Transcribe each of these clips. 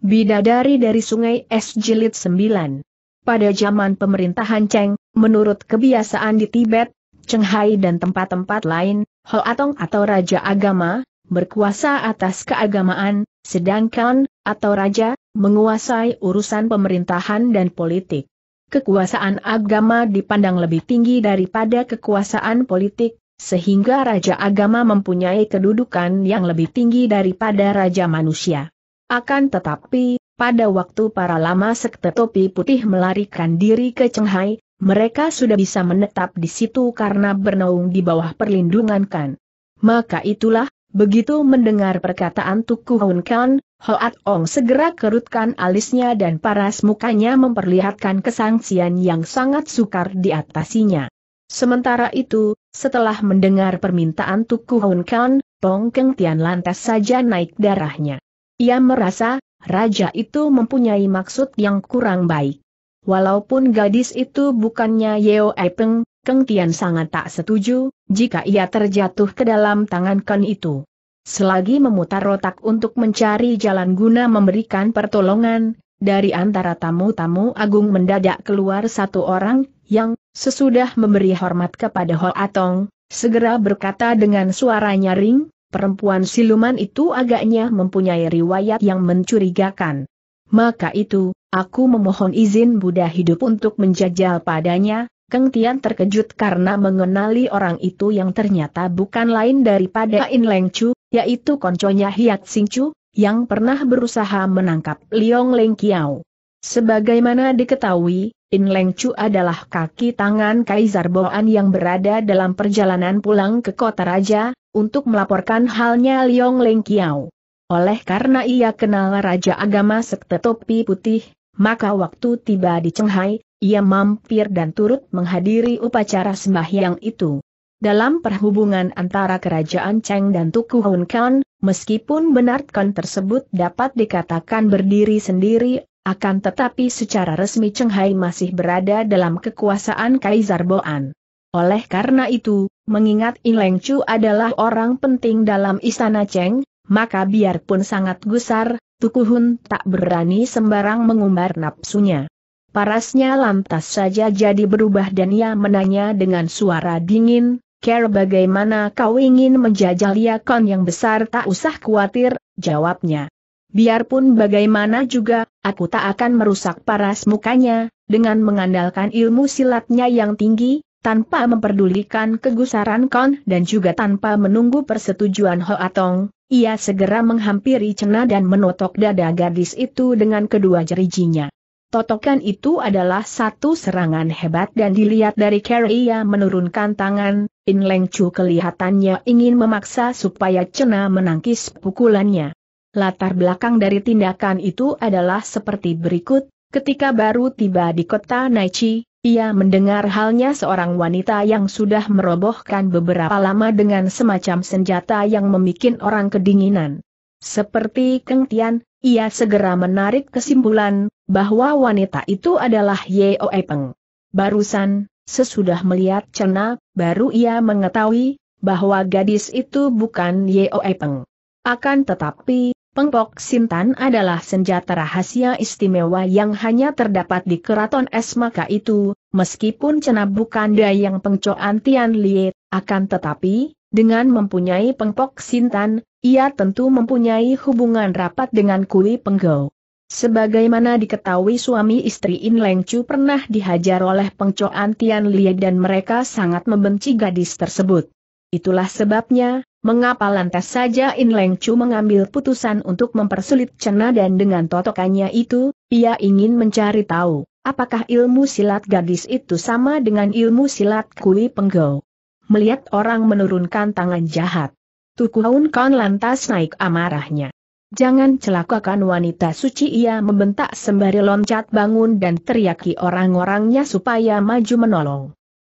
Bidadari dari Sungai Es Jilid 9. Pada zaman pemerintahan Cheng, menurut kebiasaan di Tibet, Shanghai dan tempat-tempat lain, Hoatong atau Raja Agama, berkuasa atas keagamaan, sedangkan, atau Raja, menguasai urusan pemerintahan dan politik. Kekuasaan agama dipandang lebih tinggi daripada kekuasaan politik, sehingga Raja Agama mempunyai kedudukan yang lebih tinggi daripada Raja Manusia. Akan tetapi, pada waktu para lama sekte topi putih melarikan diri ke Cenghai, mereka sudah bisa menetap di situ karena bernaung di bawah perlindungan Kan. Maka itulah, begitu mendengar perkataan Tuku Hun Kan, Hoat Ong segera kerutkan alisnya dan paras mukanya memperlihatkan kesangsian yang sangat sukar diatasinya. Sementara itu, setelah mendengar permintaan Tuku Hun Kan, Tong Keng Tian lantas saja naik darahnya. Ia merasa, raja itu mempunyai maksud yang kurang baik. Walaupun gadis itu bukannya Yeo Epeng, Keng Tian sangat tak setuju, jika ia terjatuh ke dalam tangan Ken itu. Selagi memutar otak untuk mencari jalan guna memberikan pertolongan, dari antara tamu-tamu agung mendadak keluar satu orang, yang, sesudah memberi hormat kepada Ho Atong, segera berkata dengan suara nyaring, perempuan siluman itu agaknya mempunyai riwayat yang mencurigakan. Maka itu, aku memohon izin Buddha hidup untuk menjajal padanya, Keng Tian terkejut karena mengenali orang itu yang ternyata bukan lain daripada In Leng Chu, yaitu konconya Hiat Sing Chu, yang pernah berusaha menangkap Liong Leng Kiao. Sebagaimana diketahui, Leng Chu adalah kaki tangan Kaisar Boan yang berada dalam perjalanan pulang ke kota raja, untuk melaporkan halnya Liong Leng Kiao. Oleh karena ia kenal Raja Agama Sekte Topi Putih, maka waktu tiba di Chenghai, ia mampir dan turut menghadiri upacara sembahyang itu. Dalam perhubungan antara kerajaan Cheng dan Tuku Hun Kan, meskipun benar Kan tersebut dapat dikatakan berdiri sendiri akan tetapi secara resmi Cheng Hai masih berada dalam kekuasaan Kaisar Boan. Oleh karena itu, mengingat Ileng Chu adalah orang penting dalam istana Cheng, maka biarpun sangat gusar, Tukuhun tak berani sembarang mengumbar nafsunya. Parasnya lantas saja jadi berubah dan ia menanya dengan suara dingin, Care bagaimana kau ingin menjajal liakon yang besar tak usah khawatir, jawabnya. Biarpun bagaimana juga, aku tak akan merusak paras mukanya, dengan mengandalkan ilmu silatnya yang tinggi, tanpa memperdulikan kegusaran Kon dan juga tanpa menunggu persetujuan Hoatong, ia segera menghampiri Cena dan menotok dada gadis itu dengan kedua jerijinya. Totokan itu adalah satu serangan hebat dan dilihat dari Carrie ia menurunkan tangan, In Leng Chu kelihatannya ingin memaksa supaya Cena menangkis pukulannya. Latar belakang dari tindakan itu adalah seperti berikut, ketika baru tiba di kota Naichi, ia mendengar halnya seorang wanita yang sudah merobohkan beberapa lama dengan semacam senjata yang memikin orang kedinginan. Seperti Keng Tian, ia segera menarik kesimpulan, bahwa wanita itu adalah Yeoe Peng. Barusan, sesudah melihat Cena, baru ia mengetahui, bahwa gadis itu bukan Yeoe Peng. Akan tetapi, Pengpok Sintan adalah senjata rahasia istimewa yang hanya terdapat di keraton es maka itu, meskipun cenab bukan dayang pengcoan Tian Liet, akan tetapi, dengan mempunyai pengpok Sintan, ia tentu mempunyai hubungan rapat dengan Kui Penggau. Sebagaimana diketahui suami istri In Leng Chu pernah dihajar oleh pengcoan Tian Liet dan mereka sangat membenci gadis tersebut. Itulah sebabnya, Mengapa lantas saja In Leng Chu mengambil putusan untuk mempersulit Cena dan dengan totokannya itu, ia ingin mencari tahu, apakah ilmu silat gadis itu sama dengan ilmu silat kui penggau. Melihat orang menurunkan tangan jahat. Tukuhun Kan lantas naik amarahnya. Jangan celakakan wanita suci ia membentak sembari loncat bangun dan teriaki orang-orangnya supaya maju menolong.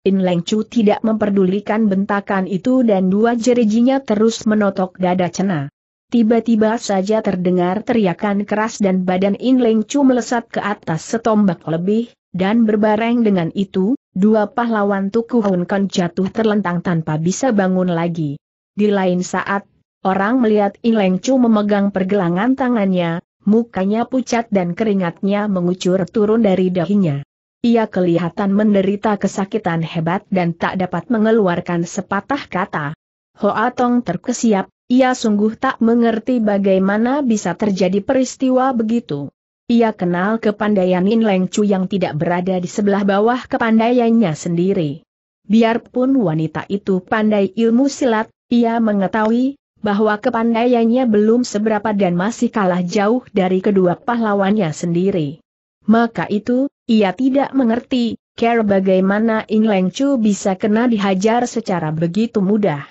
In Leng Chu tidak memperdulikan bentakan itu dan dua jerijinya terus menotok dada Cena. Tiba-tiba saja terdengar teriakan keras dan badan In Leng Chu melesat ke atas setombak lebih, dan berbareng dengan itu, dua pahlawan Tuku Hun jatuh terlentang tanpa bisa bangun lagi. Di lain saat, orang melihat In Leng Chu memegang pergelangan tangannya, mukanya pucat dan keringatnya mengucur turun dari dahinya. Ia kelihatan menderita kesakitan hebat dan tak dapat mengeluarkan sepatah kata. Hoa Tong terkesiap, ia sungguh tak mengerti bagaimana bisa terjadi peristiwa begitu. Ia kenal kepandaian In Leng Chu yang tidak berada di sebelah bawah kepandaiannya sendiri. Biarpun wanita itu pandai ilmu silat, ia mengetahui bahwa kepandaiannya belum seberapa dan masih kalah jauh dari kedua pahlawannya sendiri. Maka itu, ia tidak mengerti, care bagaimana In Leng Chu bisa kena dihajar secara begitu mudah.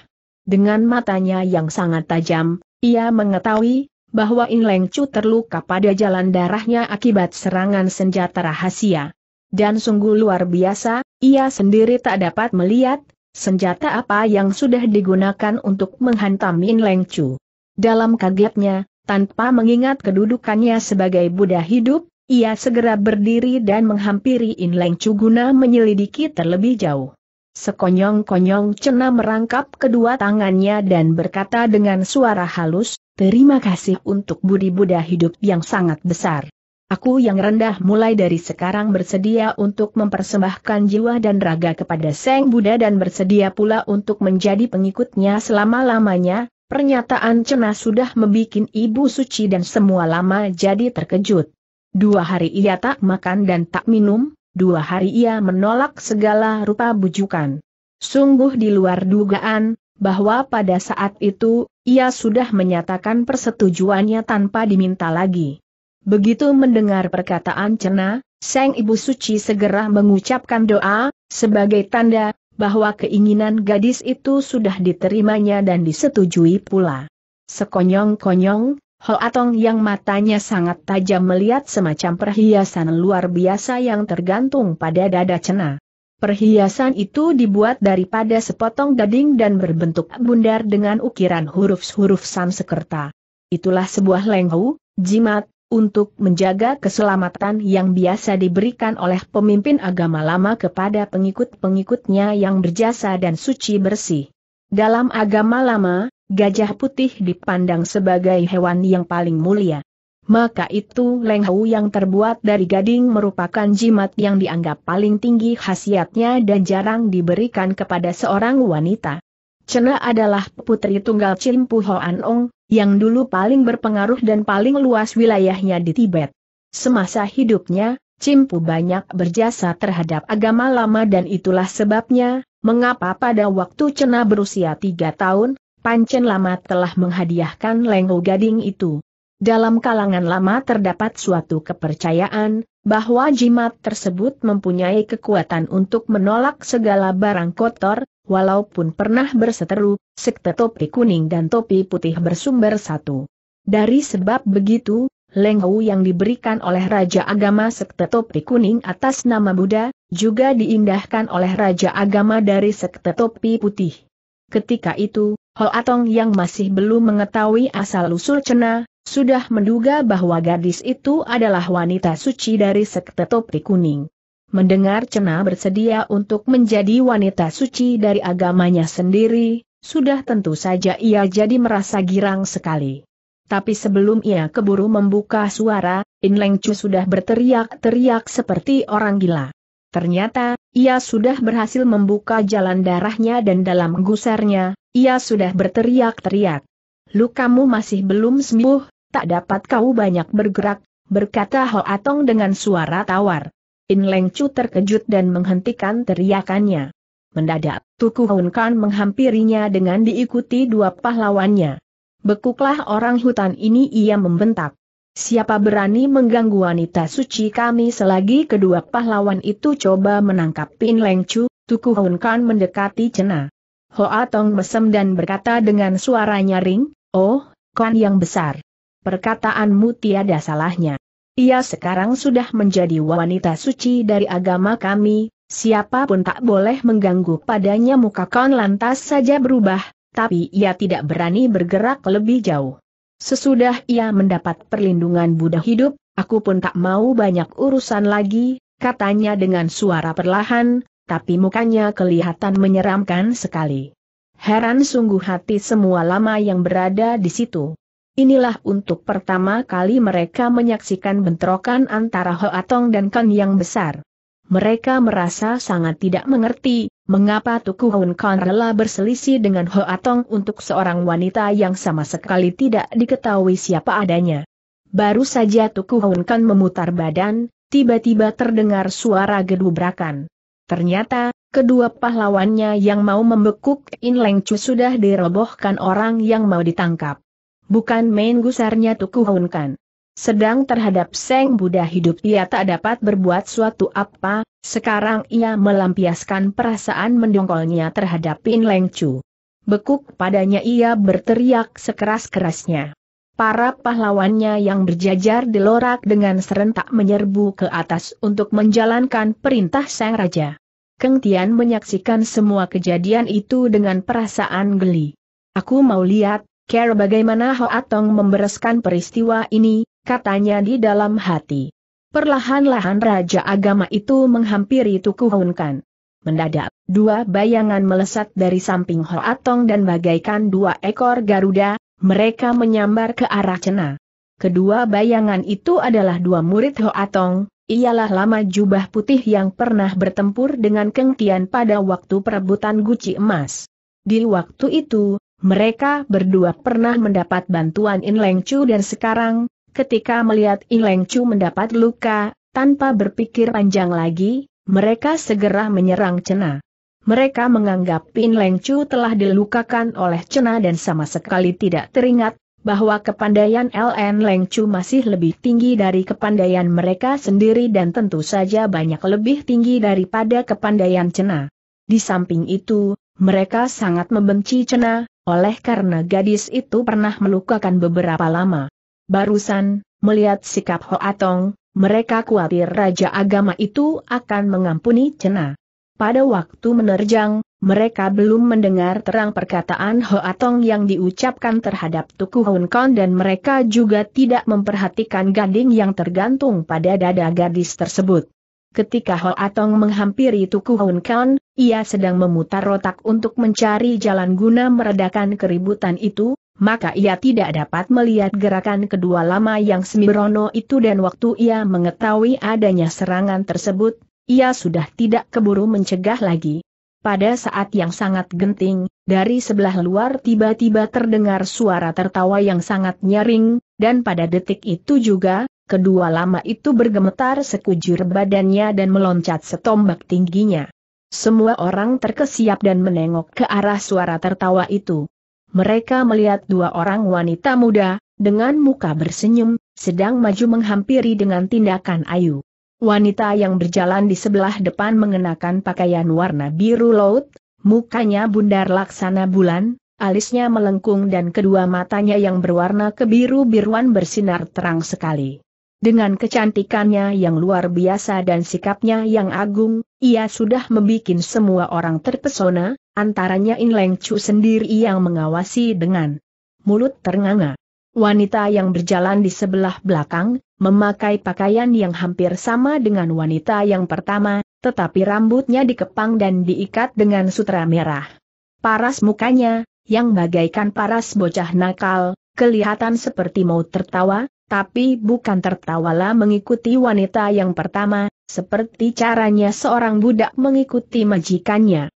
Dengan matanya yang sangat tajam, ia mengetahui bahwa In Leng Chu terluka pada jalan darahnya akibat serangan senjata rahasia. Dan sungguh luar biasa, ia sendiri tak dapat melihat senjata apa yang sudah digunakan untuk menghantam In Leng Chu. Dalam kagetnya, tanpa mengingat kedudukannya sebagai Buddha hidup, ia segera berdiri dan menghampiri Inlang Cuguna menyelidiki terlebih jauh. Sekonyong-konyong Cena merangkap kedua tangannya dan berkata dengan suara halus, Terima kasih untuk budi Buddha hidup yang sangat besar. Aku yang rendah mulai dari sekarang bersedia untuk mempersembahkan jiwa dan raga kepada Seng Buddha dan bersedia pula untuk menjadi pengikutnya selama-lamanya, pernyataan Cena sudah membuat ibu suci dan semua lama jadi terkejut. Dua hari ia tak makan dan tak minum, dua hari ia menolak segala rupa bujukan. Sungguh di luar dugaan, bahwa pada saat itu, ia sudah menyatakan persetujuannya tanpa diminta lagi. Begitu mendengar perkataan Cena, Sang Ibu Suci segera mengucapkan doa, sebagai tanda, bahwa keinginan gadis itu sudah diterimanya dan disetujui pula. Sekonyong-konyong, Hoatong yang matanya sangat tajam melihat semacam perhiasan luar biasa yang tergantung pada dada Cena. Perhiasan itu dibuat daripada sepotong gading dan berbentuk bundar dengan ukiran huruf-huruf Sanskerta. Itulah sebuah lenghu, jimat, untuk menjaga keselamatan yang biasa diberikan oleh pemimpin agama lama kepada pengikut-pengikutnya yang berjasa dan suci bersih. Dalam agama lama, Gajah putih dipandang sebagai hewan yang paling mulia. Maka itu Leng yang terbuat dari gading merupakan jimat yang dianggap paling tinggi khasiatnya dan jarang diberikan kepada seorang wanita. Cena adalah putri tunggal Chimpu Hoan Ong, yang dulu paling berpengaruh dan paling luas wilayahnya di Tibet. Semasa hidupnya, Chimpu banyak berjasa terhadap agama lama dan itulah sebabnya, mengapa pada waktu Cena berusia tiga tahun, Pancen lama telah menghadiahkan lengo gading itu. Dalam kalangan lama terdapat suatu kepercayaan, bahwa jimat tersebut mempunyai kekuatan untuk menolak segala barang kotor, walaupun pernah berseteru, sekte topi kuning dan topi putih bersumber satu. Dari sebab begitu, Lenghu yang diberikan oleh Raja Agama Sekte Topi Kuning atas nama Buddha, juga diindahkan oleh Raja Agama dari Sekte Topi Putih. Ketika itu, Ho Atong yang masih belum mengetahui asal-usul Cena, sudah menduga bahwa gadis itu adalah wanita suci dari sekte topi kuning. Mendengar Cena bersedia untuk menjadi wanita suci dari agamanya sendiri, sudah tentu saja ia jadi merasa girang sekali. Tapi sebelum ia keburu membuka suara, Leng Chu sudah berteriak-teriak seperti orang gila. Ternyata, ia sudah berhasil membuka jalan darahnya dan dalam gusarnya, ia sudah berteriak-teriak. Lukamu masih belum sembuh, tak dapat kau banyak bergerak, berkata Ho Atong dengan suara tawar. In Leng Chu terkejut dan menghentikan teriakannya. Mendadak, Tuku Hun Kan menghampirinya dengan diikuti dua pahlawannya. Bekuklah orang hutan ini ia membentak. Siapa berani mengganggu wanita suci kami selagi kedua pahlawan itu coba menangkap Pin Leng Chu, Tuku Hun Kan mendekati Cena. Hoa Tong mesem dan berkata dengan suara nyaring, Oh, Kan yang besar. Perkataanmu tiada salahnya. Ia sekarang sudah menjadi wanita suci dari agama kami, siapapun tak boleh mengganggu padanya muka Kan lantas saja berubah, tapi ia tidak berani bergerak lebih jauh. Sesudah ia mendapat perlindungan Buddha hidup, aku pun tak mau banyak urusan lagi, katanya dengan suara perlahan, tapi mukanya kelihatan menyeramkan sekali. Heran sungguh hati semua lama yang berada di situ. Inilah untuk pertama kali mereka menyaksikan bentrokan antara Hoatong dan Kang yang besar. Mereka merasa sangat tidak mengerti, mengapa Tuku Hun Kan rela berselisih dengan Ho Tong untuk seorang wanita yang sama sekali tidak diketahui siapa adanya. Baru saja Tuku Hun Kan memutar badan, tiba-tiba terdengar suara gedubrakan. Ternyata, kedua pahlawannya yang mau membekuk In Leng Chu sudah dirobohkan orang yang mau ditangkap. Bukan main gusarnya Tuku Hun Kan. Sedang terhadap Seng Buddha hidup ia tak dapat berbuat suatu apa, sekarang ia melampiaskan perasaan mendongkolnya terhadap Pin Leng Chu. Bekuk padanya ia berteriak sekeras-kerasnya. Para pahlawannya yang berjajar di lorak dengan serentak menyerbu ke atas untuk menjalankan perintah sang raja. Keng Tian menyaksikan semua kejadian itu dengan perasaan geli. Aku mau lihat, care bagaimana Hoa Tong membereskan peristiwa ini, katanya di dalam hati. Perlahan-lahan Raja Agama itu menghampiri Tuku Hunkan. Mendadak, dua bayangan melesat dari samping Hoatong dan bagaikan dua ekor Garuda, mereka menyambar ke arah Cena. Kedua bayangan itu adalah dua murid Hoatong, ialah lama jubah putih yang pernah bertempur dengan Keng Tian pada waktu perebutan guci emas. Di waktu itu, mereka berdua pernah mendapat bantuan In Leng Chu dan sekarang, Ketika melihat Ileng Chu mendapat luka, tanpa berpikir panjang lagi, mereka segera menyerang Cena. Mereka menganggap Pin Leng Chu telah dilukakan oleh Cena dan sama sekali tidak teringat bahwa kepandaian LN Leng Chu masih lebih tinggi dari kepandaian mereka sendiri dan tentu saja banyak lebih tinggi daripada kepandaian Cena. Di samping itu, mereka sangat membenci Cena, oleh karena gadis itu pernah melukakan beberapa lama. Barusan, melihat sikap Hoatong, mereka khawatir Raja Agama itu akan mengampuni Cena. Pada waktu menerjang, mereka belum mendengar terang perkataan Hoatong yang diucapkan terhadap Tuku Hun dan mereka juga tidak memperhatikan gading yang tergantung pada dada gadis tersebut. Ketika Hoatong menghampiri Tuku Hun ia sedang memutar otak untuk mencari jalan guna meredakan keributan itu, maka ia tidak dapat melihat gerakan kedua lama yang Semirono itu dan waktu ia mengetahui adanya serangan tersebut, ia sudah tidak keburu mencegah lagi. Pada saat yang sangat genting, dari sebelah luar tiba-tiba terdengar suara tertawa yang sangat nyaring, dan pada detik itu juga, kedua lama itu bergemetar sekujur badannya dan meloncat setombak tingginya. Semua orang terkesiap dan menengok ke arah suara tertawa itu mereka melihat dua orang wanita muda, dengan muka bersenyum, sedang maju menghampiri dengan tindakan ayu. Wanita yang berjalan di sebelah depan mengenakan pakaian warna biru laut, mukanya bundar laksana bulan, alisnya melengkung dan kedua matanya yang berwarna kebiru-biruan bersinar terang sekali. Dengan kecantikannya yang luar biasa dan sikapnya yang agung, ia sudah membuat semua orang terpesona, antaranya In Leng Chu sendiri yang mengawasi dengan mulut ternganga. Wanita yang berjalan di sebelah belakang, memakai pakaian yang hampir sama dengan wanita yang pertama, tetapi rambutnya dikepang dan diikat dengan sutra merah. Paras mukanya, yang bagaikan paras bocah nakal, kelihatan seperti mau tertawa, tapi bukan tertawalah mengikuti wanita yang pertama, seperti caranya seorang budak mengikuti majikannya.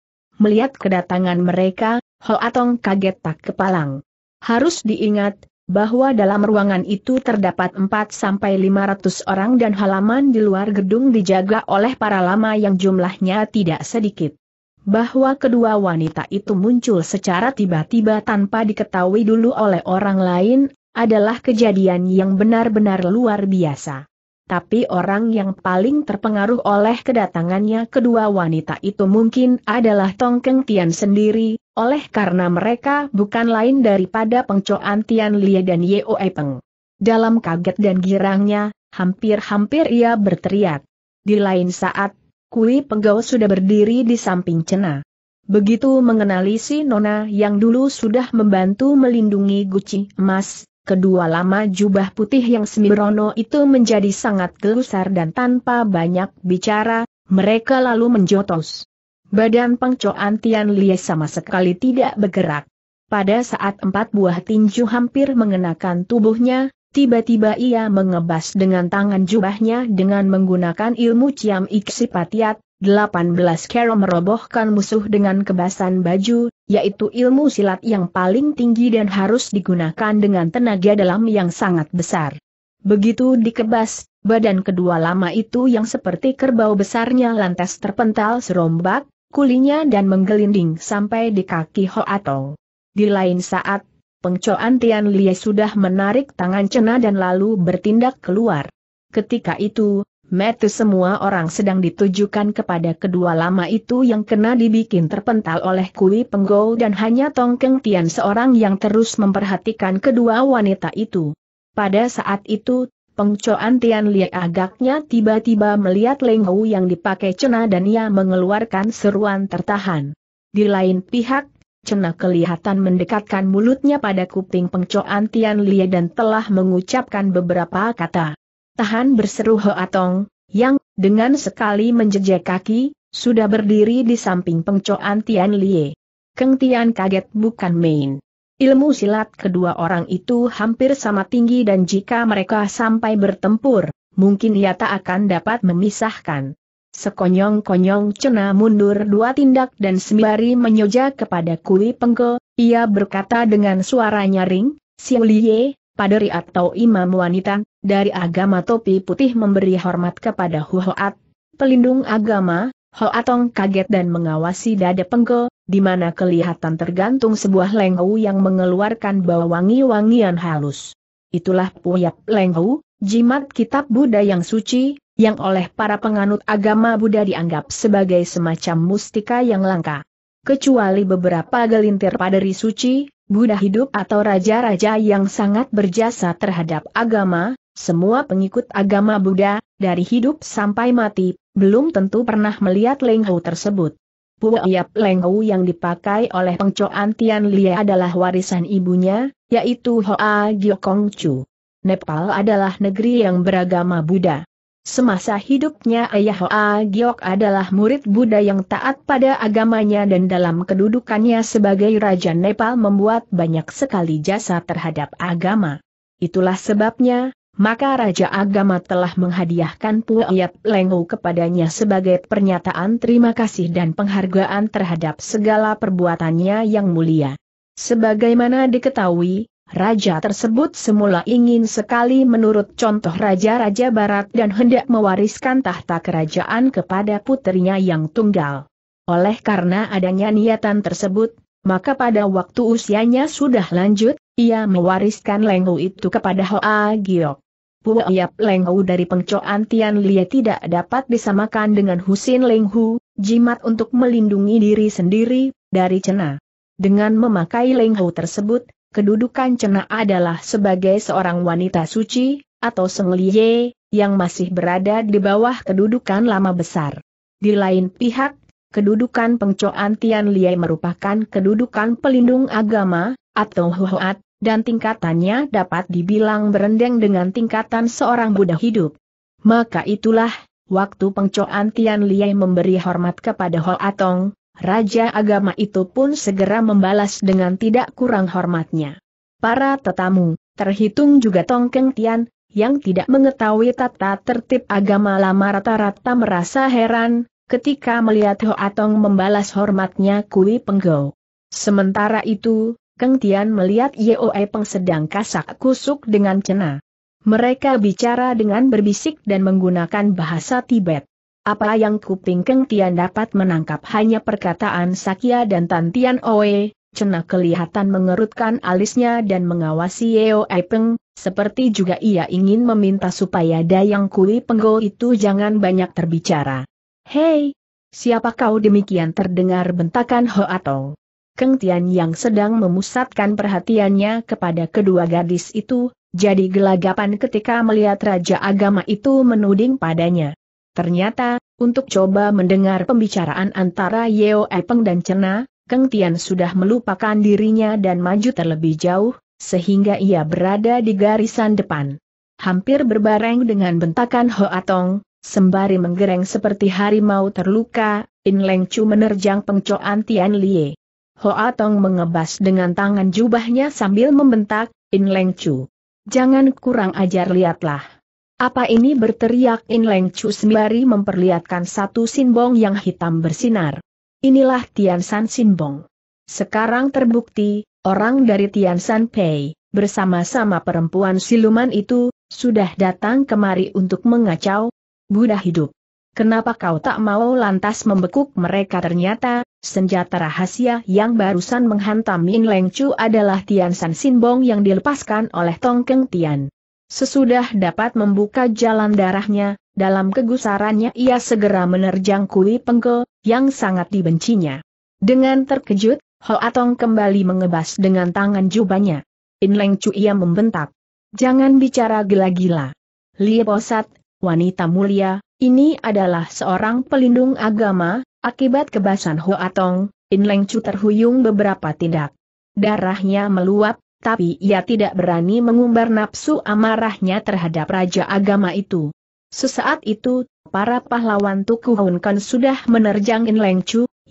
Melihat kedatangan mereka, Hoatong kaget tak kepalang. Harus diingat, bahwa dalam ruangan itu terdapat 4-500 orang dan halaman di luar gedung dijaga oleh para lama yang jumlahnya tidak sedikit. Bahwa kedua wanita itu muncul secara tiba-tiba tanpa diketahui dulu oleh orang lain, adalah kejadian yang benar-benar luar biasa tapi orang yang paling terpengaruh oleh kedatangannya kedua wanita itu mungkin adalah Tongkeng Tian sendiri, oleh karena mereka bukan lain daripada pengcoan Tian Lie dan Yeo Peng. Dalam kaget dan girangnya, hampir-hampir ia berteriak. Di lain saat, Kui Penggau sudah berdiri di samping Cena. Begitu mengenali si Nona yang dulu sudah membantu melindungi guci Mas. Kedua lama jubah putih yang Semirono itu menjadi sangat gelusar dan tanpa banyak bicara, mereka lalu menjotos. Badan pengcoan Tian Lie sama sekali tidak bergerak. Pada saat empat buah tinju hampir mengenakan tubuhnya, tiba-tiba ia mengebas dengan tangan jubahnya dengan menggunakan ilmu Ciam Iksipatiat, 18 Kero merobohkan musuh dengan kebasan baju, yaitu ilmu silat yang paling tinggi dan harus digunakan dengan tenaga dalam yang sangat besar. Begitu dikebas, badan kedua lama itu yang seperti kerbau besarnya lantas terpental serombak, kulinya dan menggelinding sampai di kaki Hoato. Di lain saat, pengcoan Tian Lie sudah menarik tangan Cena dan lalu bertindak keluar. Ketika itu, Mata semua orang sedang ditujukan kepada kedua lama itu yang kena dibikin terpental oleh kui penggol dan hanya Tongkeng Tian seorang yang terus memperhatikan kedua wanita itu. Pada saat itu, pengcoan Tian Lia agaknya tiba-tiba melihat Leng yang dipakai Cena dan ia mengeluarkan seruan tertahan. Di lain pihak, Cena kelihatan mendekatkan mulutnya pada kuping pengcoan Tian Lia dan telah mengucapkan beberapa kata tahan berseru Hoatong, yang, dengan sekali menjejak kaki, sudah berdiri di samping pengcoan Tian Lie. Keng Tian kaget bukan main. Ilmu silat kedua orang itu hampir sama tinggi dan jika mereka sampai bertempur, mungkin ia tak akan dapat memisahkan. Sekonyong-konyong Cena mundur dua tindak dan sembari menyoja kepada Kui Pengke, ia berkata dengan suara nyaring, Xiu Liye, paderi atau imam wanita, dari agama topi putih memberi hormat kepada Huhoat, pelindung agama, Hoatong kaget dan mengawasi dada pengko, di mana kelihatan tergantung sebuah lenghu yang mengeluarkan bau wangi-wangian halus. Itulah puyap lenghu, jimat kitab Buddha yang suci, yang oleh para penganut agama Buddha dianggap sebagai semacam mustika yang langka kecuali beberapa gelintir pada suci, Buddha hidup atau raja-raja yang sangat berjasa terhadap agama, semua pengikut agama Buddha, dari hidup sampai mati, belum tentu pernah melihat Leng tersebut. Puiap Leng yang dipakai oleh pengcoan Tian Lia adalah warisan ibunya, yaitu Hoa Giokong Chu. Nepal adalah negeri yang beragama Buddha. Semasa hidupnya Ayah Hoa Giok adalah murid Buddha yang taat pada agamanya dan dalam kedudukannya sebagai Raja Nepal membuat banyak sekali jasa terhadap agama. Itulah sebabnya, maka Raja Agama telah menghadiahkan Puayap Lengu kepadanya sebagai pernyataan terima kasih dan penghargaan terhadap segala perbuatannya yang mulia. Sebagaimana diketahui, Raja tersebut semula ingin sekali menurut contoh Raja-Raja Barat dan hendak mewariskan tahta kerajaan kepada putrinya yang tunggal. Oleh karena adanya niatan tersebut, maka pada waktu usianya sudah lanjut, ia mewariskan Lenghu itu kepada Hoa Giok. Puiap Lenghu dari pengcoan Tian Lia tidak dapat disamakan dengan Husin Lenghu, jimat untuk melindungi diri sendiri, dari cena. Dengan memakai Lenghu tersebut, kedudukan Cena adalah sebagai seorang wanita suci, atau Senglie, yang masih berada di bawah kedudukan lama besar. Di lain pihak, kedudukan pengcoan Tian Lie merupakan kedudukan pelindung agama, atau Huhoat, dan tingkatannya dapat dibilang berendeng dengan tingkatan seorang Buddha hidup. Maka itulah, waktu pengcoan Tian Lie memberi hormat kepada Hoatong, Raja agama itu pun segera membalas dengan tidak kurang hormatnya. Para tetamu, terhitung juga Tongkeng Tian, yang tidak mengetahui tata tertib agama lama rata-rata merasa heran, ketika melihat Ho Atong membalas hormatnya Kui Penggau. Sementara itu, Keng Tian melihat Yeoe Peng sedang kasak kusuk dengan cena. Mereka bicara dengan berbisik dan menggunakan bahasa Tibet. Apa yang kupingkeng Tian dapat menangkap hanya perkataan Sakya dan tantian Tian Oe, Cena kelihatan mengerutkan alisnya dan mengawasi Yeo Epeng, seperti juga ia ingin meminta supaya Dayang Kui Penggol itu jangan banyak terbicara. Hei! Siapa kau demikian terdengar bentakan Ho Atong? Keng Tian yang sedang memusatkan perhatiannya kepada kedua gadis itu, jadi gelagapan ketika melihat Raja Agama itu menuding padanya. Ternyata, untuk coba mendengar pembicaraan antara Yeo Epeng dan Cena, Keng Tian sudah melupakan dirinya dan maju terlebih jauh, sehingga ia berada di garisan depan. Hampir berbareng dengan bentakan Ho Atong, sembari menggereng seperti harimau terluka, In Leng Chu menerjang pengcoan Tian Lie. Ho Atong mengebas dengan tangan jubahnya sambil membentak, In Leng Chu. Jangan kurang ajar lihatlah. Apa ini berteriak In Leng Chu sembari memperlihatkan satu sinbong yang hitam bersinar. Inilah Tian San Sinbong. Sekarang terbukti, orang dari Tian San Pei, bersama-sama perempuan siluman itu, sudah datang kemari untuk mengacau, Buddha hidup. Kenapa kau tak mau lantas membekuk mereka ternyata, senjata rahasia yang barusan menghantam Min Leng Chu adalah Tian San Sinbong yang dilepaskan oleh Tongkeng Tian. Sesudah dapat membuka jalan darahnya, dalam kegusarannya ia segera menerjang Kui Pengko, yang sangat dibencinya. Dengan terkejut, Ho Atong kembali mengebas dengan tangan jubahnya. In Leng Chu ia membentak. Jangan bicara gila-gila. Lie Posat, wanita mulia, ini adalah seorang pelindung agama, akibat kebasan Ho Atong, In Leng Chu terhuyung beberapa tindak. Darahnya meluap, tapi ia tidak berani mengumbar nafsu amarahnya terhadap raja agama itu. Sesaat itu, para pahlawan Tuku Kan sudah menerjang In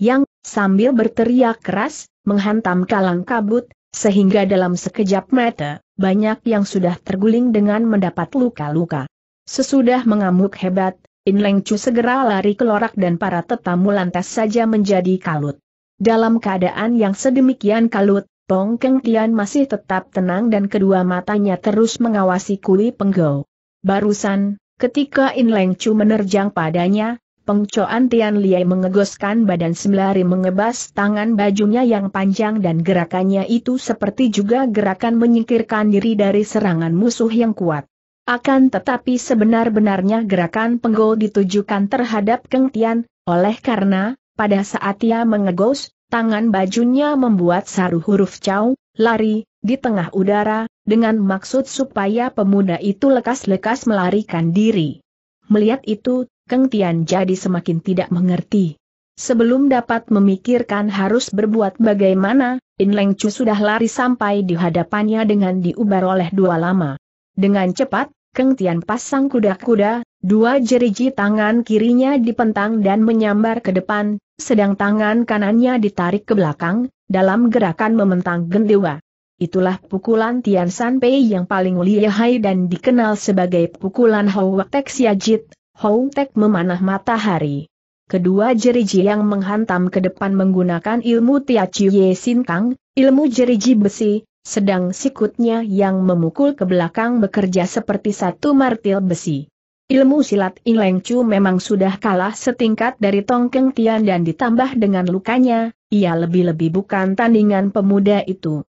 yang, sambil berteriak keras, menghantam kalang kabut, sehingga dalam sekejap mata, banyak yang sudah terguling dengan mendapat luka-luka. Sesudah mengamuk hebat, In Leng segera lari ke lorak dan para tetamu lantas saja menjadi kalut. Dalam keadaan yang sedemikian kalut, Pong Keng Tian masih tetap tenang dan kedua matanya terus mengawasi kuli Penggau. Barusan, ketika In Leng Chu menerjang padanya, Pengcoan Tian Liai mengegoskan badan sembari mengebas tangan bajunya yang panjang dan gerakannya itu seperti juga gerakan menyingkirkan diri dari serangan musuh yang kuat. Akan tetapi sebenar-benarnya gerakan penggol ditujukan terhadap Keng Tian, oleh karena, pada saat ia mengegos, Tangan bajunya membuat saru huruf cau, lari, di tengah udara, dengan maksud supaya pemuda itu lekas-lekas melarikan diri. Melihat itu, Keng Tian jadi semakin tidak mengerti. Sebelum dapat memikirkan harus berbuat bagaimana, In Leng Chu sudah lari sampai di hadapannya dengan diubar oleh dua lama. Dengan cepat, Keng Tian pasang kuda-kuda, dua jeriji tangan kirinya dipentang dan menyambar ke depan, sedang tangan kanannya ditarik ke belakang, dalam gerakan mementang gendewa. Itulah pukulan Tian Sanpei yang paling lihai dan dikenal sebagai pukulan Hou Tek Siajit, Hou Tek memanah matahari. Kedua jeriji yang menghantam ke depan menggunakan ilmu Tia Chiu Ye Sin Kang, ilmu jeriji besi, sedang sikutnya yang memukul ke belakang bekerja seperti satu martil besi. Ilmu silat Inleng Chu memang sudah kalah setingkat dari Tongkeng Tian dan ditambah dengan lukanya, ia lebih-lebih bukan tandingan pemuda itu.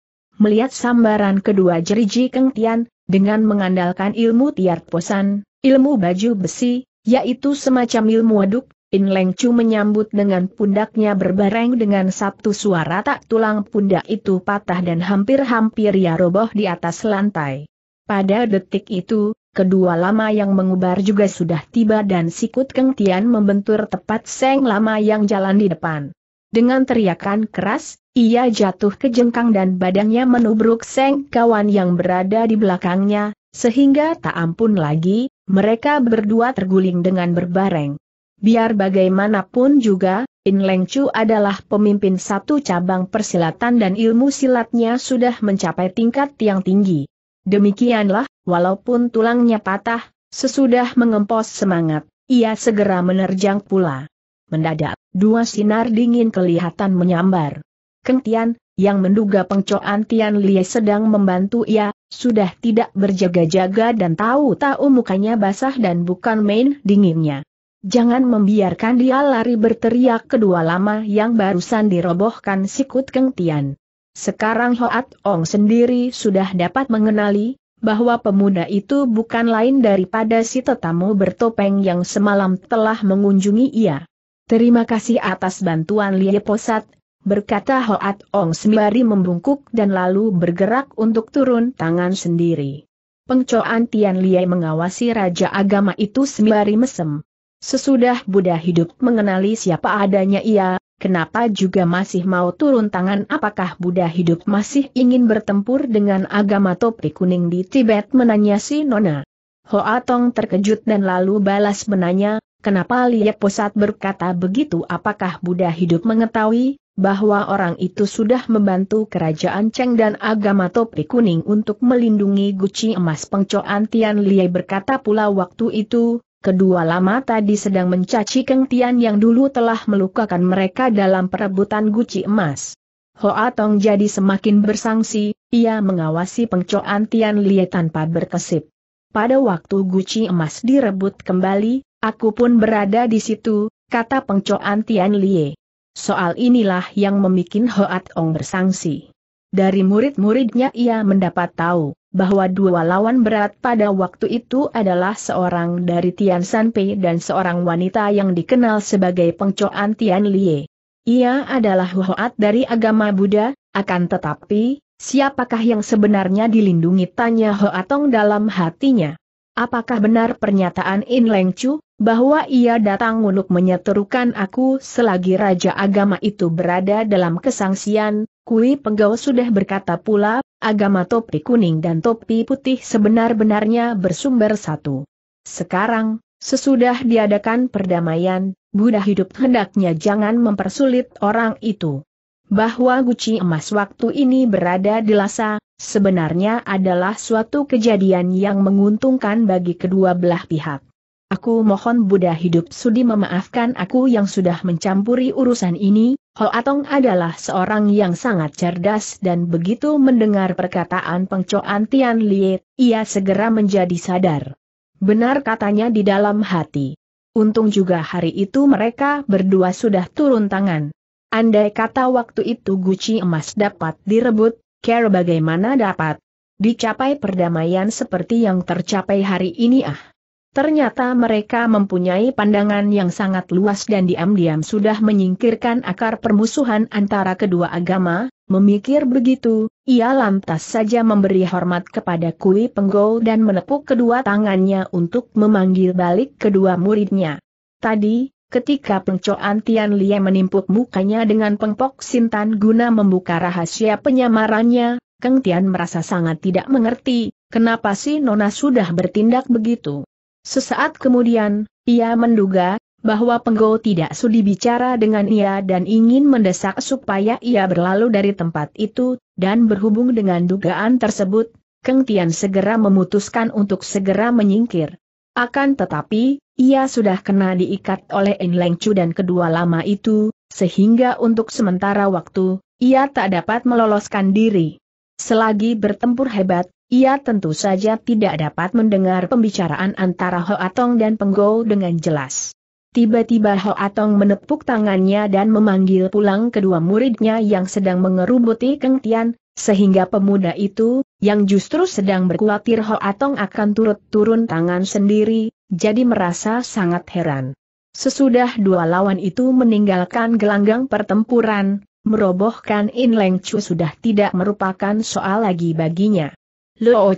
Melihat sambaran kedua jeriji Keng Tian, dengan mengandalkan ilmu tiar posan, ilmu baju besi, yaitu semacam ilmu aduk. In Leng Chu menyambut dengan pundaknya berbareng dengan satu suara tak tulang pundak itu patah dan hampir-hampir ia roboh di atas lantai. Pada detik itu, kedua lama yang mengubar juga sudah tiba dan sikut Keng Tian membentur tepat seng lama yang jalan di depan. Dengan teriakan keras, ia jatuh ke jengkang dan badannya menubruk seng kawan yang berada di belakangnya, sehingga tak ampun lagi, mereka berdua terguling dengan berbareng. Biar bagaimanapun juga, In Leng Chu adalah pemimpin satu cabang persilatan dan ilmu silatnya sudah mencapai tingkat yang tinggi. Demikianlah, walaupun tulangnya patah, sesudah mengempos semangat, ia segera menerjang pula. Mendadak, dua sinar dingin kelihatan menyambar. Keng Tian, yang menduga pengcoan Tian Lie sedang membantu ia, sudah tidak berjaga-jaga dan tahu-tahu mukanya basah dan bukan main dinginnya. Jangan membiarkan dia lari berteriak kedua lama yang barusan dirobohkan sikut kengtian. Sekarang Hoat Ong sendiri sudah dapat mengenali, bahwa pemuda itu bukan lain daripada si tetamu bertopeng yang semalam telah mengunjungi ia. Terima kasih atas bantuan Lie Posat, berkata Hoat Ong sembari membungkuk dan lalu bergerak untuk turun tangan sendiri. Pengcoan Tian Lie mengawasi Raja Agama itu sembari mesem. Sesudah Buddha hidup mengenali siapa adanya ia, kenapa juga masih mau turun tangan apakah Buddha hidup masih ingin bertempur dengan agama topi kuning di Tibet menanya si Nona. Hoa Tong terkejut dan lalu balas menanya, kenapa Lia Posat berkata begitu apakah Buddha hidup mengetahui bahwa orang itu sudah membantu kerajaan Cheng dan agama topi kuning untuk melindungi guci emas pengcoan Tian Lie berkata pula waktu itu, Kedua lama tadi sedang mencaci Keng yang dulu telah melukakan mereka dalam perebutan guci emas. Hoa Tong jadi semakin bersangsi, ia mengawasi pengcoan Tian Lie tanpa berkesip. Pada waktu guci emas direbut kembali, aku pun berada di situ, kata pengcoan Tian Lie. Soal inilah yang memikin Hoa Tong bersangsi. Dari murid-muridnya ia mendapat tahu bahwa dua lawan berat pada waktu itu adalah seorang dari Tian Sanpei dan seorang wanita yang dikenal sebagai pengcoan Tian Lie. Ia adalah Hoat dari agama Buddha, akan tetapi, siapakah yang sebenarnya dilindungi tanya Hoatong dalam hatinya. Apakah benar pernyataan In Leng Chu, bahwa ia datang untuk menyeterukan aku selagi Raja Agama itu berada dalam kesangsian, Kui Penggau sudah berkata pula, agama topi kuning dan topi putih sebenar-benarnya bersumber satu. Sekarang, sesudah diadakan perdamaian, Buddha hidup hendaknya jangan mempersulit orang itu. Bahwa guci emas waktu ini berada di Lhasa, sebenarnya adalah suatu kejadian yang menguntungkan bagi kedua belah pihak. Aku mohon Buddha hidup sudi memaafkan aku yang sudah mencampuri urusan ini, Ho Atong adalah seorang yang sangat cerdas dan begitu mendengar perkataan pengcoan Tian Lie, ia segera menjadi sadar. Benar katanya di dalam hati. Untung juga hari itu mereka berdua sudah turun tangan. Andai kata waktu itu guci emas dapat direbut, care bagaimana dapat dicapai perdamaian seperti yang tercapai hari ini ah. Ternyata mereka mempunyai pandangan yang sangat luas dan diam-diam sudah menyingkirkan akar permusuhan antara kedua agama, memikir begitu, ia lantas saja memberi hormat kepada Kui Penggol dan menepuk kedua tangannya untuk memanggil balik kedua muridnya. Tadi, ketika pencoan Tian Lie menimpuk mukanya dengan pengpok Sintan guna membuka rahasia penyamarannya, Keng Tian merasa sangat tidak mengerti, kenapa si Nona sudah bertindak begitu. Sesaat kemudian, ia menduga, bahwa Penggo tidak sudi bicara dengan ia dan ingin mendesak supaya ia berlalu dari tempat itu, dan berhubung dengan dugaan tersebut, Keng Tian segera memutuskan untuk segera menyingkir. Akan tetapi, ia sudah kena diikat oleh En Leng Chu dan kedua lama itu, sehingga untuk sementara waktu, ia tak dapat meloloskan diri. Selagi bertempur hebat, ia tentu saja tidak dapat mendengar pembicaraan antara Ho Atong dan Penggo dengan jelas. Tiba-tiba Ho Atong menepuk tangannya dan memanggil pulang kedua muridnya yang sedang mengerubuti Keng Tian, sehingga pemuda itu, yang justru sedang Ho Atong akan turut turun tangan sendiri, jadi merasa sangat heran. Sesudah dua lawan itu meninggalkan gelanggang pertempuran, merobohkan In Leng Chu sudah tidak merupakan soal lagi baginya. Luo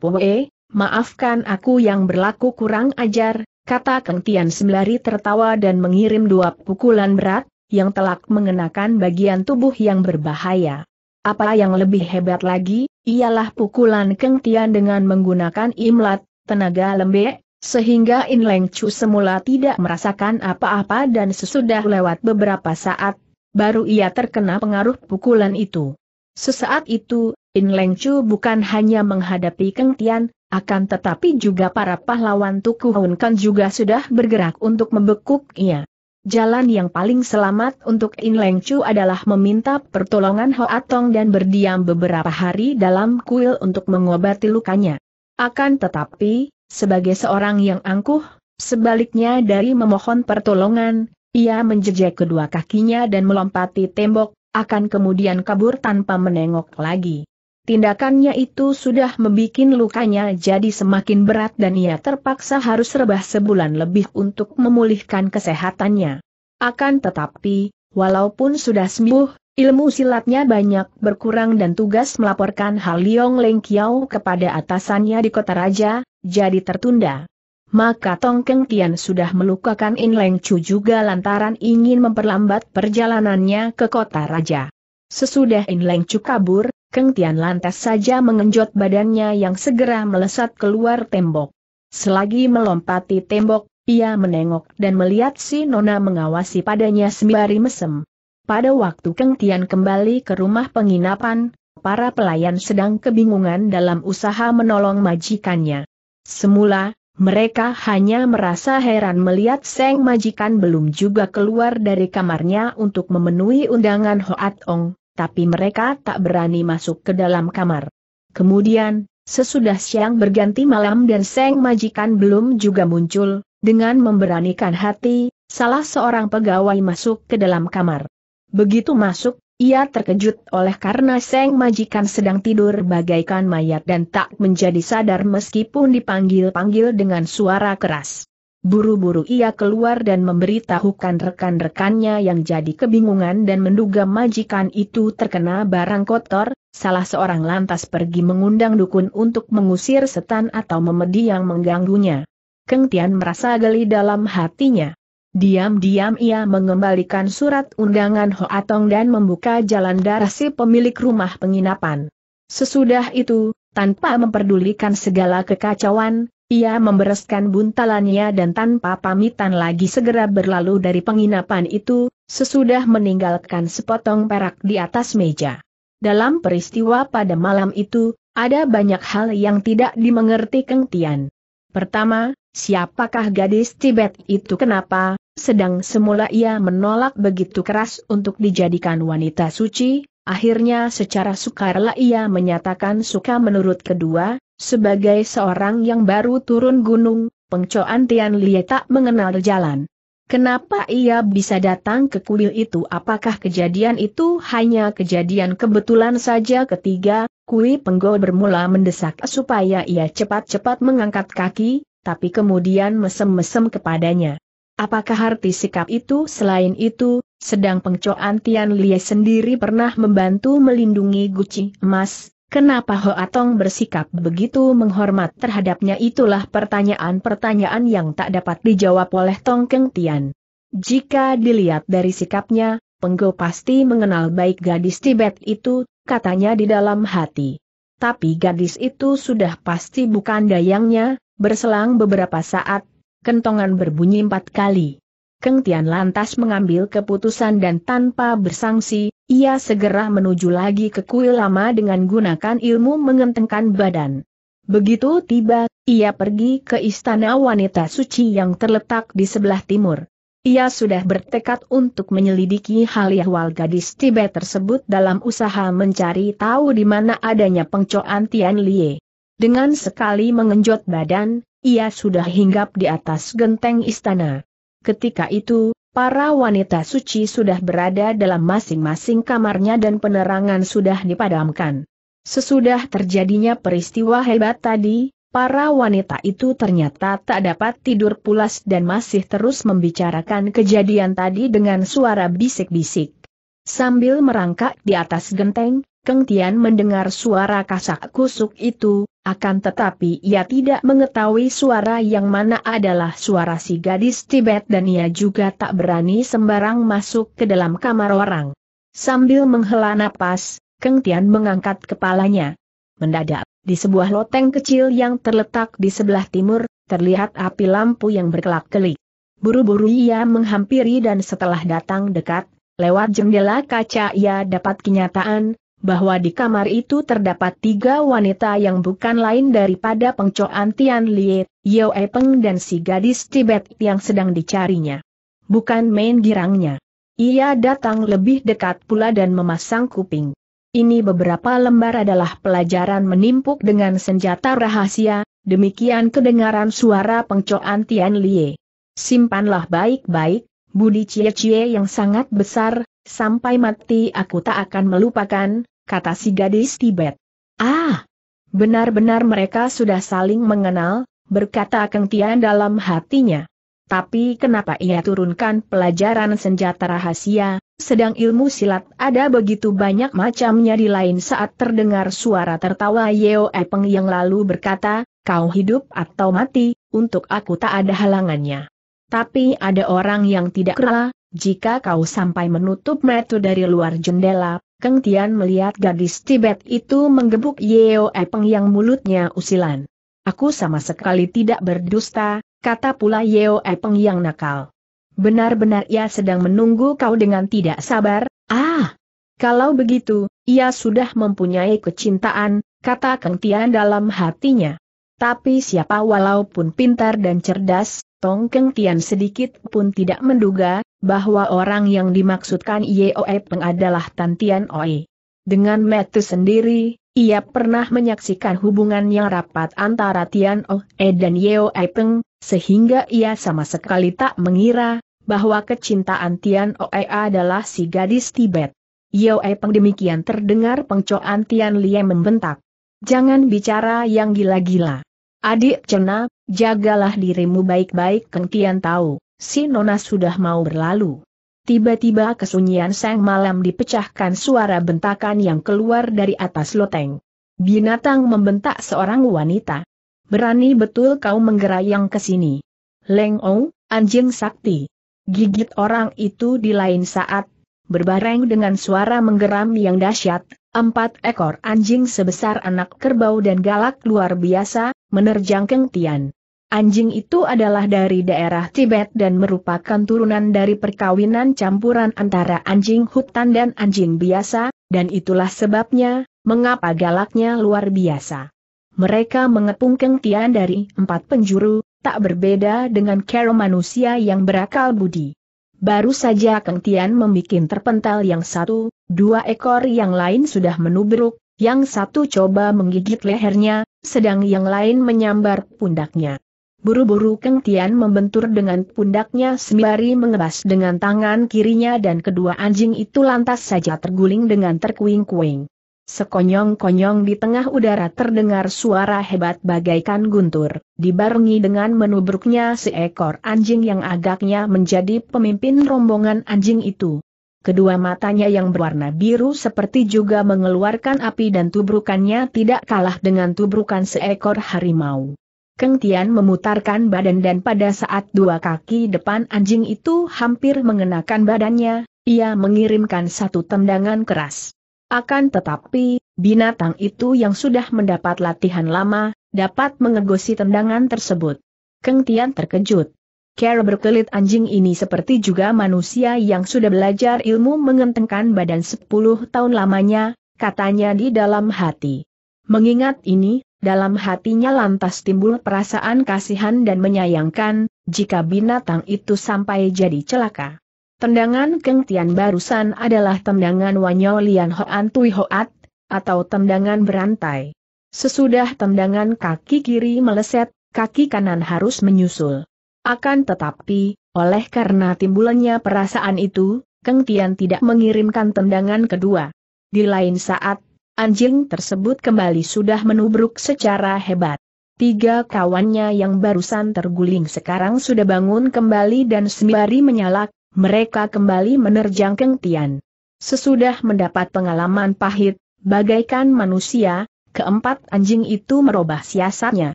Pue, maafkan aku yang berlaku kurang ajar, kata Keng Tian sembari tertawa dan mengirim dua pukulan berat, yang telak mengenakan bagian tubuh yang berbahaya. Apa yang lebih hebat lagi, ialah pukulan Keng Tian dengan menggunakan imlat, tenaga lembek, sehingga In Leng Chu semula tidak merasakan apa-apa dan sesudah lewat beberapa saat, baru ia terkena pengaruh pukulan itu. Sesaat itu, In Leng Chu bukan hanya menghadapi Keng Tian, akan tetapi juga para pahlawan Tuku Hun Kan juga sudah bergerak untuk membekuknya. Jalan yang paling selamat untuk In Leng Chu adalah meminta pertolongan Atong dan berdiam beberapa hari dalam kuil untuk mengobati lukanya. Akan tetapi, sebagai seorang yang angkuh, sebaliknya dari memohon pertolongan, ia menjejak kedua kakinya dan melompati tembok, akan kemudian kabur tanpa menengok lagi. Tindakannya itu sudah membuat lukanya jadi semakin berat dan ia terpaksa harus rebah sebulan lebih untuk memulihkan kesehatannya. Akan tetapi, walaupun sudah sembuh, ilmu silatnya banyak berkurang dan tugas melaporkan hal Liong Leng Kiao kepada atasannya di kota raja, jadi tertunda. Maka Tong Keng Tian sudah melukakan In Leng Chu juga lantaran ingin memperlambat perjalanannya ke kota raja. Sesudah In Leng Chu kabur, Keng Tian lantas saja mengenjot badannya yang segera melesat keluar tembok. Selagi melompati tembok, ia menengok dan melihat si Nona mengawasi padanya sembari mesem. Pada waktu Keng Tian kembali ke rumah penginapan, para pelayan sedang kebingungan dalam usaha menolong majikannya. Semula, mereka hanya merasa heran melihat Seng majikan belum juga keluar dari kamarnya untuk memenuhi undangan Hoat Ong tapi mereka tak berani masuk ke dalam kamar. Kemudian, sesudah siang berganti malam dan Seng Majikan belum juga muncul, dengan memberanikan hati, salah seorang pegawai masuk ke dalam kamar. Begitu masuk, ia terkejut oleh karena Seng Majikan sedang tidur bagaikan mayat dan tak menjadi sadar meskipun dipanggil-panggil dengan suara keras. Buru-buru ia keluar dan memberitahukan rekan-rekannya yang jadi kebingungan dan menduga majikan itu terkena barang kotor, salah seorang lantas pergi mengundang dukun untuk mengusir setan atau memedi yang mengganggunya. Keng Tian merasa geli dalam hatinya. Diam-diam ia mengembalikan surat undangan Ho Atong dan membuka jalan darah si pemilik rumah penginapan. Sesudah itu, tanpa memperdulikan segala kekacauan, ia membereskan buntalannya dan tanpa pamitan lagi segera berlalu dari penginapan itu, sesudah meninggalkan sepotong perak di atas meja. Dalam peristiwa pada malam itu, ada banyak hal yang tidak dimengerti Keng Tian. Pertama, siapakah gadis Tibet itu kenapa, sedang semula ia menolak begitu keras untuk dijadikan wanita suci, akhirnya secara sukarela ia menyatakan suka menurut kedua, sebagai seorang yang baru turun gunung, pengcoan Tian Lie tak mengenal jalan. Kenapa ia bisa datang ke kuil itu apakah kejadian itu hanya kejadian kebetulan saja ketiga, kui penggo bermula mendesak supaya ia cepat-cepat mengangkat kaki, tapi kemudian mesem-mesem kepadanya. Apakah arti sikap itu selain itu, sedang pengcoan Tian Lie sendiri pernah membantu melindungi guci emas, Kenapa Hoatong bersikap begitu menghormat terhadapnya itulah pertanyaan-pertanyaan yang tak dapat dijawab oleh Tong Keng Tian. Jika dilihat dari sikapnya, Penggo pasti mengenal baik gadis Tibet itu, katanya di dalam hati. Tapi gadis itu sudah pasti bukan dayangnya, berselang beberapa saat, kentongan berbunyi empat kali. Keng Tian lantas mengambil keputusan dan tanpa bersangsi, ia segera menuju lagi ke kuil lama dengan gunakan ilmu mengentengkan badan. Begitu tiba, ia pergi ke istana wanita suci yang terletak di sebelah timur. Ia sudah bertekad untuk menyelidiki hal ihwal gadis Tibet tersebut dalam usaha mencari tahu di mana adanya pengcoan Tian Lie. Dengan sekali mengenjot badan, ia sudah hinggap di atas genteng istana. Ketika itu, para wanita suci sudah berada dalam masing-masing kamarnya dan penerangan sudah dipadamkan. Sesudah terjadinya peristiwa hebat tadi, para wanita itu ternyata tak dapat tidur pulas dan masih terus membicarakan kejadian tadi dengan suara bisik-bisik. Sambil merangkak di atas genteng, Keng Tian mendengar suara kasak kusuk itu, akan tetapi ia tidak mengetahui suara yang mana adalah suara si gadis Tibet dan ia juga tak berani sembarang masuk ke dalam kamar orang. Sambil menghela napas, Keng Tian mengangkat kepalanya. Mendadak, di sebuah loteng kecil yang terletak di sebelah timur, terlihat api lampu yang berkelak-kelik. Buru-buru ia menghampiri dan setelah datang dekat, lewat jendela kaca ia dapat kenyataan bahwa di kamar itu terdapat tiga wanita yang bukan lain daripada pengcoan Tian Lie, Yeo Peng dan si gadis Tibet yang sedang dicarinya. Bukan main girangnya. Ia datang lebih dekat pula dan memasang kuping. Ini beberapa lembar adalah pelajaran menimpuk dengan senjata rahasia, demikian kedengaran suara Pengco Antian Liet. Simpanlah baik-baik, budi cie-cie yang sangat besar, sampai mati aku tak akan melupakan, kata si gadis Tibet. Ah! Benar-benar mereka sudah saling mengenal, berkata Keng Tian dalam hatinya. Tapi kenapa ia turunkan pelajaran senjata rahasia, sedang ilmu silat ada begitu banyak macamnya di lain saat terdengar suara tertawa Yeo Epeng yang lalu berkata, kau hidup atau mati, untuk aku tak ada halangannya. Tapi ada orang yang tidak rela, jika kau sampai menutup metu dari luar jendela, Keng Tian melihat gadis Tibet itu menggebuk Yeo Epeng yang mulutnya usilan. Aku sama sekali tidak berdusta, kata pula Yeo Epeng yang nakal. Benar-benar ia sedang menunggu kau dengan tidak sabar, ah! Kalau begitu, ia sudah mempunyai kecintaan, kata Keng Tian dalam hatinya. Tapi siapa walaupun pintar dan cerdas, Tongkeng Tian sedikit pun tidak menduga, bahwa orang yang dimaksudkan Yeoe Peng adalah Tan Tian Oe. Dengan metus sendiri, ia pernah menyaksikan hubungan yang rapat antara Tian Oe dan Yeoe Peng, sehingga ia sama sekali tak mengira, bahwa kecintaan Tian Oe adalah si gadis Tibet. Yeoe Peng demikian terdengar pengcoan Tian Lie membentak. Jangan bicara yang gila-gila. Adik Cena, Jagalah dirimu baik-baik Kengkian tahu, si Nona sudah mau berlalu. Tiba-tiba kesunyian sang malam dipecahkan suara bentakan yang keluar dari atas loteng. Binatang membentak seorang wanita. Berani betul kau menggerayang ke sini. Leng Ong, anjing sakti. Gigit orang itu di lain saat, berbareng dengan suara menggeram yang dahsyat, empat ekor anjing sebesar anak kerbau dan galak luar biasa, menerjang Keng Tian. Anjing itu adalah dari daerah Tibet dan merupakan turunan dari perkawinan campuran antara anjing hutan dan anjing biasa, dan itulah sebabnya, mengapa galaknya luar biasa. Mereka mengepung kengtian dari empat penjuru, tak berbeda dengan kero manusia yang berakal budi. Baru saja kengtian membuat terpental yang satu, dua ekor yang lain sudah menubruk, yang satu coba menggigit lehernya, sedang yang lain menyambar pundaknya. Buru-buru Keng Tian membentur dengan pundaknya sembari mengebas dengan tangan kirinya dan kedua anjing itu lantas saja terguling dengan terkuing-kuing. Sekonyong-konyong di tengah udara terdengar suara hebat bagaikan guntur, dibarengi dengan menubruknya seekor anjing yang agaknya menjadi pemimpin rombongan anjing itu. Kedua matanya yang berwarna biru seperti juga mengeluarkan api dan tubrukannya tidak kalah dengan tubrukan seekor harimau. Keng Tian memutarkan badan dan pada saat dua kaki depan anjing itu hampir mengenakan badannya, ia mengirimkan satu tendangan keras. Akan tetapi, binatang itu yang sudah mendapat latihan lama, dapat mengegosi tendangan tersebut. Keng Tian terkejut. Cara berkelit anjing ini seperti juga manusia yang sudah belajar ilmu mengentengkan badan 10 tahun lamanya, katanya di dalam hati. Mengingat ini, dalam hatinya lantas timbul perasaan kasihan dan menyayangkan, jika binatang itu sampai jadi celaka. Tendangan Keng Tian barusan adalah tendangan Wanyo Lian Hoan Tui Hoat, atau tendangan berantai. Sesudah tendangan kaki kiri meleset, kaki kanan harus menyusul. Akan tetapi, oleh karena timbulannya perasaan itu, Keng Tian tidak mengirimkan tendangan kedua. Di lain saat, Anjing tersebut kembali sudah menubruk secara hebat. Tiga kawannya yang barusan terguling sekarang sudah bangun kembali dan sembari menyalak, mereka kembali menerjang Keng Tian. Sesudah mendapat pengalaman pahit, bagaikan manusia, keempat anjing itu merubah siasatnya.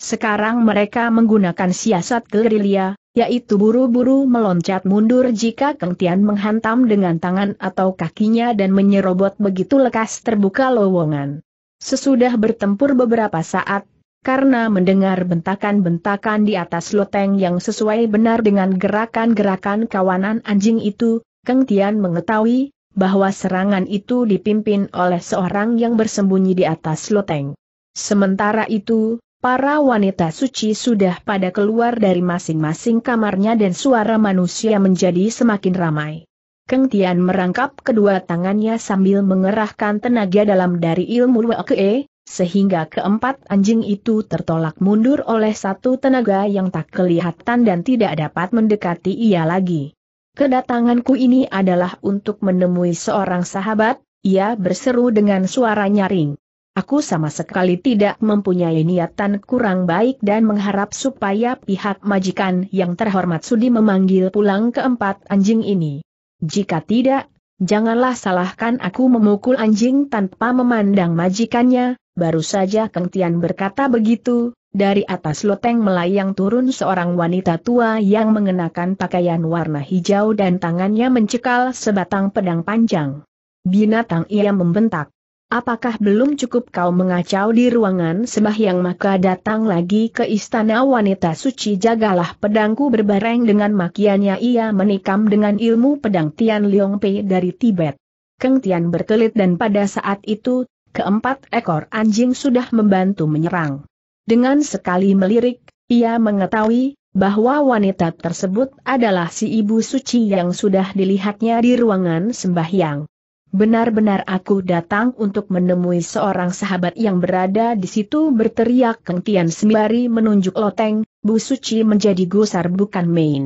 Sekarang mereka menggunakan siasat gerilya, yaitu buru-buru meloncat mundur jika Kang Tian menghantam dengan tangan atau kakinya dan menyerobot begitu lekas terbuka lowongan. Sesudah bertempur beberapa saat, karena mendengar bentakan-bentakan di atas loteng yang sesuai benar dengan gerakan-gerakan kawanan anjing itu, Keng Tian mengetahui bahwa serangan itu dipimpin oleh seorang yang bersembunyi di atas loteng. Sementara itu, Para wanita suci sudah pada keluar dari masing-masing kamarnya dan suara manusia menjadi semakin ramai. Keng Tian merangkap kedua tangannya sambil mengerahkan tenaga dalam dari ilmu Wekee, sehingga keempat anjing itu tertolak mundur oleh satu tenaga yang tak kelihatan dan tidak dapat mendekati ia lagi. Kedatanganku ini adalah untuk menemui seorang sahabat, ia berseru dengan suara nyaring. Aku sama sekali tidak mempunyai niatan kurang baik dan mengharap supaya pihak majikan yang terhormat sudi memanggil pulang keempat anjing ini. Jika tidak, janganlah salahkan aku memukul anjing tanpa memandang majikannya, baru saja Keng Tian berkata begitu, dari atas loteng melayang turun seorang wanita tua yang mengenakan pakaian warna hijau dan tangannya mencekal sebatang pedang panjang. Binatang ia membentak. Apakah belum cukup kau mengacau di ruangan sembahyang maka datang lagi ke istana wanita suci jagalah pedangku berbareng dengan makiannya ia menikam dengan ilmu pedang Tian Leong Pei dari Tibet. Keng Tian berkelit dan pada saat itu, keempat ekor anjing sudah membantu menyerang. Dengan sekali melirik, ia mengetahui bahwa wanita tersebut adalah si ibu suci yang sudah dilihatnya di ruangan sembahyang. Benar-benar aku datang untuk menemui seorang sahabat yang berada di situ berteriak kentian sembari menunjuk loteng, Bu Suci menjadi gusar bukan main.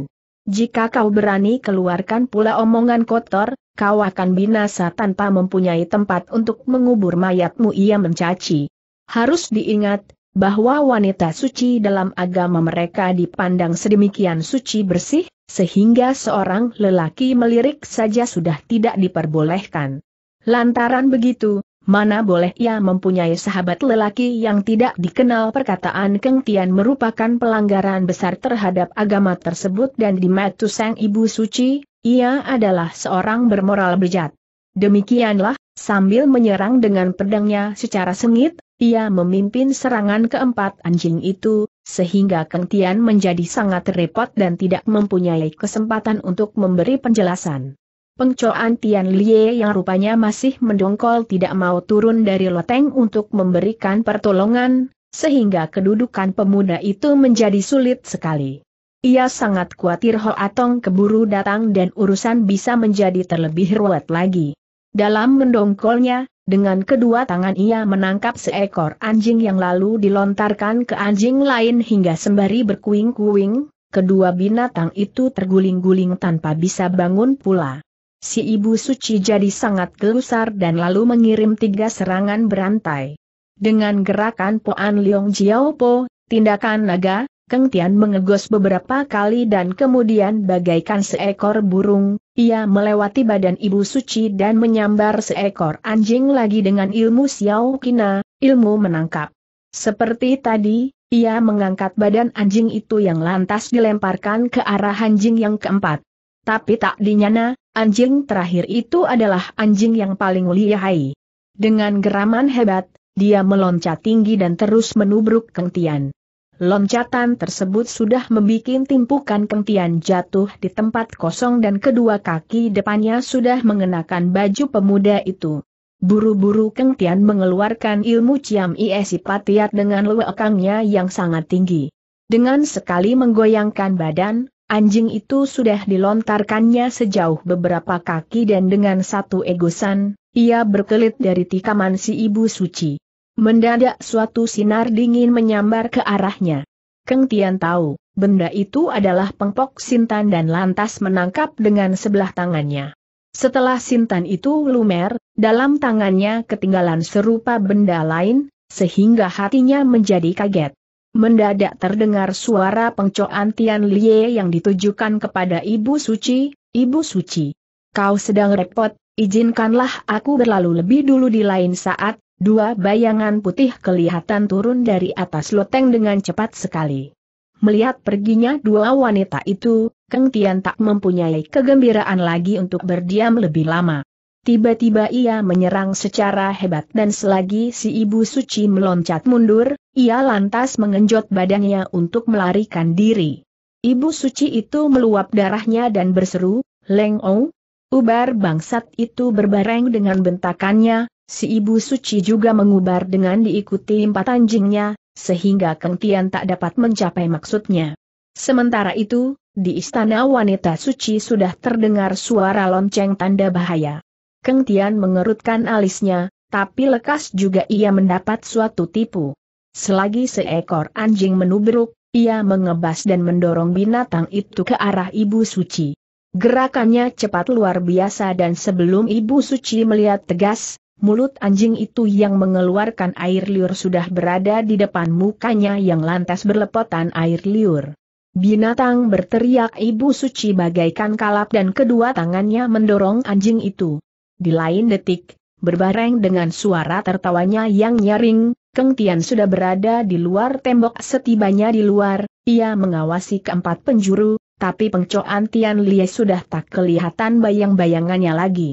Jika kau berani keluarkan pula omongan kotor, kau akan binasa tanpa mempunyai tempat untuk mengubur mayatmu ia mencaci. Harus diingat, bahwa wanita suci dalam agama mereka dipandang sedemikian suci bersih, sehingga seorang lelaki melirik saja sudah tidak diperbolehkan. Lantaran begitu, mana boleh ia mempunyai sahabat lelaki yang tidak dikenal perkataan Keng Tian merupakan pelanggaran besar terhadap agama tersebut dan di mata sang ibu suci, ia adalah seorang bermoral bejat. Demikianlah, sambil menyerang dengan pedangnya secara sengit, ia memimpin serangan keempat anjing itu, sehingga Kang Tian menjadi sangat repot dan tidak mempunyai kesempatan untuk memberi penjelasan. Pengcoan Tian Lie yang rupanya masih mendongkol tidak mau turun dari loteng untuk memberikan pertolongan, sehingga kedudukan pemuda itu menjadi sulit sekali. Ia sangat khawatir Ho Atong keburu datang dan urusan bisa menjadi terlebih ruwet lagi. Dalam mendongkolnya, dengan kedua tangan ia menangkap seekor anjing yang lalu dilontarkan ke anjing lain hingga sembari berkuing-kuing, kedua binatang itu terguling-guling tanpa bisa bangun pula. Si ibu suci jadi sangat gelusar dan lalu mengirim tiga serangan berantai. Dengan gerakan Poan Leong Jiao Po, tindakan naga, Keng Tian mengegos beberapa kali dan kemudian bagaikan seekor burung, ia melewati badan Ibu Suci dan menyambar seekor anjing lagi dengan ilmu Xiao Kina, ilmu menangkap. Seperti tadi, ia mengangkat badan anjing itu yang lantas dilemparkan ke arah anjing yang keempat. Tapi tak dinyana, anjing terakhir itu adalah anjing yang paling lihai. Dengan geraman hebat, dia meloncat tinggi dan terus menubruk Keng Tian. Loncatan tersebut sudah membuat timpukan kentian jatuh di tempat kosong dan kedua kaki depannya sudah mengenakan baju pemuda itu. Buru-buru kentian mengeluarkan ilmu ciam iesi patiat dengan lewekangnya yang sangat tinggi. Dengan sekali menggoyangkan badan, anjing itu sudah dilontarkannya sejauh beberapa kaki dan dengan satu egosan, ia berkelit dari tikaman si ibu suci. Mendadak suatu sinar dingin menyambar ke arahnya. Keng Tian tahu, benda itu adalah pengpok Sintan dan lantas menangkap dengan sebelah tangannya. Setelah Sintan itu lumer, dalam tangannya ketinggalan serupa benda lain, sehingga hatinya menjadi kaget. Mendadak terdengar suara pengcoan Tian Lie yang ditujukan kepada Ibu Suci, Ibu Suci. Kau sedang repot, izinkanlah aku berlalu lebih dulu di lain saat, Dua bayangan putih kelihatan turun dari atas loteng dengan cepat sekali. Melihat perginya dua wanita itu, Keng Tian tak mempunyai kegembiraan lagi untuk berdiam lebih lama. Tiba-tiba ia menyerang secara hebat dan selagi si ibu suci meloncat mundur, ia lantas mengenjot badannya untuk melarikan diri. Ibu suci itu meluap darahnya dan berseru, Leng Ou, Ubar bangsat itu berbareng dengan bentakannya, Si ibu suci juga mengubar dengan diikuti empat anjingnya, sehingga Kang Tian tak dapat mencapai maksudnya. Sementara itu, di istana wanita suci sudah terdengar suara lonceng tanda bahaya. Kang Tian mengerutkan alisnya, tapi lekas juga ia mendapat suatu tipu. Selagi seekor anjing menubruk, ia mengebas dan mendorong binatang itu ke arah ibu suci. Gerakannya cepat luar biasa dan sebelum ibu suci melihat tegas, mulut anjing itu yang mengeluarkan air liur sudah berada di depan mukanya yang lantas berlepotan air liur. Binatang berteriak ibu suci bagaikan kalap dan kedua tangannya mendorong anjing itu. Di lain detik, berbareng dengan suara tertawanya yang nyaring, Keng Tian sudah berada di luar tembok setibanya di luar, ia mengawasi keempat penjuru, tapi pengcoan Tian Lie sudah tak kelihatan bayang-bayangannya lagi.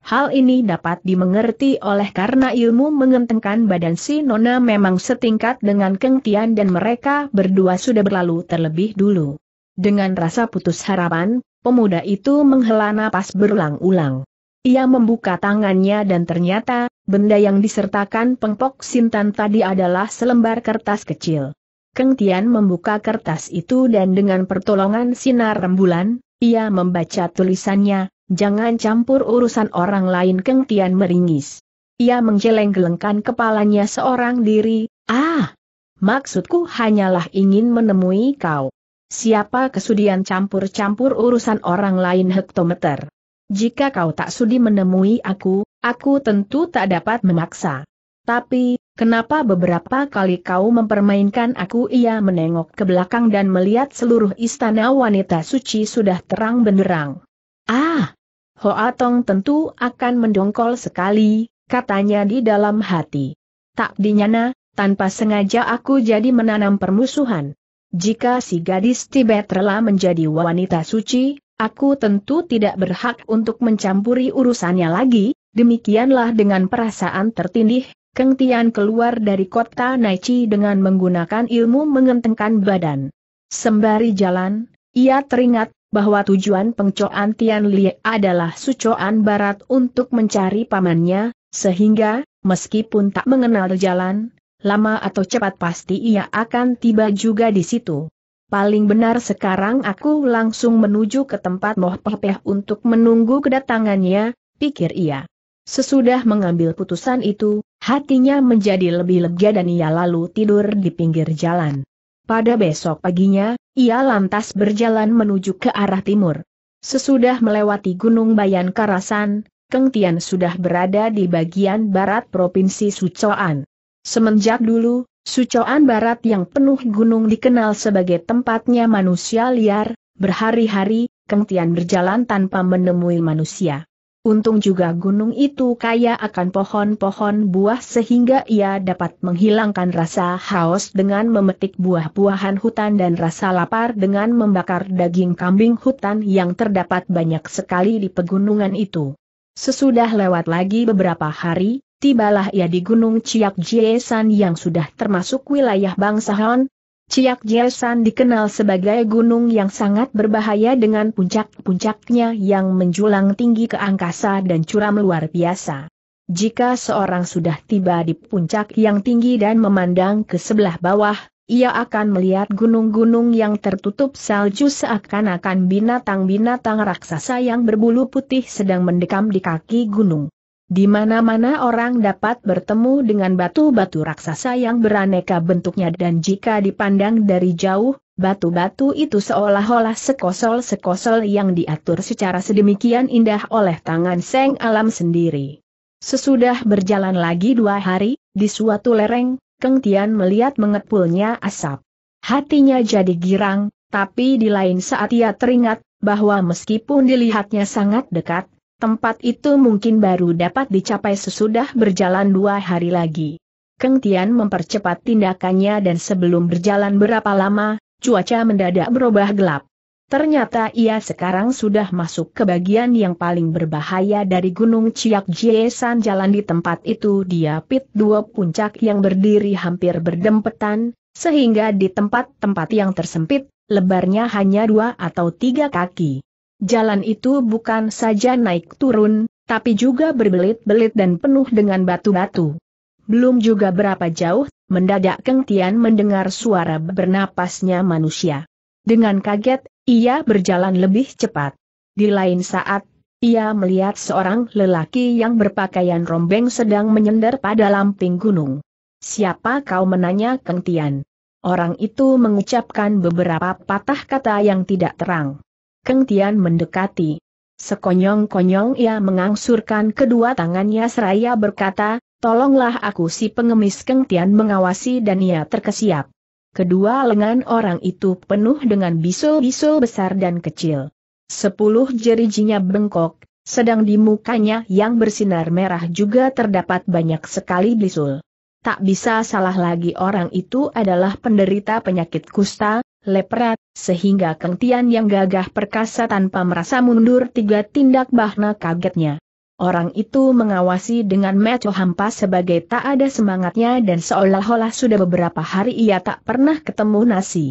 Hal ini dapat dimengerti oleh karena ilmu mengentengkan badan si Nona memang setingkat dengan Keng Tian dan mereka berdua sudah berlalu terlebih dulu. Dengan rasa putus harapan, pemuda itu menghela napas berulang-ulang. Ia membuka tangannya dan ternyata, benda yang disertakan pengpok Sintan tadi adalah selembar kertas kecil. Keng Tian membuka kertas itu dan dengan pertolongan sinar rembulan, ia membaca tulisannya, Jangan campur urusan orang lain Keng Tian meringis. Ia menggeleng-gelengkan kepalanya seorang diri, ah, maksudku hanyalah ingin menemui kau. Siapa kesudian campur-campur urusan orang lain hektometer? Jika kau tak sudi menemui aku, aku tentu tak dapat memaksa. Tapi, kenapa beberapa kali kau mempermainkan aku ia menengok ke belakang dan melihat seluruh istana wanita suci sudah terang benderang. Ah, Hoatong tentu akan mendongkol sekali, katanya di dalam hati. Tak dinyana, tanpa sengaja aku jadi menanam permusuhan. Jika si gadis Tibet rela menjadi wanita suci, aku tentu tidak berhak untuk mencampuri urusannya lagi, demikianlah dengan perasaan tertindih, Keng Tian keluar dari kota Naichi dengan menggunakan ilmu mengentengkan badan. Sembari jalan, ia teringat bahwa tujuan pengcoan Tian Li adalah sucoan barat untuk mencari pamannya, sehingga, meskipun tak mengenal jalan, lama atau cepat pasti ia akan tiba juga di situ. Paling benar sekarang aku langsung menuju ke tempat Moh Pepeh untuk menunggu kedatangannya, pikir ia. Sesudah mengambil putusan itu, hatinya menjadi lebih lega dan ia lalu tidur di pinggir jalan. Pada besok paginya, ia lantas berjalan menuju ke arah timur. Sesudah melewati Gunung Bayan Karasan, Keng Tian sudah berada di bagian barat Provinsi Sucoan. Semenjak dulu, Sucoan Barat yang penuh gunung dikenal sebagai tempatnya manusia liar, berhari-hari, Keng Tian berjalan tanpa menemui manusia. Untung juga gunung itu kaya akan pohon-pohon buah sehingga ia dapat menghilangkan rasa haus dengan memetik buah-buahan hutan dan rasa lapar dengan membakar daging kambing hutan yang terdapat banyak sekali di pegunungan itu. Sesudah lewat lagi beberapa hari, tibalah ia di Gunung Ciak Jiesan yang sudah termasuk wilayah bangsa Han, Ciak Jelsan dikenal sebagai gunung yang sangat berbahaya dengan puncak-puncaknya yang menjulang tinggi ke angkasa dan curam luar biasa. Jika seorang sudah tiba di puncak yang tinggi dan memandang ke sebelah bawah, ia akan melihat gunung-gunung yang tertutup salju seakan-akan binatang-binatang raksasa yang berbulu putih sedang mendekam di kaki gunung. Di mana-mana orang dapat bertemu dengan batu-batu raksasa yang beraneka bentuknya dan jika dipandang dari jauh, batu-batu itu seolah-olah sekosol-sekosol yang diatur secara sedemikian indah oleh tangan Seng Alam sendiri. Sesudah berjalan lagi dua hari, di suatu lereng, Keng Tian melihat mengepulnya asap. Hatinya jadi girang, tapi di lain saat ia teringat, bahwa meskipun dilihatnya sangat dekat, Tempat itu mungkin baru dapat dicapai sesudah berjalan dua hari lagi. Keng Tian mempercepat tindakannya dan sebelum berjalan berapa lama, cuaca mendadak berubah gelap. Ternyata ia sekarang sudah masuk ke bagian yang paling berbahaya dari Gunung Ciak Jiesan jalan di tempat itu diapit dua puncak yang berdiri hampir berdempetan, sehingga di tempat-tempat yang tersempit, lebarnya hanya dua atau tiga kaki. Jalan itu bukan saja naik turun, tapi juga berbelit-belit dan penuh dengan batu-batu. Belum juga berapa jauh, mendadak Keng Tian mendengar suara bernapasnya manusia. Dengan kaget, ia berjalan lebih cepat. Di lain saat, ia melihat seorang lelaki yang berpakaian rombeng sedang menyender pada lamping gunung. Siapa kau menanya Keng Tian? Orang itu mengucapkan beberapa patah kata yang tidak terang. Keng Tian mendekati. Sekonyong-konyong ia mengangsurkan kedua tangannya seraya berkata, Tolonglah aku si pengemis Keng Tian mengawasi dan ia terkesiap. Kedua lengan orang itu penuh dengan bisul-bisul besar dan kecil. Sepuluh jerijinya bengkok, sedang di mukanya yang bersinar merah juga terdapat banyak sekali bisul. Tak bisa salah lagi orang itu adalah penderita penyakit kusta, leprat, sehingga kentian yang gagah perkasa tanpa merasa mundur tiga tindak bahna kagetnya. Orang itu mengawasi dengan meco hampa sebagai tak ada semangatnya dan seolah-olah sudah beberapa hari ia tak pernah ketemu nasi.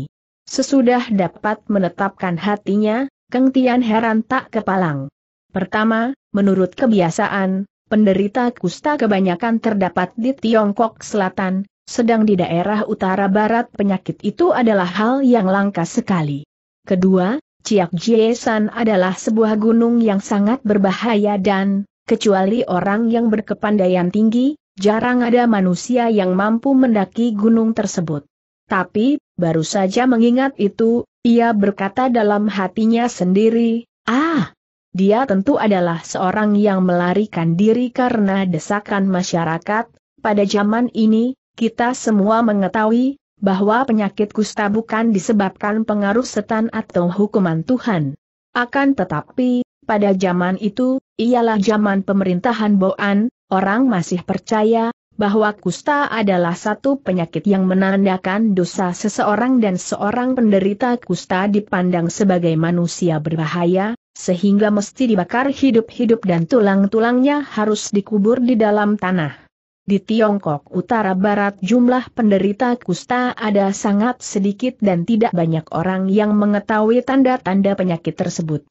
Sesudah dapat menetapkan hatinya, Keng Tian heran tak kepalang. Pertama, menurut kebiasaan, penderita kusta kebanyakan terdapat di Tiongkok Selatan, sedang di daerah utara barat penyakit itu adalah hal yang langka sekali. Kedua, Ciak Jiesan adalah sebuah gunung yang sangat berbahaya dan, kecuali orang yang berkepandaian tinggi, jarang ada manusia yang mampu mendaki gunung tersebut. Tapi, baru saja mengingat itu, ia berkata dalam hatinya sendiri, Ah! Dia tentu adalah seorang yang melarikan diri karena desakan masyarakat, pada zaman ini, kita semua mengetahui, bahwa penyakit kusta bukan disebabkan pengaruh setan atau hukuman Tuhan. Akan tetapi, pada zaman itu, ialah zaman pemerintahan Boan, orang masih percaya, bahwa kusta adalah satu penyakit yang menandakan dosa seseorang dan seorang penderita kusta dipandang sebagai manusia berbahaya, sehingga mesti dibakar hidup-hidup dan tulang-tulangnya harus dikubur di dalam tanah. Di Tiongkok Utara Barat jumlah penderita kusta ada sangat sedikit dan tidak banyak orang yang mengetahui tanda-tanda penyakit tersebut.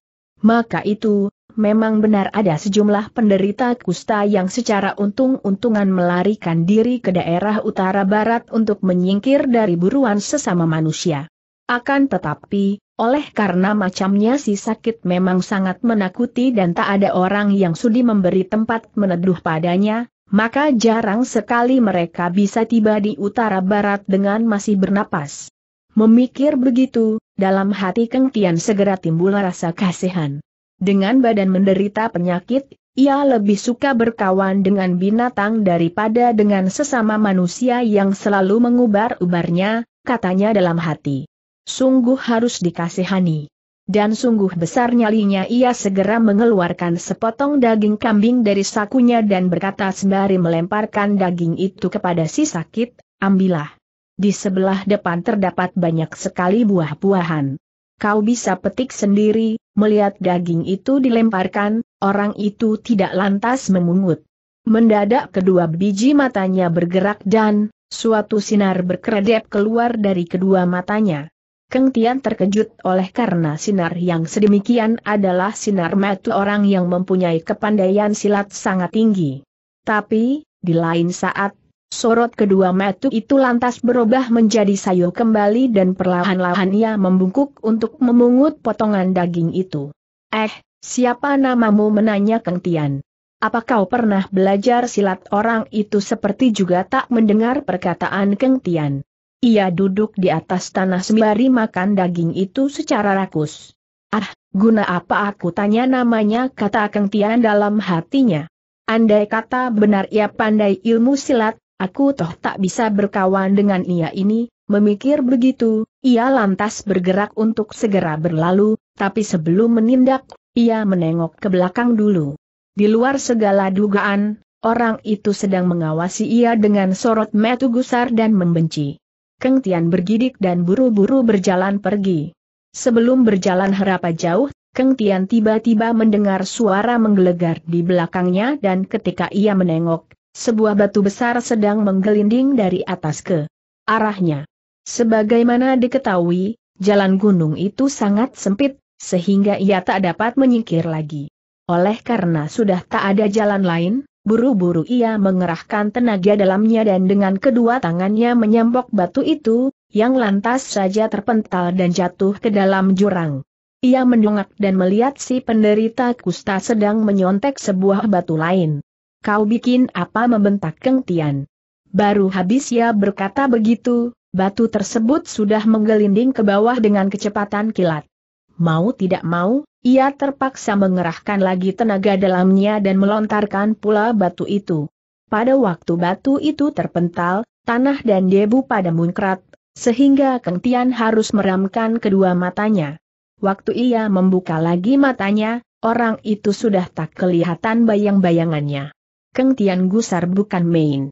Maka itu, memang benar ada sejumlah penderita kusta yang secara untung-untungan melarikan diri ke daerah utara barat untuk menyingkir dari buruan sesama manusia. Akan tetapi, oleh karena macamnya si sakit memang sangat menakuti dan tak ada orang yang sudi memberi tempat meneduh padanya, maka jarang sekali mereka bisa tiba di utara barat dengan masih bernapas. Memikir begitu, dalam hati Keng Tian segera timbul rasa kasihan. Dengan badan menderita penyakit, ia lebih suka berkawan dengan binatang daripada dengan sesama manusia yang selalu mengubar-ubarnya, katanya dalam hati. Sungguh harus dikasihani dan sungguh besar nyalinya ia segera mengeluarkan sepotong daging kambing dari sakunya dan berkata sembari melemparkan daging itu kepada si sakit, ambillah. Di sebelah depan terdapat banyak sekali buah-buahan. Kau bisa petik sendiri, melihat daging itu dilemparkan, orang itu tidak lantas memungut. Mendadak kedua biji matanya bergerak dan, suatu sinar berkeredep keluar dari kedua matanya. Keng Tian terkejut oleh karena sinar yang sedemikian adalah sinar metu orang yang mempunyai kepandaian silat sangat tinggi. Tapi, di lain saat, sorot kedua metu itu lantas berubah menjadi sayu kembali dan perlahan-lahan ia membungkuk untuk memungut potongan daging itu. Eh, siapa namamu menanya Keng Tian? Apa kau pernah belajar silat orang itu seperti juga tak mendengar perkataan Keng Tian? Ia duduk di atas tanah sembari makan daging itu secara rakus. Ah, guna apa aku tanya namanya kata Kang Tian dalam hatinya. Andai kata benar ia pandai ilmu silat, aku toh tak bisa berkawan dengan ia ini, Memikir begitu, ia lantas bergerak untuk segera berlalu, tapi sebelum menindak, ia menengok ke belakang dulu. Di luar segala dugaan, orang itu sedang mengawasi ia dengan sorot metu gusar dan membenci. Keng Tian bergidik dan buru-buru berjalan pergi. Sebelum berjalan herapa jauh, Keng Tian tiba-tiba mendengar suara menggelegar di belakangnya dan ketika ia menengok, sebuah batu besar sedang menggelinding dari atas ke arahnya. Sebagaimana diketahui, jalan gunung itu sangat sempit, sehingga ia tak dapat menyingkir lagi. Oleh karena sudah tak ada jalan lain, Buru-buru ia mengerahkan tenaga dalamnya dan dengan kedua tangannya menyambok batu itu, yang lantas saja terpental dan jatuh ke dalam jurang. Ia mendongak dan melihat si penderita kusta sedang menyontek sebuah batu lain. Kau bikin apa membentak kengtian? Baru habis ia berkata begitu, batu tersebut sudah menggelinding ke bawah dengan kecepatan kilat. Mau tidak mau, ia terpaksa mengerahkan lagi tenaga dalamnya dan melontarkan pula batu itu. Pada waktu batu itu terpental, tanah dan debu pada muncrat, sehingga Keng Tian harus meramkan kedua matanya. Waktu ia membuka lagi matanya, orang itu sudah tak kelihatan bayang-bayangannya. Keng Tian gusar bukan main.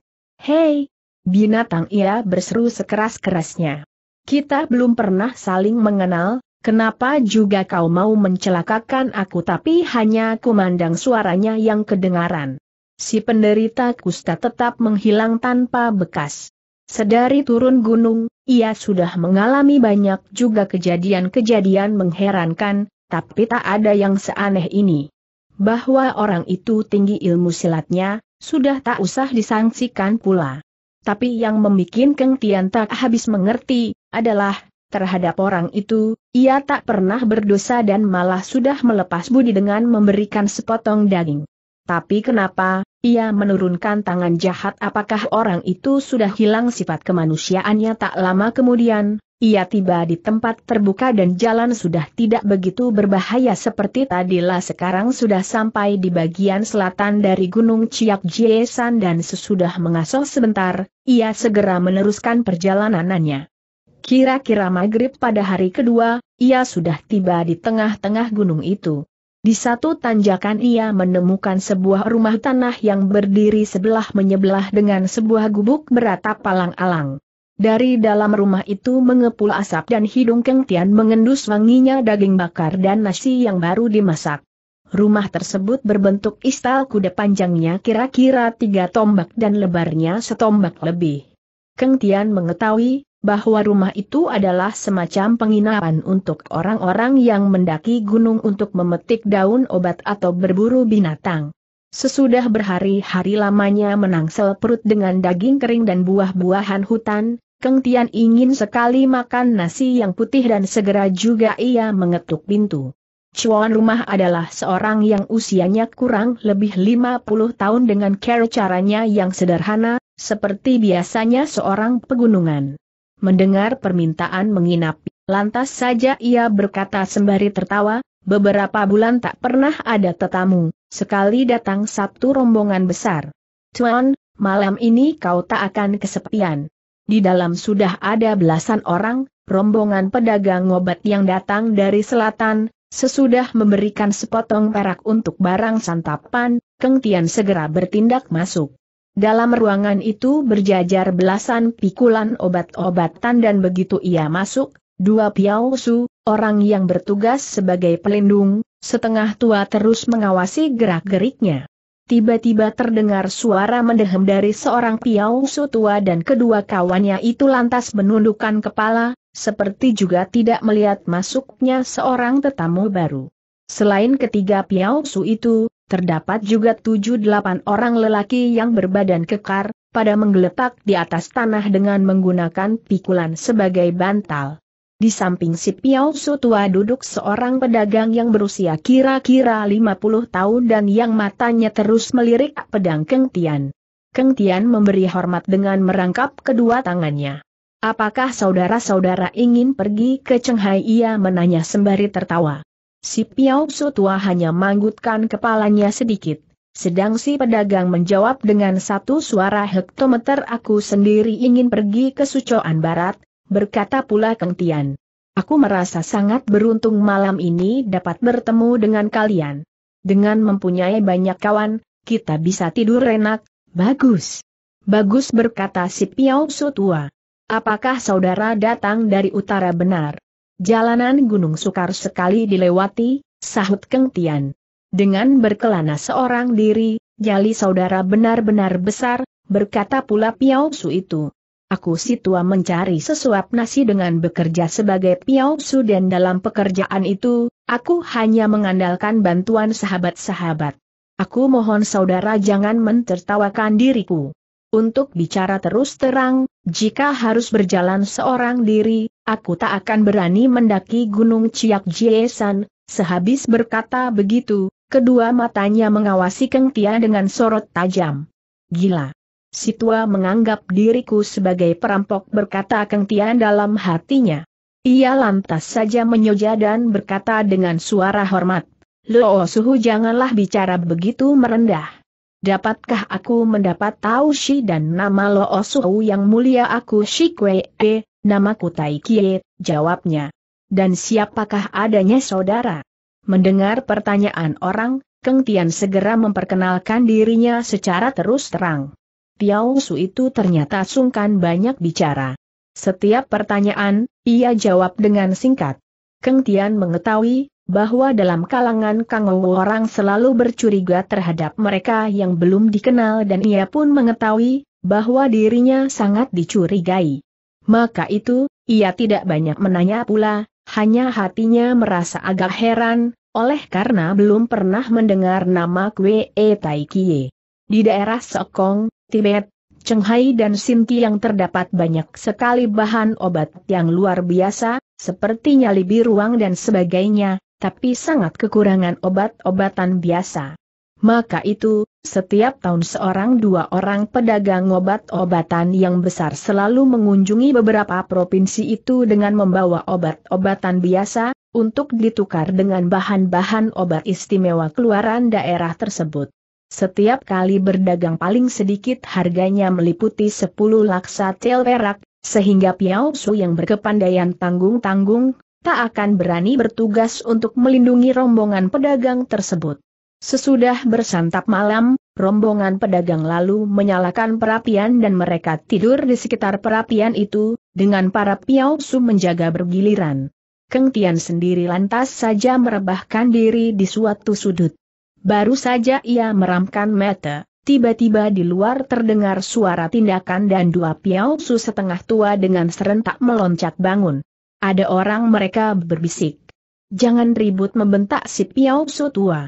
Hei! Binatang ia berseru sekeras-kerasnya. Kita belum pernah saling mengenal, Kenapa juga kau mau mencelakakan aku tapi hanya kumandang suaranya yang kedengaran. Si penderita kusta tetap menghilang tanpa bekas. Sedari turun gunung, ia sudah mengalami banyak juga kejadian-kejadian mengherankan, tapi tak ada yang seaneh ini. Bahwa orang itu tinggi ilmu silatnya, sudah tak usah disangsikan pula. Tapi yang membuat Keng Tian tak habis mengerti, adalah terhadap orang itu, ia tak pernah berdosa dan malah sudah melepas budi dengan memberikan sepotong daging. Tapi kenapa, ia menurunkan tangan jahat apakah orang itu sudah hilang sifat kemanusiaannya tak lama kemudian, ia tiba di tempat terbuka dan jalan sudah tidak begitu berbahaya seperti tadilah sekarang sudah sampai di bagian selatan dari Gunung Ciak Jiesan dan sesudah mengasuh sebentar, ia segera meneruskan perjalanannya. Kira-kira maghrib pada hari kedua, ia sudah tiba di tengah-tengah gunung itu. Di satu tanjakan ia menemukan sebuah rumah tanah yang berdiri sebelah menyebelah dengan sebuah gubuk beratap palang-alang. Dari dalam rumah itu mengepul asap dan hidung Keng Tian mengendus wanginya daging bakar dan nasi yang baru dimasak. Rumah tersebut berbentuk istal kuda panjangnya kira-kira tiga tombak dan lebarnya setombak lebih. Keng Tian mengetahui bahwa rumah itu adalah semacam penginapan untuk orang-orang yang mendaki gunung untuk memetik daun obat atau berburu binatang. Sesudah berhari-hari lamanya menangsel perut dengan daging kering dan buah-buahan hutan, Keng Tian ingin sekali makan nasi yang putih dan segera juga ia mengetuk pintu. Cuan rumah adalah seorang yang usianya kurang lebih 50 tahun dengan cara caranya yang sederhana, seperti biasanya seorang pegunungan. Mendengar permintaan menginap, lantas saja ia berkata sembari tertawa, beberapa bulan tak pernah ada tetamu, sekali datang Sabtu rombongan besar. Tuan, malam ini kau tak akan kesepian. Di dalam sudah ada belasan orang, rombongan pedagang obat yang datang dari selatan, sesudah memberikan sepotong perak untuk barang santapan, Keng Tian segera bertindak masuk. Dalam ruangan itu berjajar belasan pikulan obat-obatan dan begitu ia masuk, dua Piao Su, orang yang bertugas sebagai pelindung, setengah tua terus mengawasi gerak-geriknya. Tiba-tiba terdengar suara mendehem dari seorang Piao Su tua dan kedua kawannya itu lantas menundukkan kepala, seperti juga tidak melihat masuknya seorang tetamu baru. Selain ketiga Piao Su itu, Terdapat juga tujuh delapan orang lelaki yang berbadan kekar, pada menggeletak di atas tanah dengan menggunakan pikulan sebagai bantal. Di samping si Piao tua duduk seorang pedagang yang berusia kira-kira 50 tahun dan yang matanya terus melirik pedang Keng Tian. Keng Tian memberi hormat dengan merangkap kedua tangannya. Apakah saudara-saudara ingin pergi ke Cenghai? Ia menanya sembari tertawa. Si Piao Su tua hanya manggutkan kepalanya sedikit. Sedang si pedagang menjawab dengan satu suara hektometer aku sendiri ingin pergi ke Sucoan Barat, berkata pula Keng Tian. Aku merasa sangat beruntung malam ini dapat bertemu dengan kalian. Dengan mempunyai banyak kawan, kita bisa tidur enak, bagus. Bagus berkata si Piao Su tua. Apakah saudara datang dari utara benar? Jalanan gunung sukar sekali dilewati, sahut Keng Tian. Dengan berkelana seorang diri, jali saudara benar-benar besar, berkata pula Piao Su itu. Aku si tua mencari sesuap nasi dengan bekerja sebagai Piao Su dan dalam pekerjaan itu, aku hanya mengandalkan bantuan sahabat-sahabat. Aku mohon saudara jangan mentertawakan diriku. Untuk bicara terus terang, jika harus berjalan seorang diri, aku tak akan berani mendaki gunung Ciak Jiesan, sehabis berkata begitu, kedua matanya mengawasi Keng Tia dengan sorot tajam. Gila. Si tua menganggap diriku sebagai perampok berkata Keng Tia dalam hatinya. Ia lantas saja menyoja dan berkata dengan suara hormat, Lo Suhu janganlah bicara begitu merendah. Dapatkah aku mendapat tahu Shi dan nama Lo Suhu yang mulia aku Shi Kwee, Namaku Tai Kie, jawabnya. Dan siapakah adanya saudara? Mendengar pertanyaan orang, Keng Tian segera memperkenalkan dirinya secara terus terang. Piao Su itu ternyata sungkan banyak bicara. Setiap pertanyaan, ia jawab dengan singkat. Keng Tian mengetahui bahwa dalam kalangan Kang Wu orang selalu bercuriga terhadap mereka yang belum dikenal dan ia pun mengetahui bahwa dirinya sangat dicurigai. Maka itu, ia tidak banyak menanya pula, hanya hatinya merasa agak heran, oleh karena belum pernah mendengar nama Kwee e Kie. Di daerah Sokong, Tibet, Shanghai dan Sinti yang terdapat banyak sekali bahan obat yang luar biasa, seperti nyali biruang dan sebagainya, tapi sangat kekurangan obat-obatan biasa. Maka itu, setiap tahun seorang dua orang pedagang obat-obatan yang besar selalu mengunjungi beberapa provinsi itu dengan membawa obat-obatan biasa, untuk ditukar dengan bahan-bahan obat istimewa keluaran daerah tersebut. Setiap kali berdagang paling sedikit harganya meliputi 10 laksa tel perak, sehingga Piao Su yang berkepandaian tanggung-tanggung, tak akan berani bertugas untuk melindungi rombongan pedagang tersebut. Sesudah bersantap malam, rombongan pedagang lalu menyalakan perapian dan mereka tidur di sekitar perapian itu, dengan para su menjaga bergiliran. Keng Tian sendiri lantas saja merebahkan diri di suatu sudut. Baru saja ia meramkan mata, tiba-tiba di luar terdengar suara tindakan dan dua su setengah tua dengan serentak meloncat bangun. Ada orang mereka berbisik. Jangan ribut membentak si su tua.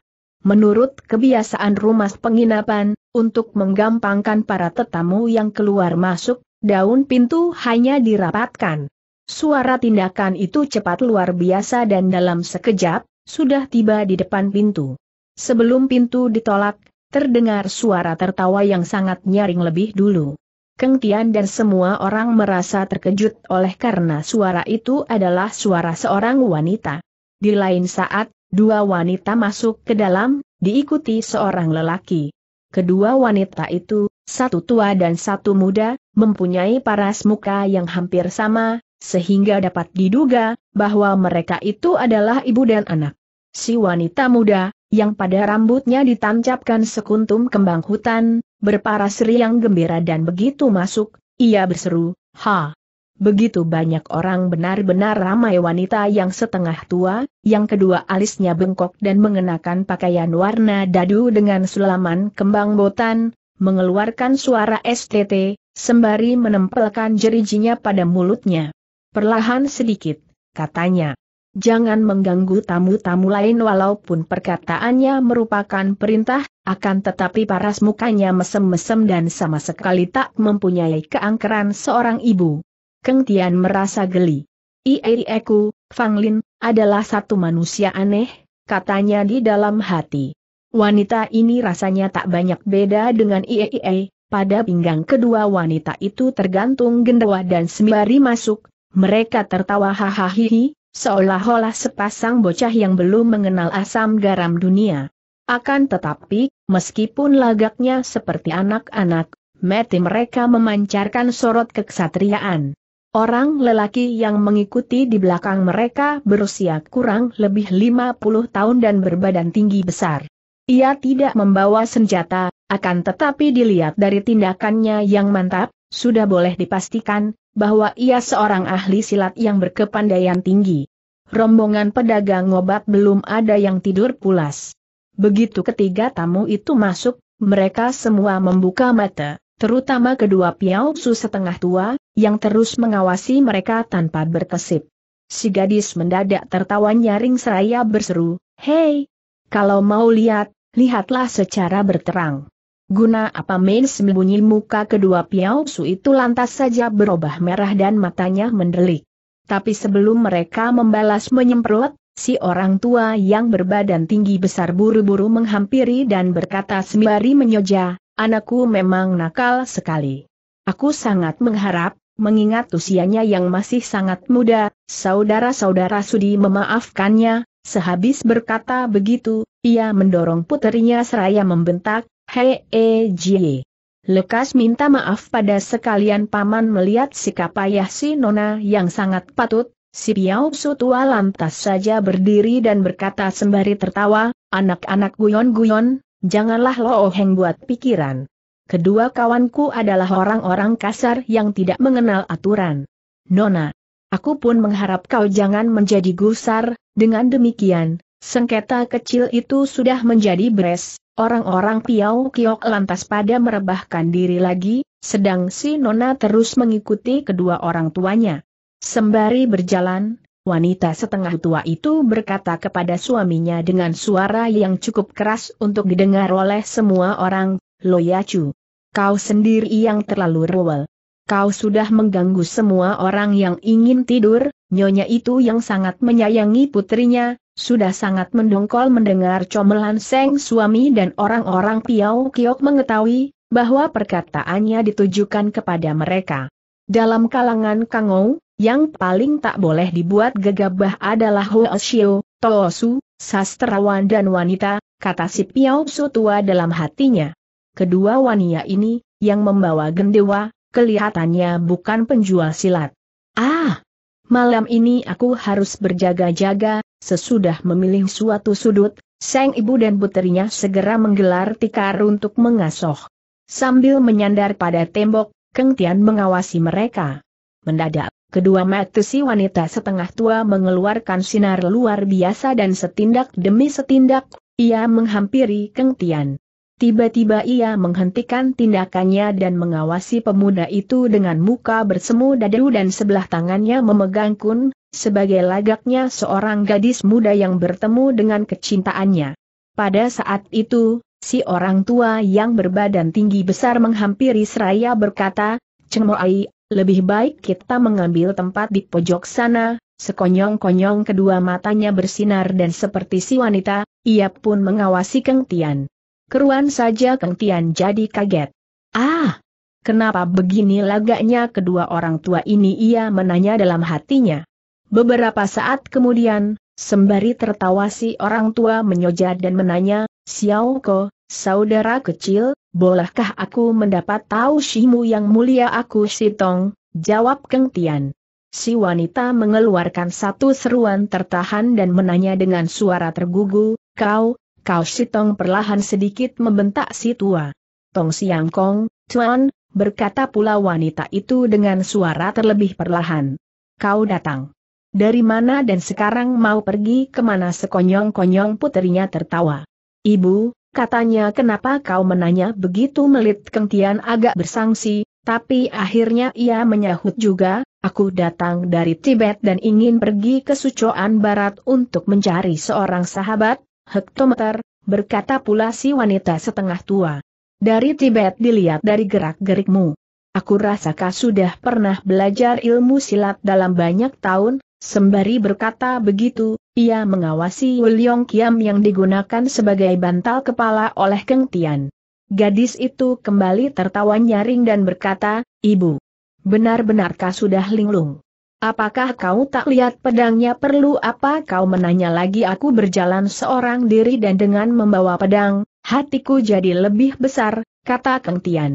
Menurut kebiasaan rumah penginapan, untuk menggampangkan para tetamu yang keluar masuk, daun pintu hanya dirapatkan. Suara tindakan itu cepat luar biasa dan dalam sekejap, sudah tiba di depan pintu. Sebelum pintu ditolak, terdengar suara tertawa yang sangat nyaring lebih dulu. Keng Tian dan semua orang merasa terkejut oleh karena suara itu adalah suara seorang wanita. Di lain saat, Dua wanita masuk ke dalam, diikuti seorang lelaki. Kedua wanita itu, satu tua dan satu muda, mempunyai paras muka yang hampir sama, sehingga dapat diduga bahwa mereka itu adalah ibu dan anak. Si wanita muda, yang pada rambutnya ditancapkan sekuntum kembang hutan, berparas riang gembira dan begitu masuk, ia berseru, Ha, Begitu banyak orang benar-benar ramai wanita yang setengah tua, yang kedua alisnya bengkok dan mengenakan pakaian warna dadu dengan sulaman kembang botan, mengeluarkan suara STT, sembari menempelkan jerijinya pada mulutnya. Perlahan sedikit, katanya. Jangan mengganggu tamu-tamu lain walaupun perkataannya merupakan perintah, akan tetapi paras mukanya mesem-mesem dan sama sekali tak mempunyai keangkeran seorang ibu. Keng Tian merasa geli. Ieku, Fang Lin, adalah satu manusia aneh, katanya di dalam hati. Wanita ini rasanya tak banyak beda dengan Iei, pada pinggang kedua wanita itu tergantung gendewa dan sembari masuk, mereka tertawa hahaha, seolah-olah sepasang bocah yang belum mengenal asam garam dunia. Akan tetapi, meskipun lagaknya seperti anak-anak, mati mereka memancarkan sorot kesatriaan. Orang lelaki yang mengikuti di belakang mereka berusia kurang lebih 50 tahun dan berbadan tinggi besar. Ia tidak membawa senjata, akan tetapi dilihat dari tindakannya yang mantap, sudah boleh dipastikan bahwa ia seorang ahli silat yang berkepandaian tinggi. Rombongan pedagang obat belum ada yang tidur pulas. Begitu ketiga tamu itu masuk, mereka semua membuka mata terutama kedua su setengah tua, yang terus mengawasi mereka tanpa berkesip. Si gadis mendadak tertawa nyaring seraya berseru, Hei! Kalau mau lihat, lihatlah secara berterang. Guna apa main sembunyi muka kedua su itu lantas saja berubah merah dan matanya mendelik. Tapi sebelum mereka membalas menyemprot, si orang tua yang berbadan tinggi besar buru-buru menghampiri dan berkata sembari menyoja, Anakku memang nakal sekali. Aku sangat mengharap, mengingat usianya yang masih sangat muda, saudara-saudara Sudi memaafkannya, sehabis berkata begitu, ia mendorong puterinya seraya membentak, Hei e jie. Lekas minta maaf pada sekalian paman melihat sikap ayah si Nona yang sangat patut, si Piao Su tua lantas saja berdiri dan berkata sembari tertawa, anak-anak guyon-guyon, Janganlah Lo oheng buat pikiran. Kedua kawanku adalah orang-orang kasar yang tidak mengenal aturan. Nona, aku pun mengharap kau jangan menjadi gusar, dengan demikian, sengketa kecil itu sudah menjadi beres, orang-orang Piau Kiok lantas pada merebahkan diri lagi, sedang si Nona terus mengikuti kedua orang tuanya. Sembari berjalan, Wanita setengah tua itu berkata kepada suaminya dengan suara yang cukup keras untuk didengar oleh semua orang, Loyacu, kau sendiri yang terlalu rewel. Kau sudah mengganggu semua orang yang ingin tidur, nyonya itu yang sangat menyayangi putrinya, sudah sangat mendongkol mendengar comelan seng suami dan orang-orang Piau Kiok mengetahui, bahwa perkataannya ditujukan kepada mereka. Dalam kalangan Kangou, yang paling tak boleh dibuat gegabah adalah Hoa Xiu, Su, sastrawan dan wanita, kata si Piao Su tua dalam hatinya. Kedua wanita ini, yang membawa gendewa, kelihatannya bukan penjual silat. Ah! Malam ini aku harus berjaga-jaga, sesudah memilih suatu sudut, sang ibu dan puterinya segera menggelar tikar untuk mengasoh. Sambil menyandar pada tembok, Keng Tian mengawasi mereka. Mendadak, kedua mata si wanita setengah tua mengeluarkan sinar luar biasa dan setindak demi setindak, ia menghampiri Keng Tian. Tiba-tiba ia menghentikan tindakannya dan mengawasi pemuda itu dengan muka bersemu dadu dan sebelah tangannya memegang kun, sebagai lagaknya seorang gadis muda yang bertemu dengan kecintaannya. Pada saat itu, si orang tua yang berbadan tinggi besar menghampiri seraya berkata, Cengmoai, lebih baik kita mengambil tempat di pojok sana, sekonyong-konyong kedua matanya bersinar dan seperti si wanita, ia pun mengawasi Keng Tian. Keruan saja Keng Tian jadi kaget. Ah! Kenapa begini lagaknya kedua orang tua ini ia menanya dalam hatinya. Beberapa saat kemudian, sembari tertawa si orang tua menyoja dan menanya, Xiao Ko, saudara kecil, bolehkah aku mendapat tahu Shimu yang mulia aku Sitong, jawab Keng Tian. Si wanita mengeluarkan satu seruan tertahan dan menanya dengan suara tergugu, kau, kau Sitong perlahan sedikit membentak si tua. Tong Siang Kong, Tuan, berkata pula wanita itu dengan suara terlebih perlahan. Kau datang. Dari mana dan sekarang mau pergi kemana sekonyong-konyong puterinya tertawa. Ibu, katanya kenapa kau menanya begitu melit kentian agak bersangsi, tapi akhirnya ia menyahut juga, aku datang dari Tibet dan ingin pergi ke Sucoan Barat untuk mencari seorang sahabat, hektometer, berkata pula si wanita setengah tua. Dari Tibet dilihat dari gerak-gerikmu. Aku rasa kau sudah pernah belajar ilmu silat dalam banyak tahun, sembari berkata begitu, ia mengawasi Wuliong Kiam yang digunakan sebagai bantal kepala oleh Keng Tian. Gadis itu kembali tertawa nyaring dan berkata, Ibu, benar-benarkah sudah linglung? Apakah kau tak lihat pedangnya perlu apa kau menanya lagi aku berjalan seorang diri dan dengan membawa pedang, hatiku jadi lebih besar, kata Keng Tian.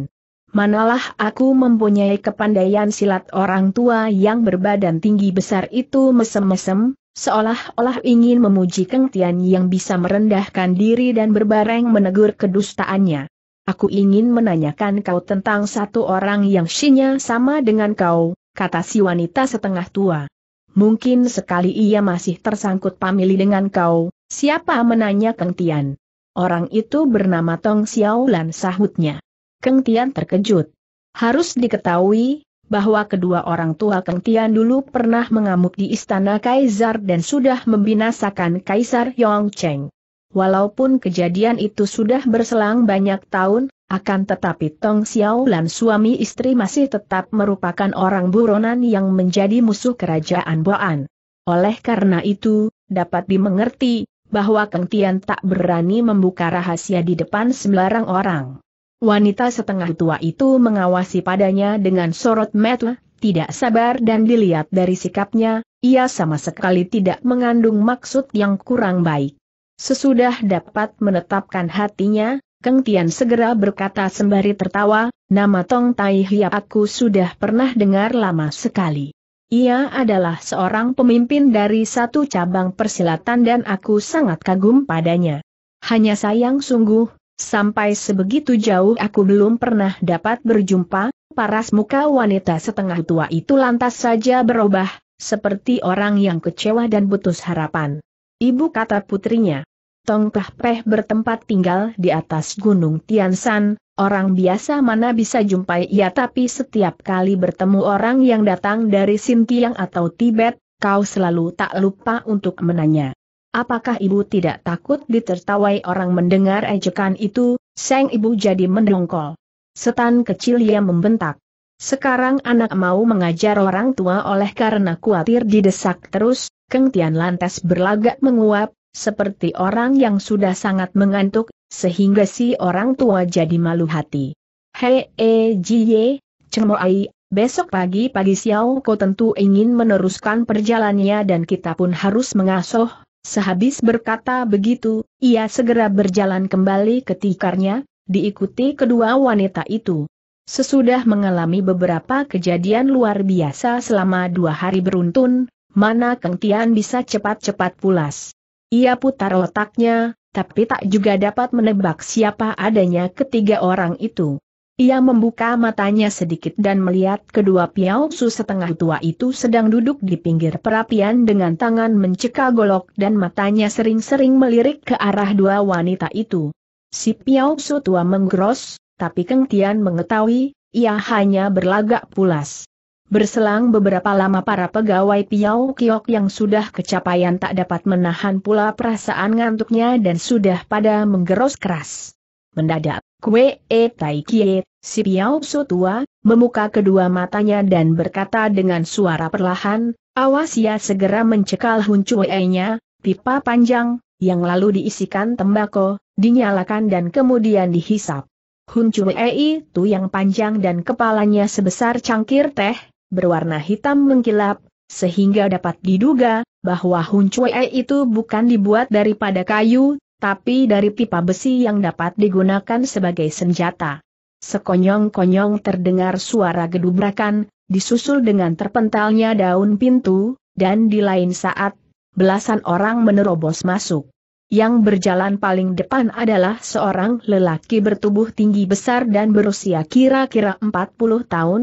Manalah aku mempunyai kepandaian silat orang tua yang berbadan tinggi besar itu mesem-mesem, Seolah-olah ingin memuji Keng Tian yang bisa merendahkan diri dan berbareng menegur kedustaannya. Aku ingin menanyakan kau tentang satu orang yang sinya sama dengan kau, kata si wanita setengah tua. Mungkin sekali ia masih tersangkut pamili dengan kau, siapa menanya Keng Tian? Orang itu bernama Tong Xiaolan sahutnya. Keng Tian terkejut. Harus diketahui, bahwa kedua orang tua Kang Tian dulu pernah mengamuk di istana Kaisar dan sudah membinasakan Kaisar Yongcheng. Walaupun kejadian itu sudah berselang banyak tahun, akan tetapi Tong Xiao dan suami istri masih tetap merupakan orang buronan yang menjadi musuh kerajaan Boan. Oleh karena itu, dapat dimengerti, bahwa Kang Tian tak berani membuka rahasia di depan sembarang orang. Wanita setengah tua itu mengawasi padanya dengan sorot mata, tidak sabar dan dilihat dari sikapnya, ia sama sekali tidak mengandung maksud yang kurang baik. Sesudah dapat menetapkan hatinya, Keng Tian segera berkata sembari tertawa, nama Tong Tai Hiap aku sudah pernah dengar lama sekali. Ia adalah seorang pemimpin dari satu cabang persilatan dan aku sangat kagum padanya. Hanya sayang sungguh, Sampai sebegitu jauh aku belum pernah dapat berjumpa, paras muka wanita setengah tua itu lantas saja berubah, seperti orang yang kecewa dan putus harapan. Ibu kata putrinya. Tong preh Peh bertempat tinggal di atas gunung Tiansan, orang biasa mana bisa jumpai ya. tapi setiap kali bertemu orang yang datang dari Sintiang atau Tibet, kau selalu tak lupa untuk menanya. Apakah ibu tidak takut ditertawai orang mendengar ejekan itu? Sang ibu jadi mendongkol. Setan kecil ia membentak. Sekarang anak mau mengajar orang tua oleh karena khawatir didesak terus, Keng Tian lantas berlagak menguap, seperti orang yang sudah sangat mengantuk, sehingga si orang tua jadi malu hati. Hei, e, cemoi. cemoai, Besok pagi-pagi Xiao Ko tentu ingin meneruskan perjalannya dan kita pun harus mengasuh Sehabis berkata begitu, ia segera berjalan kembali ke tikarnya, diikuti kedua wanita itu. Sesudah mengalami beberapa kejadian luar biasa selama dua hari beruntun, mana Kang Tian bisa cepat-cepat pulas. Ia putar otaknya, tapi tak juga dapat menebak siapa adanya ketiga orang itu. Ia membuka matanya sedikit dan melihat kedua piau Su setengah tua itu sedang duduk di pinggir perapian dengan tangan mencekal golok dan matanya sering-sering melirik ke arah dua wanita itu. Si piau Su tua menggeros, tapi Keng Tian mengetahui, ia hanya berlagak pulas. Berselang beberapa lama para pegawai Piau Kiok yang sudah kecapaian tak dapat menahan pula perasaan ngantuknya dan sudah pada menggeros keras. Mendadak Kue E Tai Kie, si piau su Tua, memuka kedua matanya dan berkata dengan suara perlahan, awas ya segera mencekal Hun Chue-nya, pipa panjang, yang lalu diisikan tembakau, dinyalakan dan kemudian dihisap. Hun Chue itu yang panjang dan kepalanya sebesar cangkir teh, berwarna hitam mengkilap, sehingga dapat diduga, bahwa Hun Cue itu bukan dibuat daripada kayu, tapi dari pipa besi yang dapat digunakan sebagai senjata. Sekonyong-konyong terdengar suara gedubrakan, disusul dengan terpentalnya daun pintu, dan di lain saat, belasan orang menerobos masuk. Yang berjalan paling depan adalah seorang lelaki bertubuh tinggi besar dan berusia kira-kira 40 tahun.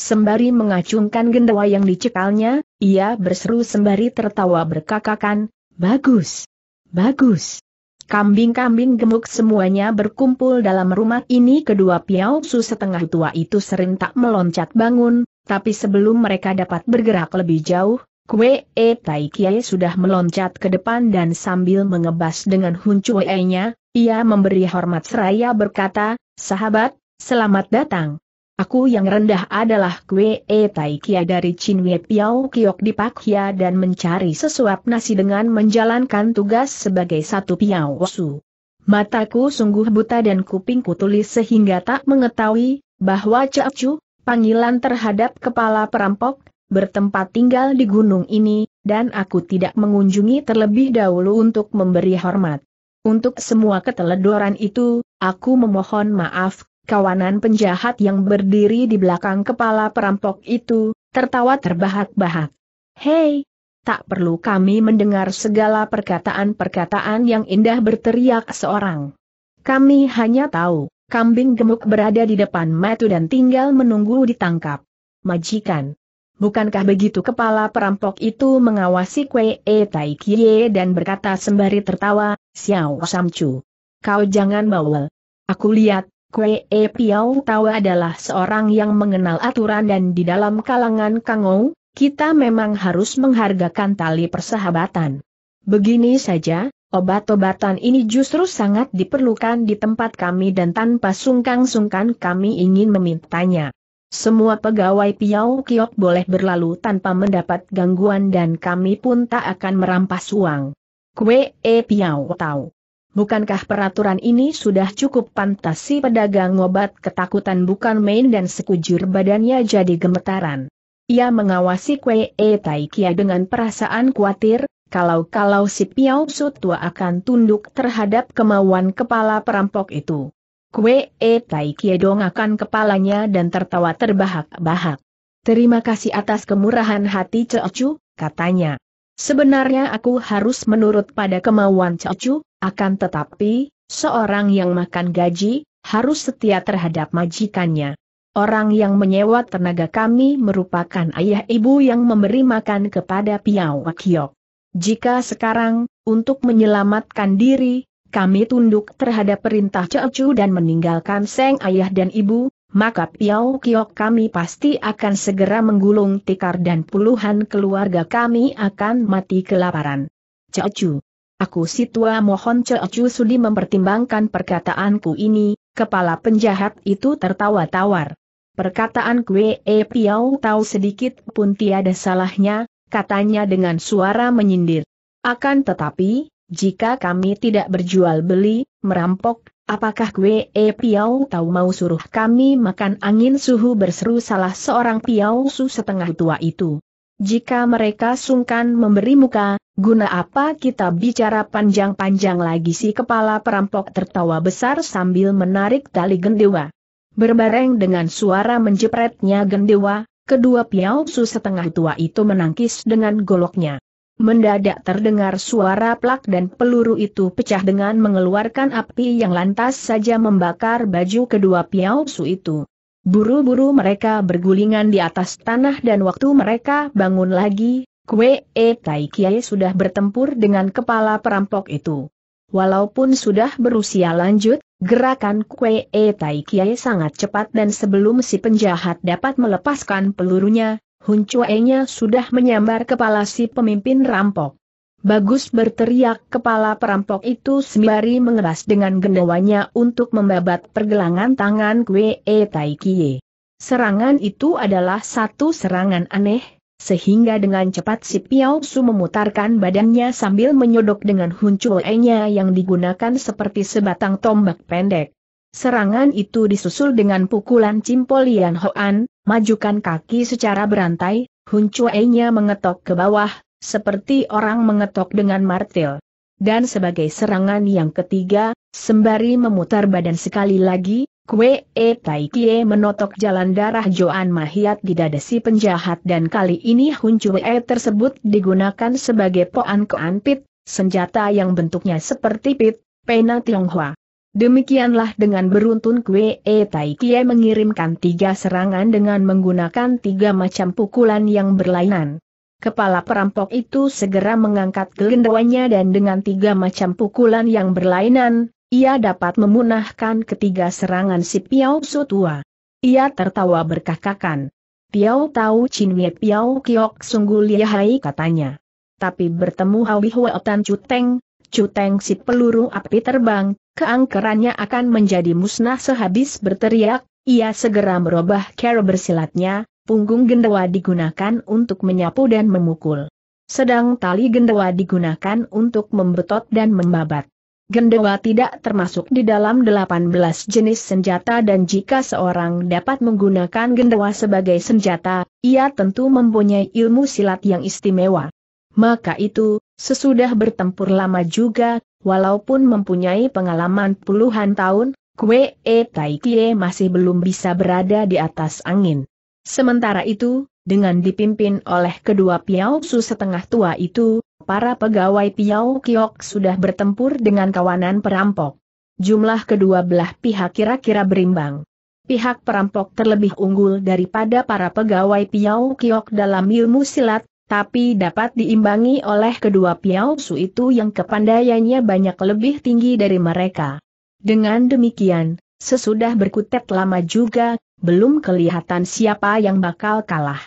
Sembari mengacungkan gendawa yang dicekalnya, ia berseru sembari tertawa berkakakan, Bagus! Bagus! Kambing-kambing gemuk semuanya berkumpul dalam rumah ini kedua piau su setengah tua itu serentak meloncat bangun, tapi sebelum mereka dapat bergerak lebih jauh, Kue E Tai Kiai sudah meloncat ke depan dan sambil mengebas dengan Chue-nya, ia memberi hormat seraya berkata, sahabat, selamat datang. Aku yang rendah adalah Kwe E Tai Kia dari Chin Wei Piao Kiok di Hia dan mencari sesuap nasi dengan menjalankan tugas sebagai satu Piao Su. Mataku sungguh buta dan kupingku tulis sehingga tak mengetahui, bahwa Capcu, panggilan terhadap kepala perampok, bertempat tinggal di gunung ini, dan aku tidak mengunjungi terlebih dahulu untuk memberi hormat. Untuk semua keteledoran itu, aku memohon maaf, kawanan penjahat yang berdiri di belakang kepala perampok itu, tertawa terbahak-bahak. Hei, tak perlu kami mendengar segala perkataan-perkataan yang indah berteriak seorang. Kami hanya tahu, kambing gemuk berada di depan metu dan tinggal menunggu ditangkap. Majikan. Bukankah begitu kepala perampok itu mengawasi Kwe E Tai Kie dan berkata sembari tertawa, Xiao Samcu. Kau jangan bawel. Aku lihat, Kue E Piao Tau adalah seorang yang mengenal aturan dan di dalam kalangan Kangou, kita memang harus menghargakan tali persahabatan. Begini saja, obat-obatan ini justru sangat diperlukan di tempat kami dan tanpa sungkan-sungkan kami ingin memintanya. Semua pegawai Piao Kiok boleh berlalu tanpa mendapat gangguan dan kami pun tak akan merampas uang. Kue E Piao Tau Bukankah peraturan ini sudah cukup pantas si pedagang obat ketakutan bukan main dan sekujur badannya jadi gemetaran? Ia mengawasi Kwee E Tai Kia dengan perasaan khawatir, kalau-kalau si Piao Su tua akan tunduk terhadap kemauan kepala perampok itu. Kwee E Tai Kia akan kepalanya dan tertawa terbahak-bahak. Terima kasih atas kemurahan hati Chu, katanya. Sebenarnya aku harus menurut pada kemauan Chu? Akan tetapi, seorang yang makan gaji, harus setia terhadap majikannya. Orang yang menyewa tenaga kami merupakan ayah ibu yang memberi makan kepada Piao Wakiok. Jika sekarang, untuk menyelamatkan diri, kami tunduk terhadap perintah Cucu dan meninggalkan Seng ayah dan ibu, maka Piao Kiok kami pasti akan segera menggulung tikar dan puluhan keluarga kami akan mati kelaparan. Cucu. Aku si tua mohon Ceocu Sudi mempertimbangkan perkataanku ini, kepala penjahat itu tertawa tawar. Perkataan Kwe E Piao tahu sedikit pun tiada salahnya, katanya dengan suara menyindir. Akan tetapi, jika kami tidak berjual beli, merampok, apakah Kwe E Piao tahu mau suruh kami makan angin suhu berseru salah seorang Piao Su setengah tua itu. Jika mereka sungkan memberi muka, Guna apa kita bicara panjang-panjang lagi si kepala perampok tertawa besar sambil menarik tali gendewa. Berbareng dengan suara menjepretnya gendewa, kedua piausu setengah tua itu menangkis dengan goloknya. Mendadak terdengar suara plak dan peluru itu pecah dengan mengeluarkan api yang lantas saja membakar baju kedua piausu itu. Buru-buru mereka bergulingan di atas tanah dan waktu mereka bangun lagi, Kue E Tai Kiai sudah bertempur dengan kepala perampok itu. Walaupun sudah berusia lanjut, gerakan Kue E Tai Kiai sangat cepat dan sebelum si penjahat dapat melepaskan pelurunya, Hun Chue-nya sudah menyambar kepala si pemimpin rampok. Bagus berteriak kepala perampok itu sembari mengeras dengan gendawanya untuk membabat pergelangan tangan Kue E Tai Kiai. Serangan itu adalah satu serangan aneh, sehingga dengan cepat si Piao Su memutarkan badannya sambil menyodok dengan huncuenya yang digunakan seperti sebatang tombak pendek. Serangan itu disusul dengan pukulan cimpol Lian Hoan, majukan kaki secara berantai, huncuenya mengetok ke bawah, seperti orang mengetok dengan martil. Dan sebagai serangan yang ketiga, sembari memutar badan sekali lagi, Kue E Tai Kie menotok jalan darah Joan Mahiat di dada si penjahat dan kali ini Hun air e tersebut digunakan sebagai poan kean pit, senjata yang bentuknya seperti pit, pena Tionghoa. Demikianlah dengan beruntun Kue E Tai Kie mengirimkan tiga serangan dengan menggunakan tiga macam pukulan yang berlainan. Kepala perampok itu segera mengangkat gelendawanya dan dengan tiga macam pukulan yang berlainan, ia dapat memunahkan ketiga serangan si Piao Su tua. Ia tertawa berkakakan. Piao tahu Chin Cinwe Piao Kiok sungguh lihai katanya. Tapi bertemu Hawi Huatan Cuteng, Cuteng si peluru api terbang, keangkerannya akan menjadi musnah sehabis berteriak, ia segera merubah cara bersilatnya, punggung gendawa digunakan untuk menyapu dan memukul. Sedang tali gendawa digunakan untuk membetot dan membabat. Gendewa tidak termasuk di dalam 18 jenis senjata dan jika seorang dapat menggunakan gendewa sebagai senjata, ia tentu mempunyai ilmu silat yang istimewa. Maka itu, sesudah bertempur lama juga, walaupun mempunyai pengalaman puluhan tahun, Kue E Kie masih belum bisa berada di atas angin. Sementara itu, dengan dipimpin oleh kedua Piao Su setengah tua itu, para pegawai Piau Kiok sudah bertempur dengan kawanan perampok. Jumlah kedua belah pihak kira-kira berimbang. Pihak perampok terlebih unggul daripada para pegawai Piau Kiok dalam ilmu silat, tapi dapat diimbangi oleh kedua Piau Su itu yang kepandaiannya banyak lebih tinggi dari mereka. Dengan demikian, sesudah berkutat lama juga, belum kelihatan siapa yang bakal kalah.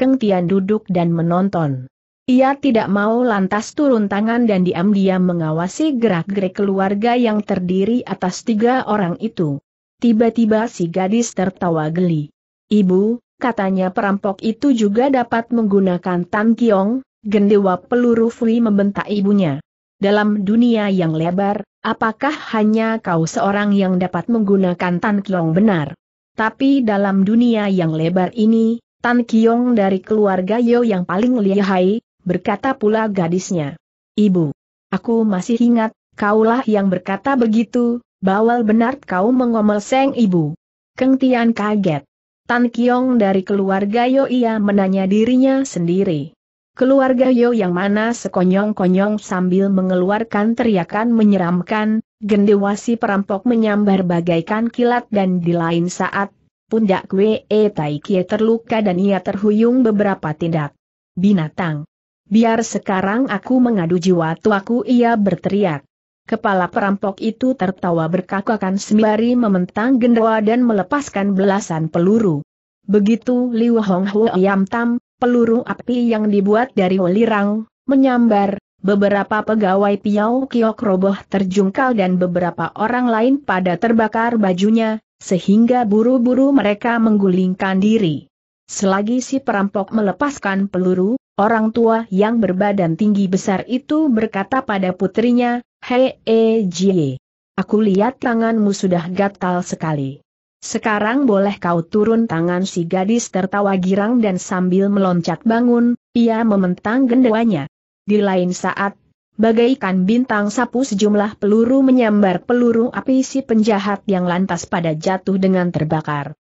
Keng Tian duduk dan menonton. Ia tidak mau lantas turun tangan dan diam-diam mengawasi gerak-gerik keluarga yang terdiri atas tiga orang itu. Tiba-tiba si gadis tertawa geli. Ibu, katanya perampok itu juga dapat menggunakan Tan Kiong, gendewa peluru Fui membentak ibunya. Dalam dunia yang lebar, apakah hanya kau seorang yang dapat menggunakan Tan Kiong benar? Tapi dalam dunia yang lebar ini, Tan Kiong dari keluarga Yo yang paling lihai, berkata pula gadisnya. Ibu, aku masih ingat, kaulah yang berkata begitu, bawal benar kau mengomel seng ibu. Keng Tian kaget. Tan Kiong dari keluarga Yo ia menanya dirinya sendiri. Keluarga Yo yang mana sekonyong-konyong sambil mengeluarkan teriakan menyeramkan, gendewasi perampok menyambar bagaikan kilat dan di lain saat, pundak Wei Tai Kie terluka dan ia terhuyung beberapa tindak. Binatang. Biar sekarang aku mengadu jiwa tuaku ia berteriak. Kepala perampok itu tertawa berkakakan sembari mementang gendawa dan melepaskan belasan peluru. Begitu Liu Hong Hu Yam Tam, peluru api yang dibuat dari welirang, menyambar, beberapa pegawai Piau Kiok roboh terjungkal dan beberapa orang lain pada terbakar bajunya, sehingga buru-buru mereka menggulingkan diri. Selagi si perampok melepaskan peluru, orang tua yang berbadan tinggi besar itu berkata pada putrinya, Hei e, e Aku lihat tanganmu sudah gatal sekali. Sekarang boleh kau turun tangan si gadis tertawa girang dan sambil meloncat bangun, ia mementang gendawanya. Di lain saat, bagaikan bintang sapu sejumlah peluru menyambar peluru api si penjahat yang lantas pada jatuh dengan terbakar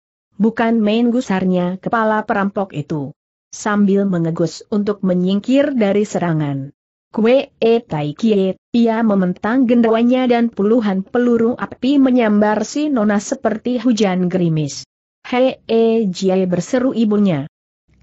bukan main gusarnya kepala perampok itu. Sambil mengegus untuk menyingkir dari serangan. Kue e tai kie, ia mementang gendawanya dan puluhan peluru api menyambar si nona seperti hujan gerimis. Hei e eh, jie berseru ibunya.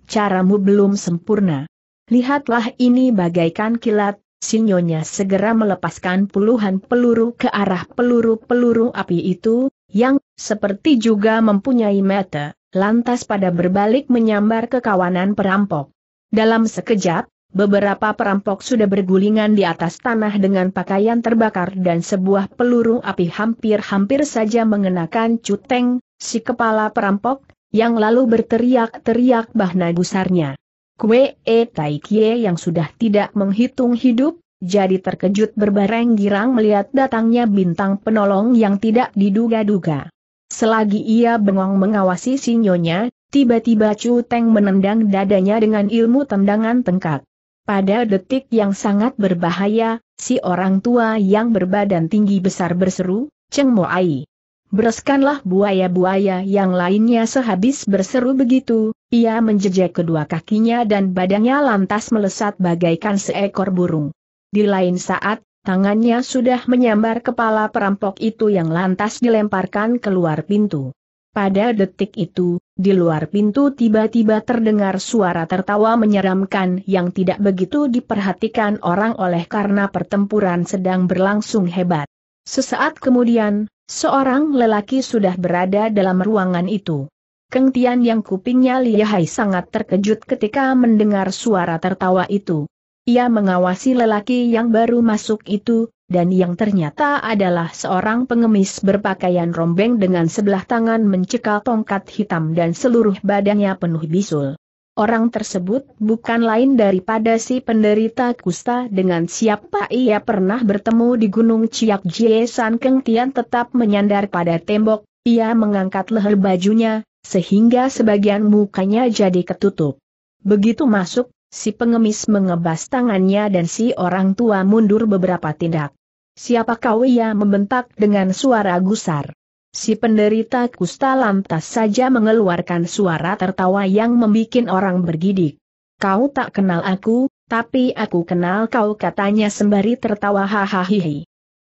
Caramu belum sempurna. Lihatlah ini bagaikan kilat, sinyonya segera melepaskan puluhan peluru ke arah peluru-peluru api itu, yang, seperti juga mempunyai mata, lantas pada berbalik menyambar ke kawanan perampok. Dalam sekejap, beberapa perampok sudah bergulingan di atas tanah dengan pakaian terbakar dan sebuah peluru api hampir-hampir saja mengenakan cuteng, si kepala perampok, yang lalu berteriak-teriak bahna gusarnya. Kue e tai kie yang sudah tidak menghitung hidup, jadi terkejut berbareng girang melihat datangnya bintang penolong yang tidak diduga-duga. Selagi ia bengong mengawasi sinyonya, tiba-tiba Chu Teng menendang dadanya dengan ilmu tendangan tengkak. Pada detik yang sangat berbahaya, si orang tua yang berbadan tinggi besar berseru, Cheng Mo Ai. Bereskanlah buaya-buaya yang lainnya sehabis berseru begitu, ia menjejak kedua kakinya dan badannya lantas melesat bagaikan seekor burung. Di lain saat, tangannya sudah menyambar kepala perampok itu yang lantas dilemparkan keluar pintu. Pada detik itu, di luar pintu tiba-tiba terdengar suara tertawa menyeramkan yang tidak begitu diperhatikan orang oleh karena pertempuran sedang berlangsung hebat. Sesaat kemudian, seorang lelaki sudah berada dalam ruangan itu. Keng Tian yang kupingnya lihai sangat terkejut ketika mendengar suara tertawa itu. Ia mengawasi lelaki yang baru masuk itu, dan yang ternyata adalah seorang pengemis berpakaian rombeng dengan sebelah tangan mencekal tongkat hitam dan seluruh badannya penuh bisul. Orang tersebut bukan lain daripada si penderita kusta dengan siapa ia pernah bertemu di Gunung Ciak Jie San Keng Tian tetap menyandar pada tembok, ia mengangkat leher bajunya, sehingga sebagian mukanya jadi ketutup. Begitu masuk, Si pengemis mengebas tangannya dan si orang tua mundur beberapa tindak. Siapa kau ia membentak dengan suara gusar. Si penderita kusta lantas saja mengeluarkan suara tertawa yang membuat orang bergidik. Kau tak kenal aku, tapi aku kenal kau katanya sembari tertawa hahaha.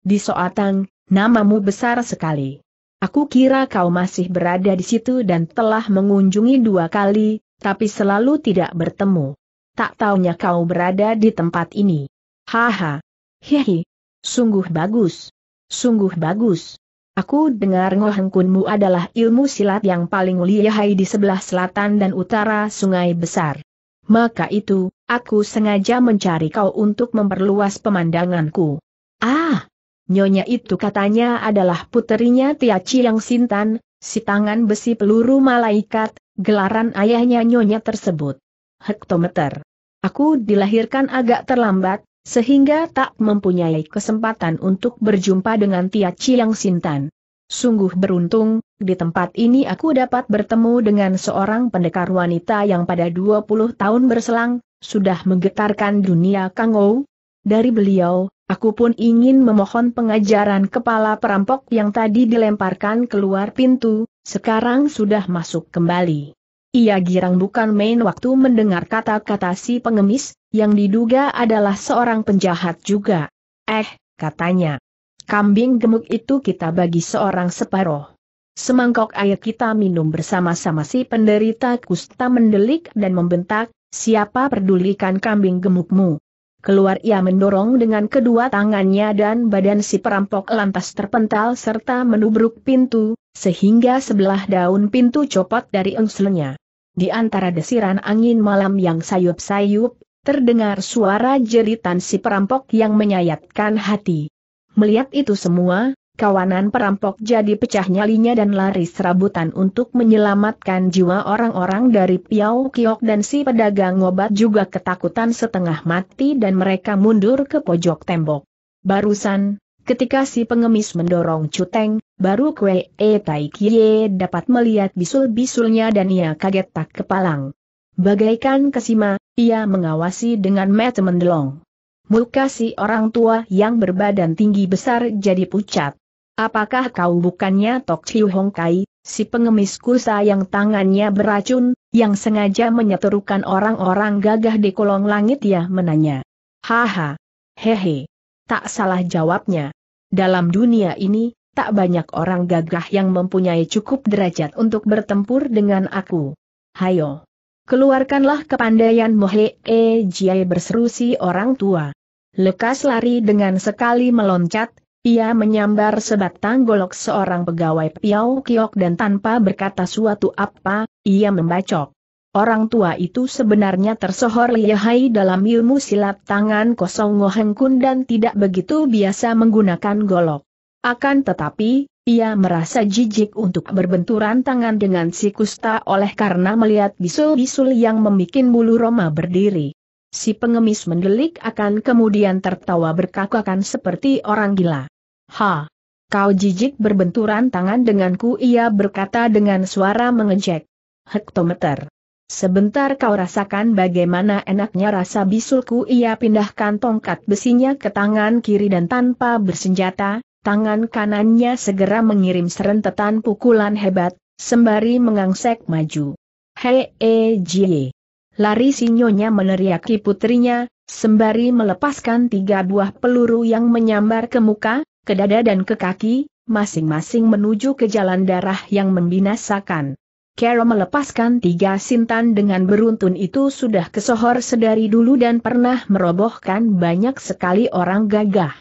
Di Soatang, namamu besar sekali. Aku kira kau masih berada di situ dan telah mengunjungi dua kali, tapi selalu tidak bertemu tak taunya kau berada di tempat ini. Haha. Hihi. Sungguh bagus. Sungguh bagus. Aku dengar ngohengkunmu adalah ilmu silat yang paling lihai di sebelah selatan dan utara sungai besar. Maka itu, aku sengaja mencari kau untuk memperluas pemandanganku. Ah! Nyonya itu katanya adalah puterinya Tia yang Sintan, si tangan besi peluru malaikat, gelaran ayahnya nyonya tersebut. Hektometer Aku dilahirkan agak terlambat, sehingga tak mempunyai kesempatan untuk berjumpa dengan Tia Chiang Sintan. Sungguh beruntung, di tempat ini aku dapat bertemu dengan seorang pendekar wanita yang pada 20 tahun berselang, sudah menggetarkan dunia Kangou. Dari beliau, aku pun ingin memohon pengajaran kepala perampok yang tadi dilemparkan keluar pintu, sekarang sudah masuk kembali. Ia girang bukan main waktu mendengar kata-kata si pengemis, yang diduga adalah seorang penjahat juga. Eh, katanya. Kambing gemuk itu kita bagi seorang separoh. Semangkok air kita minum bersama-sama si penderita kusta mendelik dan membentak, siapa pedulikan kambing gemukmu. Keluar ia mendorong dengan kedua tangannya dan badan si perampok lantas terpental serta menubruk pintu, sehingga sebelah daun pintu copot dari engselnya. Di antara desiran angin malam yang sayup-sayup, terdengar suara jeritan si perampok yang menyayatkan hati. Melihat itu semua, kawanan perampok jadi pecah nyalinya dan lari serabutan untuk menyelamatkan jiwa orang-orang dari Piau Kiok dan si pedagang obat juga ketakutan setengah mati dan mereka mundur ke pojok tembok. Barusan, Ketika si pengemis mendorong Cuteng, baru Kwe E Tai Kie dapat melihat bisul-bisulnya dan ia kaget tak kepalang. Bagaikan kesima, ia mengawasi dengan mata mendelong. Muka si orang tua yang berbadan tinggi besar jadi pucat. Apakah kau bukannya Tok Chiu Hong Kai, si pengemis kusa yang tangannya beracun, yang sengaja menyeterukan orang-orang gagah di kolong langit ya menanya. Haha. Hehe. Tak salah jawabnya. Dalam dunia ini, tak banyak orang gagah yang mempunyai cukup derajat untuk bertempur dengan aku. Hayo! Keluarkanlah kepandaianmu E jiai berseru si orang tua. Lekas lari dengan sekali meloncat, ia menyambar sebatang golok seorang pegawai Piau Kiok dan tanpa berkata suatu apa, ia membacok. Orang tua itu sebenarnya tersohor lihai dalam ilmu silat tangan kosong ngohengkun dan tidak begitu biasa menggunakan golok. Akan tetapi, ia merasa jijik untuk berbenturan tangan dengan si kusta oleh karena melihat bisul-bisul yang membuat bulu Roma berdiri. Si pengemis mendelik akan kemudian tertawa berkakakan seperti orang gila. Ha! Kau jijik berbenturan tangan denganku ia berkata dengan suara mengejek. Hektometer. Sebentar kau rasakan bagaimana enaknya rasa bisulku ia pindahkan tongkat besinya ke tangan kiri dan tanpa bersenjata, tangan kanannya segera mengirim serentetan pukulan hebat, sembari mengangsek maju. Hei e jie. Lari sinyonya meneriaki putrinya, sembari melepaskan tiga buah peluru yang menyambar ke muka, ke dada dan ke kaki, masing-masing menuju ke jalan darah yang membinasakan. Kero melepaskan tiga sintan dengan beruntun itu sudah kesohor sedari dulu dan pernah merobohkan banyak sekali orang gagah.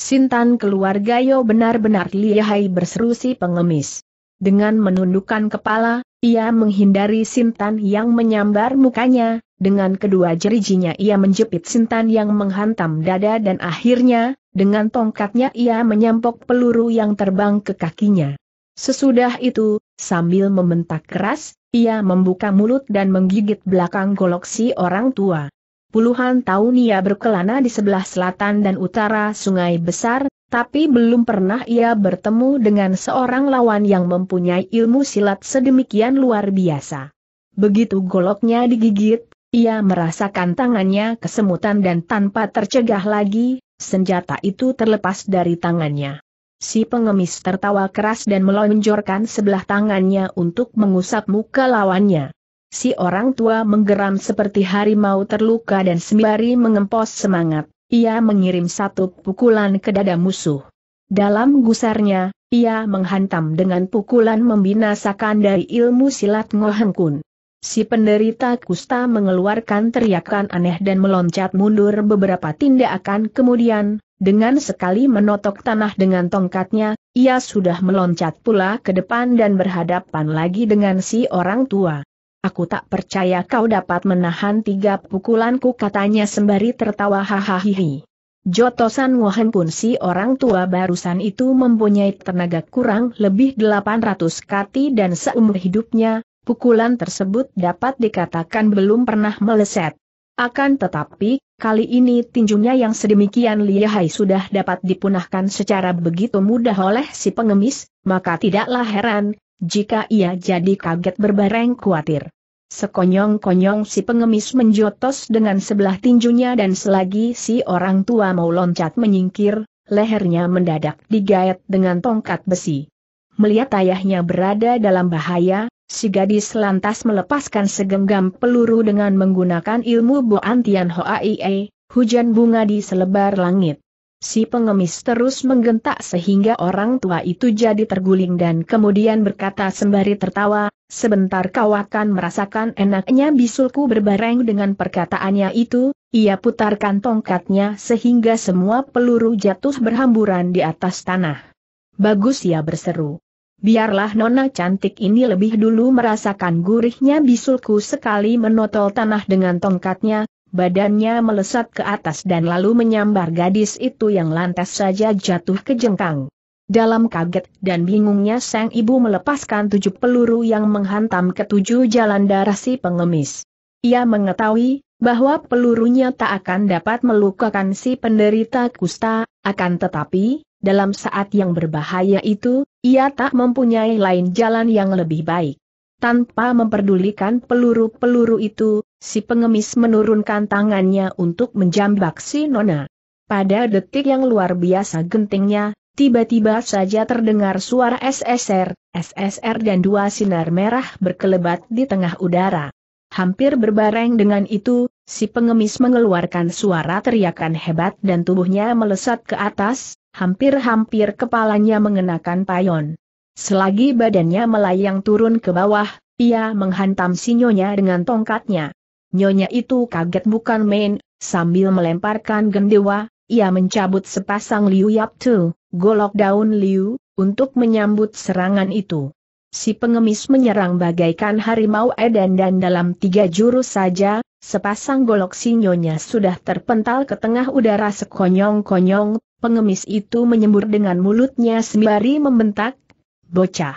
Sintan keluarga Yo benar-benar lihai berseru si pengemis. Dengan menundukkan kepala, ia menghindari sintan yang menyambar mukanya, dengan kedua jerijinya ia menjepit sintan yang menghantam dada dan akhirnya, dengan tongkatnya ia menyampok peluru yang terbang ke kakinya. Sesudah itu, Sambil membentak keras, ia membuka mulut dan menggigit belakang golok si orang tua. Puluhan tahun ia berkelana di sebelah selatan dan utara sungai besar, tapi belum pernah ia bertemu dengan seorang lawan yang mempunyai ilmu silat sedemikian luar biasa. Begitu goloknya digigit, ia merasakan tangannya kesemutan dan tanpa tercegah lagi, senjata itu terlepas dari tangannya. Si pengemis tertawa keras dan melonjorkan sebelah tangannya untuk mengusap muka lawannya. Si orang tua menggeram seperti harimau terluka dan sembari mengempos semangat, ia mengirim satu pukulan ke dada musuh. Dalam gusarnya, ia menghantam dengan pukulan membinasakan dari ilmu silat Ngohengkun. Si penderita kusta mengeluarkan teriakan aneh dan meloncat mundur beberapa tindakan kemudian, dengan sekali menotok tanah dengan tongkatnya, ia sudah meloncat pula ke depan dan berhadapan lagi dengan si orang tua. Aku tak percaya kau dapat menahan tiga pukulanku katanya sembari tertawa hahaha. Jotosan Wohen pun si orang tua barusan itu mempunyai tenaga kurang lebih 800 kati dan seumur hidupnya, pukulan tersebut dapat dikatakan belum pernah meleset. Akan tetapi, Kali ini tinjunya yang sedemikian lihai sudah dapat dipunahkan secara begitu mudah oleh si pengemis, maka tidaklah heran, jika ia jadi kaget berbareng khawatir. Sekonyong-konyong si pengemis menjotos dengan sebelah tinjunya dan selagi si orang tua mau loncat menyingkir, lehernya mendadak digayat dengan tongkat besi. Melihat ayahnya berada dalam bahaya, Si gadis lantas melepaskan segenggam peluru dengan menggunakan ilmu Boan Tian Ie, hujan bunga di selebar langit. Si pengemis terus menggentak sehingga orang tua itu jadi terguling dan kemudian berkata sembari tertawa, sebentar kau akan merasakan enaknya bisulku berbareng dengan perkataannya itu, ia putarkan tongkatnya sehingga semua peluru jatuh berhamburan di atas tanah. Bagus ya berseru. Biarlah nona cantik ini lebih dulu merasakan gurihnya bisulku sekali menotol tanah dengan tongkatnya, badannya melesat ke atas dan lalu menyambar gadis itu yang lantas saja jatuh ke jengkang. Dalam kaget dan bingungnya sang ibu melepaskan tujuh peluru yang menghantam ketujuh jalan darah si pengemis. Ia mengetahui bahwa pelurunya tak akan dapat melukakan si penderita kusta, akan tetapi, dalam saat yang berbahaya itu, ia tak mempunyai lain jalan yang lebih baik. Tanpa memperdulikan peluru-peluru itu, si pengemis menurunkan tangannya untuk menjambak si nona. Pada detik yang luar biasa gentingnya, tiba-tiba saja terdengar suara SSR, SSR dan dua sinar merah berkelebat di tengah udara. Hampir berbareng dengan itu, si pengemis mengeluarkan suara teriakan hebat dan tubuhnya melesat ke atas, hampir-hampir kepalanya mengenakan payon. Selagi badannya melayang turun ke bawah, ia menghantam si Nyonya dengan tongkatnya. Nyonya itu kaget bukan main, sambil melemparkan gendewa, ia mencabut sepasang liu yap tu, golok daun liu, untuk menyambut serangan itu. Si pengemis menyerang bagaikan harimau edan dan dalam tiga jurus saja, sepasang golok sinyonya sudah terpental ke tengah udara sekonyong-konyong, Pengemis itu menyembur dengan mulutnya sembari membentak, bocah.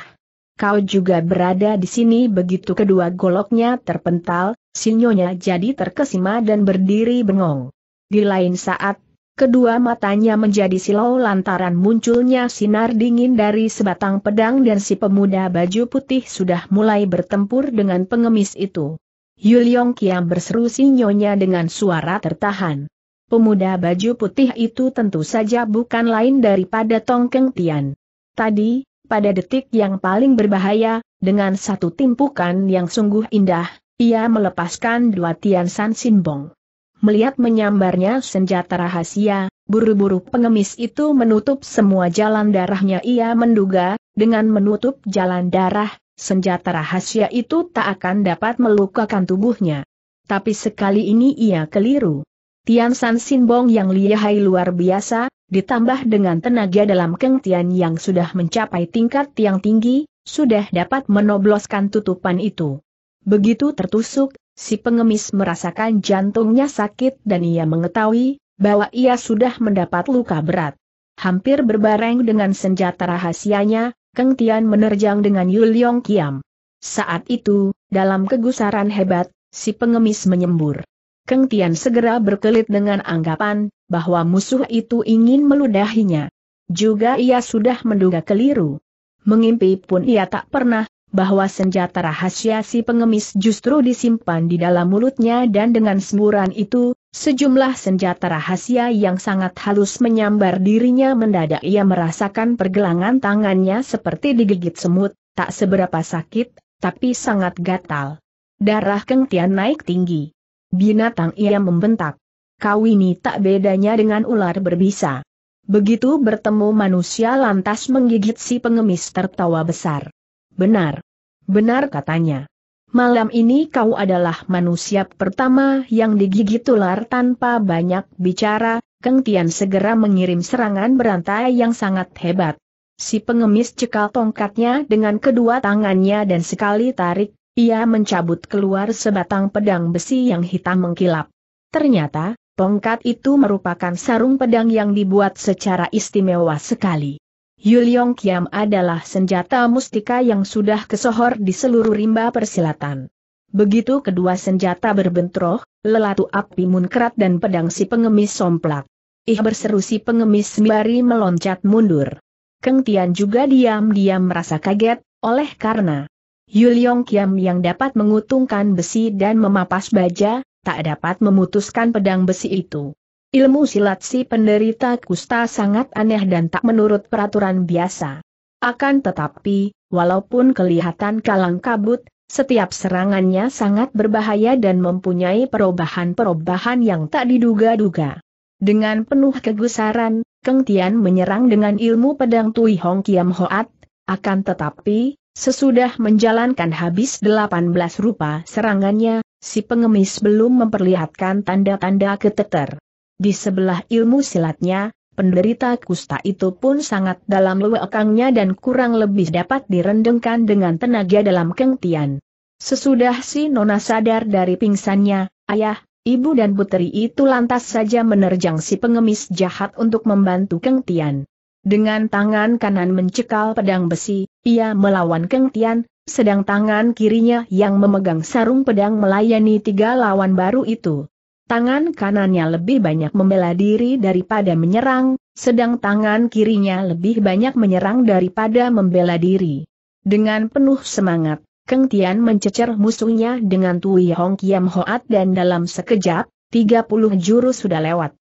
Kau juga berada di sini begitu kedua goloknya terpental, sinyonya jadi terkesima dan berdiri bengong. Di lain saat, kedua matanya menjadi silau lantaran munculnya sinar dingin dari sebatang pedang dan si pemuda baju putih sudah mulai bertempur dengan pengemis itu. Yuliong Kiam berseru sinyonya dengan suara tertahan. Pemuda baju putih itu tentu saja bukan lain daripada Tongkeng Tian. Tadi, pada detik yang paling berbahaya, dengan satu timpukan yang sungguh indah, ia melepaskan dua Tian San Sinbong. Melihat menyambarnya senjata rahasia, buru-buru pengemis itu menutup semua jalan darahnya ia menduga, dengan menutup jalan darah, senjata rahasia itu tak akan dapat melukakan tubuhnya. Tapi sekali ini ia keliru. Tian San Sinbong yang lihai luar biasa, ditambah dengan tenaga dalam Keng Tian yang sudah mencapai tingkat yang tinggi, sudah dapat menobloskan tutupan itu. Begitu tertusuk, si pengemis merasakan jantungnya sakit dan ia mengetahui bahwa ia sudah mendapat luka berat. Hampir berbareng dengan senjata rahasianya, Keng Tian menerjang dengan Yul Yong Kiam. Saat itu, dalam kegusaran hebat, si pengemis menyembur. Keng Tian segera berkelit dengan anggapan bahwa musuh itu ingin meludahinya. Juga ia sudah menduga keliru. Mengimpi pun ia tak pernah, bahwa senjata rahasia si pengemis justru disimpan di dalam mulutnya dan dengan semburan itu, sejumlah senjata rahasia yang sangat halus menyambar dirinya mendadak ia merasakan pergelangan tangannya seperti digigit semut, tak seberapa sakit, tapi sangat gatal. Darah Keng Tian naik tinggi. Binatang ia membentak. Kau ini tak bedanya dengan ular berbisa. Begitu bertemu manusia lantas menggigit si pengemis tertawa besar. Benar. Benar katanya. Malam ini kau adalah manusia pertama yang digigit ular tanpa banyak bicara, Keng Tian segera mengirim serangan berantai yang sangat hebat. Si pengemis cekal tongkatnya dengan kedua tangannya dan sekali tarik, ia mencabut keluar sebatang pedang besi yang hitam mengkilap. Ternyata, tongkat itu merupakan sarung pedang yang dibuat secara istimewa sekali. Yuliong Kiam adalah senjata mustika yang sudah kesohor di seluruh rimba persilatan. Begitu kedua senjata berbentroh, lelatu api munkrat dan pedang si pengemis somplak. Ih berseru si pengemis sembari meloncat mundur. Keng Tian juga diam-diam merasa kaget, oleh karena Yuliong Kiam yang dapat mengutungkan besi dan memapas baja, tak dapat memutuskan pedang besi itu. Ilmu silat si penderita kusta sangat aneh dan tak menurut peraturan biasa. Akan tetapi, walaupun kelihatan kalang kabut, setiap serangannya sangat berbahaya dan mempunyai perubahan-perubahan yang tak diduga-duga. Dengan penuh kegusaran, Keng Tian menyerang dengan ilmu pedang Tui Hong Kiam Hoat, akan tetapi, Sesudah menjalankan habis 18 rupa serangannya, si pengemis belum memperlihatkan tanda-tanda keteter. Di sebelah ilmu silatnya, penderita kusta itu pun sangat dalam lewekangnya dan kurang lebih dapat direndengkan dengan tenaga dalam kengtian. Sesudah si Nona sadar dari pingsannya, ayah, ibu dan putri itu lantas saja menerjang si pengemis jahat untuk membantu kengtian. Dengan tangan kanan mencekal pedang besi, ia melawan Keng Tian, sedang tangan kirinya yang memegang sarung pedang melayani tiga lawan baru itu. Tangan kanannya lebih banyak membela diri daripada menyerang, sedang tangan kirinya lebih banyak menyerang daripada membela diri. Dengan penuh semangat, Keng Tian mencecer musuhnya dengan Tui Hong Kiam Hoat dan dalam sekejap, 30 jurus sudah lewat.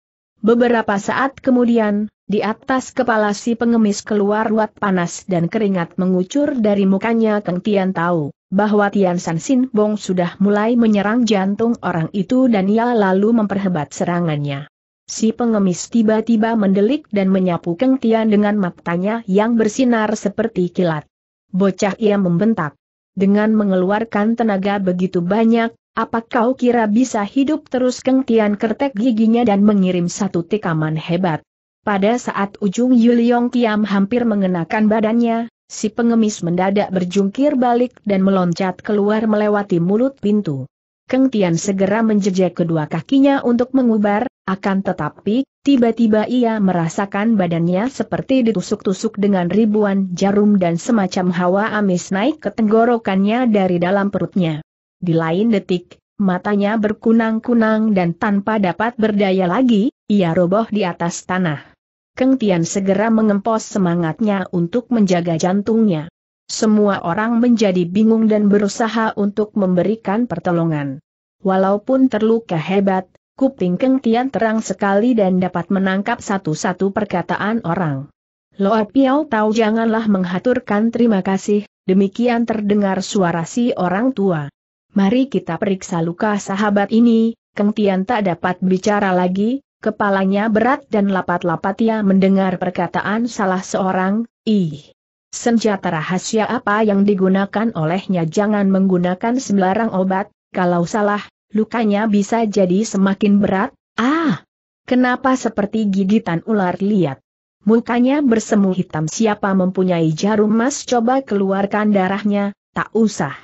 Beberapa saat kemudian, di atas kepala si pengemis keluar ruat panas dan keringat mengucur dari mukanya Keng Tian tahu bahwa Tian San Sin Bong sudah mulai menyerang jantung orang itu dan ia lalu memperhebat serangannya. Si pengemis tiba-tiba mendelik dan menyapu Keng Tian dengan matanya yang bersinar seperti kilat. Bocah ia membentak. Dengan mengeluarkan tenaga begitu banyak, apa kau kira bisa hidup terus Keng Tian kertek giginya dan mengirim satu tikaman hebat. Pada saat ujung Yuliong Kiam hampir mengenakan badannya, si pengemis mendadak berjungkir balik dan meloncat keluar melewati mulut pintu. Keng Tian segera menjejak kedua kakinya untuk mengubar, akan tetapi, tiba-tiba ia merasakan badannya seperti ditusuk-tusuk dengan ribuan jarum dan semacam hawa amis naik ke tenggorokannya dari dalam perutnya. Di lain detik, matanya berkunang-kunang dan tanpa dapat berdaya lagi, ia roboh di atas tanah. Keng Tian segera mengempos semangatnya untuk menjaga jantungnya. Semua orang menjadi bingung dan berusaha untuk memberikan pertolongan. Walaupun terluka hebat, kuping Keng Tian terang sekali dan dapat menangkap satu-satu perkataan orang. Loa Piao tahu janganlah menghaturkan terima kasih, demikian terdengar suara si orang tua. Mari kita periksa luka sahabat ini, Keng Tian tak dapat bicara lagi, Kepalanya berat dan lapat-lapat ia mendengar perkataan salah seorang, ih. Senjata rahasia apa yang digunakan olehnya jangan menggunakan sembarang obat, kalau salah, lukanya bisa jadi semakin berat, ah! Kenapa seperti gigitan ular liat? Mukanya bersemu hitam siapa mempunyai jarum emas coba keluarkan darahnya, tak usah.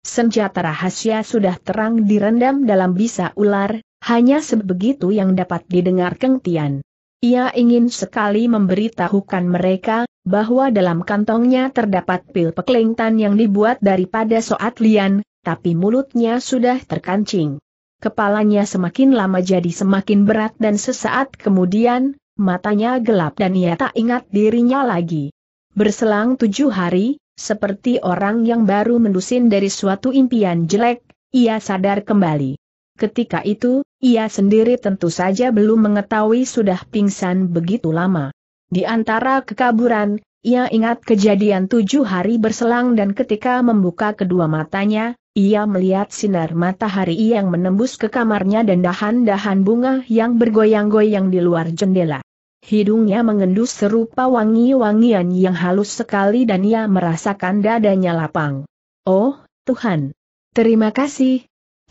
Senjata rahasia sudah terang direndam dalam bisa ular, hanya sebegitu yang dapat didengar Keng Tian. Ia ingin sekali memberitahukan mereka, bahwa dalam kantongnya terdapat pil pekelingtan yang dibuat daripada soat lian, tapi mulutnya sudah terkancing. Kepalanya semakin lama jadi semakin berat dan sesaat kemudian, matanya gelap dan ia tak ingat dirinya lagi. Berselang tujuh hari, seperti orang yang baru mendusin dari suatu impian jelek, ia sadar kembali. Ketika itu, ia sendiri tentu saja belum mengetahui sudah pingsan begitu lama. Di antara kekaburan, ia ingat kejadian tujuh hari berselang dan ketika membuka kedua matanya, ia melihat sinar matahari yang menembus ke kamarnya dan dahan-dahan bunga yang bergoyang-goyang di luar jendela. Hidungnya mengendus serupa wangi-wangian yang halus sekali dan ia merasakan dadanya lapang. Oh, Tuhan! Terima kasih,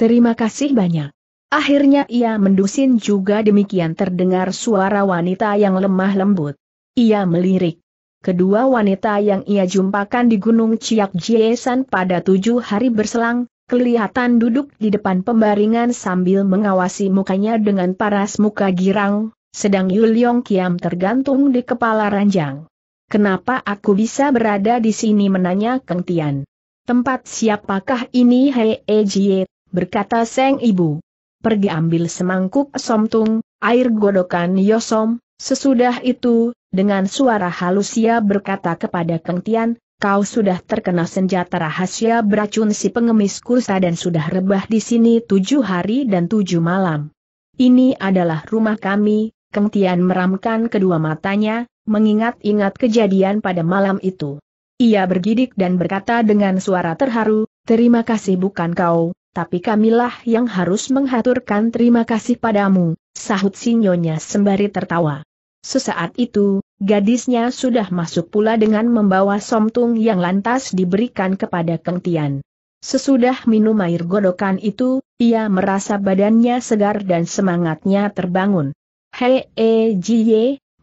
Terima kasih banyak. Akhirnya ia mendusin juga demikian terdengar suara wanita yang lemah lembut. Ia melirik. Kedua wanita yang ia jumpakan di Gunung Ciak Jiesan pada tujuh hari berselang, kelihatan duduk di depan pembaringan sambil mengawasi mukanya dengan paras muka girang, sedang Yul Yong Kiam tergantung di kepala ranjang. Kenapa aku bisa berada di sini menanya Keng Tian. Tempat siapakah ini Hei Ejie berkata Seng Ibu. Pergi ambil semangkuk somtung, air godokan yosom, sesudah itu, dengan suara halus ia berkata kepada Keng Tian, kau sudah terkena senjata rahasia beracun si pengemis kursa dan sudah rebah di sini tujuh hari dan tujuh malam. Ini adalah rumah kami, Keng Tian meramkan kedua matanya, mengingat-ingat kejadian pada malam itu. Ia bergidik dan berkata dengan suara terharu, terima kasih bukan kau, tapi kamilah yang harus menghaturkan terima kasih padamu, sahut sinyonya sembari tertawa. Sesaat itu, gadisnya sudah masuk pula dengan membawa somtung yang lantas diberikan kepada kentian. Sesudah minum air godokan itu, ia merasa badannya segar dan semangatnya terbangun. Hei e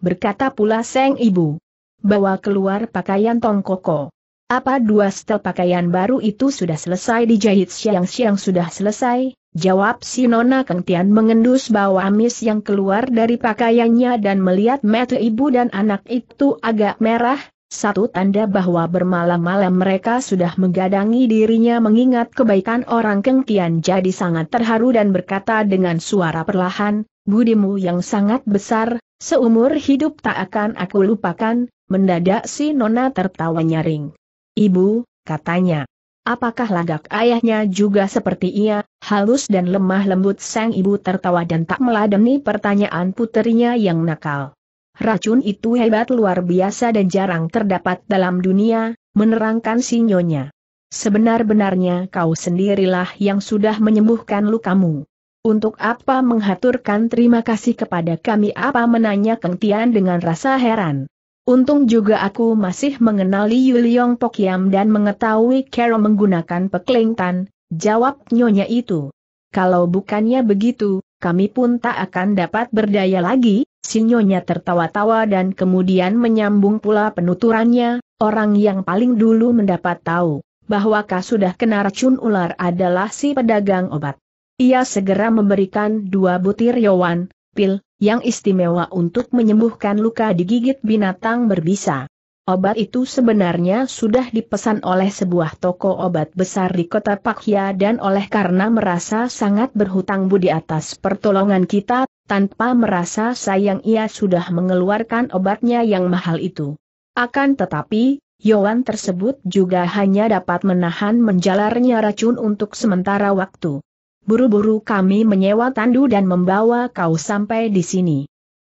berkata pula seng ibu. Bawa keluar pakaian tongkoko. Apa dua setel pakaian baru itu sudah selesai dijahit siang-siang sudah selesai? Jawab si Nona Kengtian mengendus bau amis yang keluar dari pakaiannya dan melihat mata ibu dan anak itu agak merah, satu tanda bahwa bermalam-malam mereka sudah menggadangi dirinya mengingat kebaikan orang Kengtian. jadi sangat terharu dan berkata dengan suara perlahan, budimu yang sangat besar, seumur hidup tak akan aku lupakan, mendadak si Nona tertawa nyaring. Ibu, katanya. Apakah lagak ayahnya juga seperti ia, halus dan lemah lembut sang ibu tertawa dan tak meladeni pertanyaan putrinya yang nakal. Racun itu hebat luar biasa dan jarang terdapat dalam dunia, menerangkan sinyonya. Sebenar-benarnya kau sendirilah yang sudah menyembuhkan lukamu. Untuk apa menghaturkan terima kasih kepada kami apa menanya kentian dengan rasa heran. Untung juga aku masih mengenali Yuliong Pokiam dan mengetahui Kero menggunakan pekelingtan, jawab nyonya itu. Kalau bukannya begitu, kami pun tak akan dapat berdaya lagi, si nyonya tertawa-tawa dan kemudian menyambung pula penuturannya, orang yang paling dulu mendapat tahu bahwa kau sudah kena racun ular adalah si pedagang obat. Ia segera memberikan dua butir yowan, pil, yang istimewa untuk menyembuhkan luka digigit binatang berbisa. Obat itu sebenarnya sudah dipesan oleh sebuah toko obat besar di kota Pakhya dan oleh karena merasa sangat berhutang budi atas pertolongan kita, tanpa merasa sayang ia sudah mengeluarkan obatnya yang mahal itu. Akan tetapi, Yohan tersebut juga hanya dapat menahan menjalarnya racun untuk sementara waktu buru-buru kami menyewa tandu dan membawa kau sampai di sini.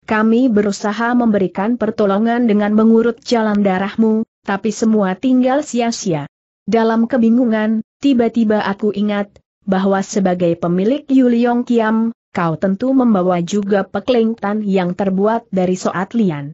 Kami berusaha memberikan pertolongan dengan mengurut jalan darahmu, tapi semua tinggal sia-sia. Dalam kebingungan, tiba-tiba aku ingat, bahwa sebagai pemilik Yuliong Kiam, kau tentu membawa juga tan yang terbuat dari soat lian.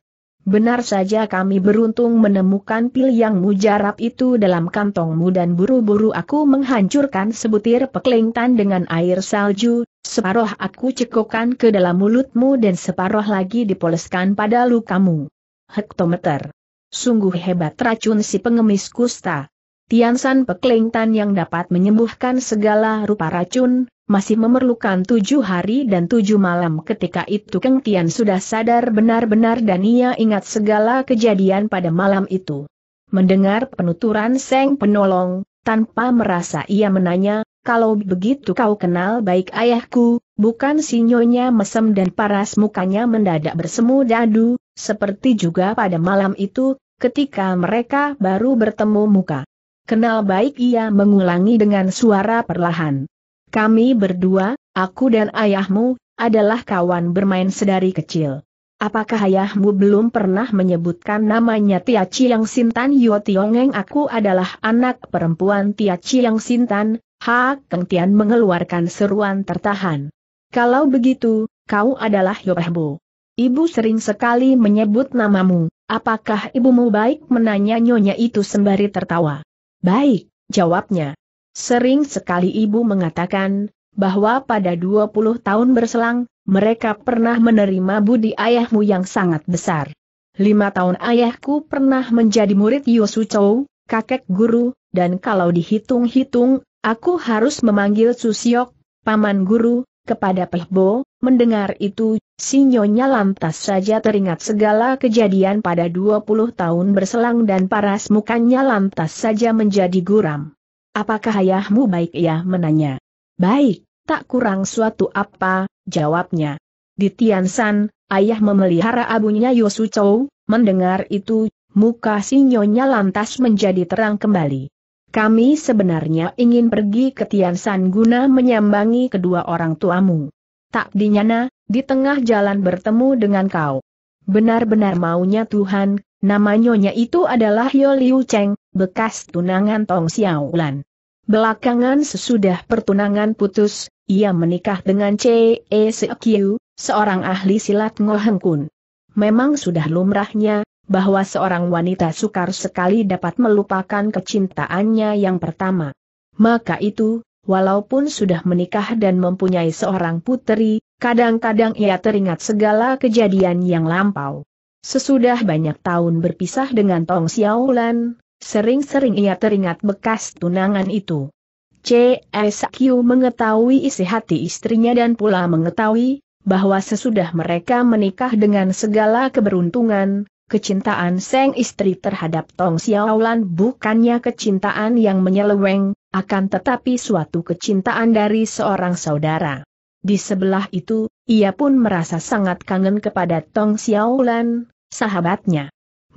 Benar saja kami beruntung menemukan pil yang mujarab itu dalam kantongmu dan buru-buru aku menghancurkan sebutir peklingtan dengan air salju, separuh aku cekokan ke dalam mulutmu dan separuh lagi dipoleskan pada lukamu. Hektometer. Sungguh hebat racun si pengemis kusta. Tiansan Pekling yang dapat menyembuhkan segala rupa racun, masih memerlukan tujuh hari dan tujuh malam ketika itu Keng Tian sudah sadar benar-benar dan ia ingat segala kejadian pada malam itu. Mendengar penuturan Seng Penolong, tanpa merasa ia menanya, kalau begitu kau kenal baik ayahku, bukan sinyonya mesem dan paras mukanya mendadak bersemu dadu, seperti juga pada malam itu, ketika mereka baru bertemu muka. Kenal baik ia mengulangi dengan suara perlahan. Kami berdua, aku dan ayahmu, adalah kawan bermain sedari kecil. Apakah ayahmu belum pernah menyebutkan namanya Tia Chiang Sintan Yo Tiongeng aku adalah anak perempuan Tia Chiang Sintan, Ha Keng Tian mengeluarkan seruan tertahan. Kalau begitu, kau adalah Yohbu. Ibu sering sekali menyebut namamu, apakah ibumu baik menanya nyonya itu sembari tertawa. Baik, jawabnya. Sering sekali ibu mengatakan, bahwa pada 20 tahun berselang, mereka pernah menerima budi ayahmu yang sangat besar. Lima tahun ayahku pernah menjadi murid Yosu Chou, kakek guru, dan kalau dihitung-hitung, aku harus memanggil Susiok, paman guru, kepada Pehbo, Mendengar itu, sinyonya lantas saja teringat segala kejadian pada 20 tahun berselang dan paras mukanya lantas saja menjadi guram. Apakah ayahmu baik ia menanya? Baik, tak kurang suatu apa, jawabnya. Di Tiansan, ayah memelihara abunya Yosu Chou, mendengar itu, muka sinyonya lantas menjadi terang kembali. Kami sebenarnya ingin pergi ke Tiansan guna menyambangi kedua orang tuamu tak dinyana, di tengah jalan bertemu dengan kau. Benar-benar maunya Tuhan, nama nyonya itu adalah Yo Liu Cheng, bekas tunangan Tong Xiaolan. Belakangan sesudah pertunangan putus, ia menikah dengan C.E. Sekiu, seorang ahli silat Ngoheng Kun. Memang sudah lumrahnya, bahwa seorang wanita sukar sekali dapat melupakan kecintaannya yang pertama. Maka itu, Walaupun sudah menikah dan mempunyai seorang putri, kadang-kadang ia teringat segala kejadian yang lampau. Sesudah banyak tahun berpisah dengan Tong Xiaolan, sering-sering ia teringat bekas tunangan itu. CSQ mengetahui isi hati istrinya dan pula mengetahui bahwa sesudah mereka menikah dengan segala keberuntungan, kecintaan sang istri terhadap Tong Xiaolan bukannya kecintaan yang menyeleweng, akan tetapi suatu kecintaan dari seorang saudara. Di sebelah itu, ia pun merasa sangat kangen kepada Tong Xiaolan, sahabatnya.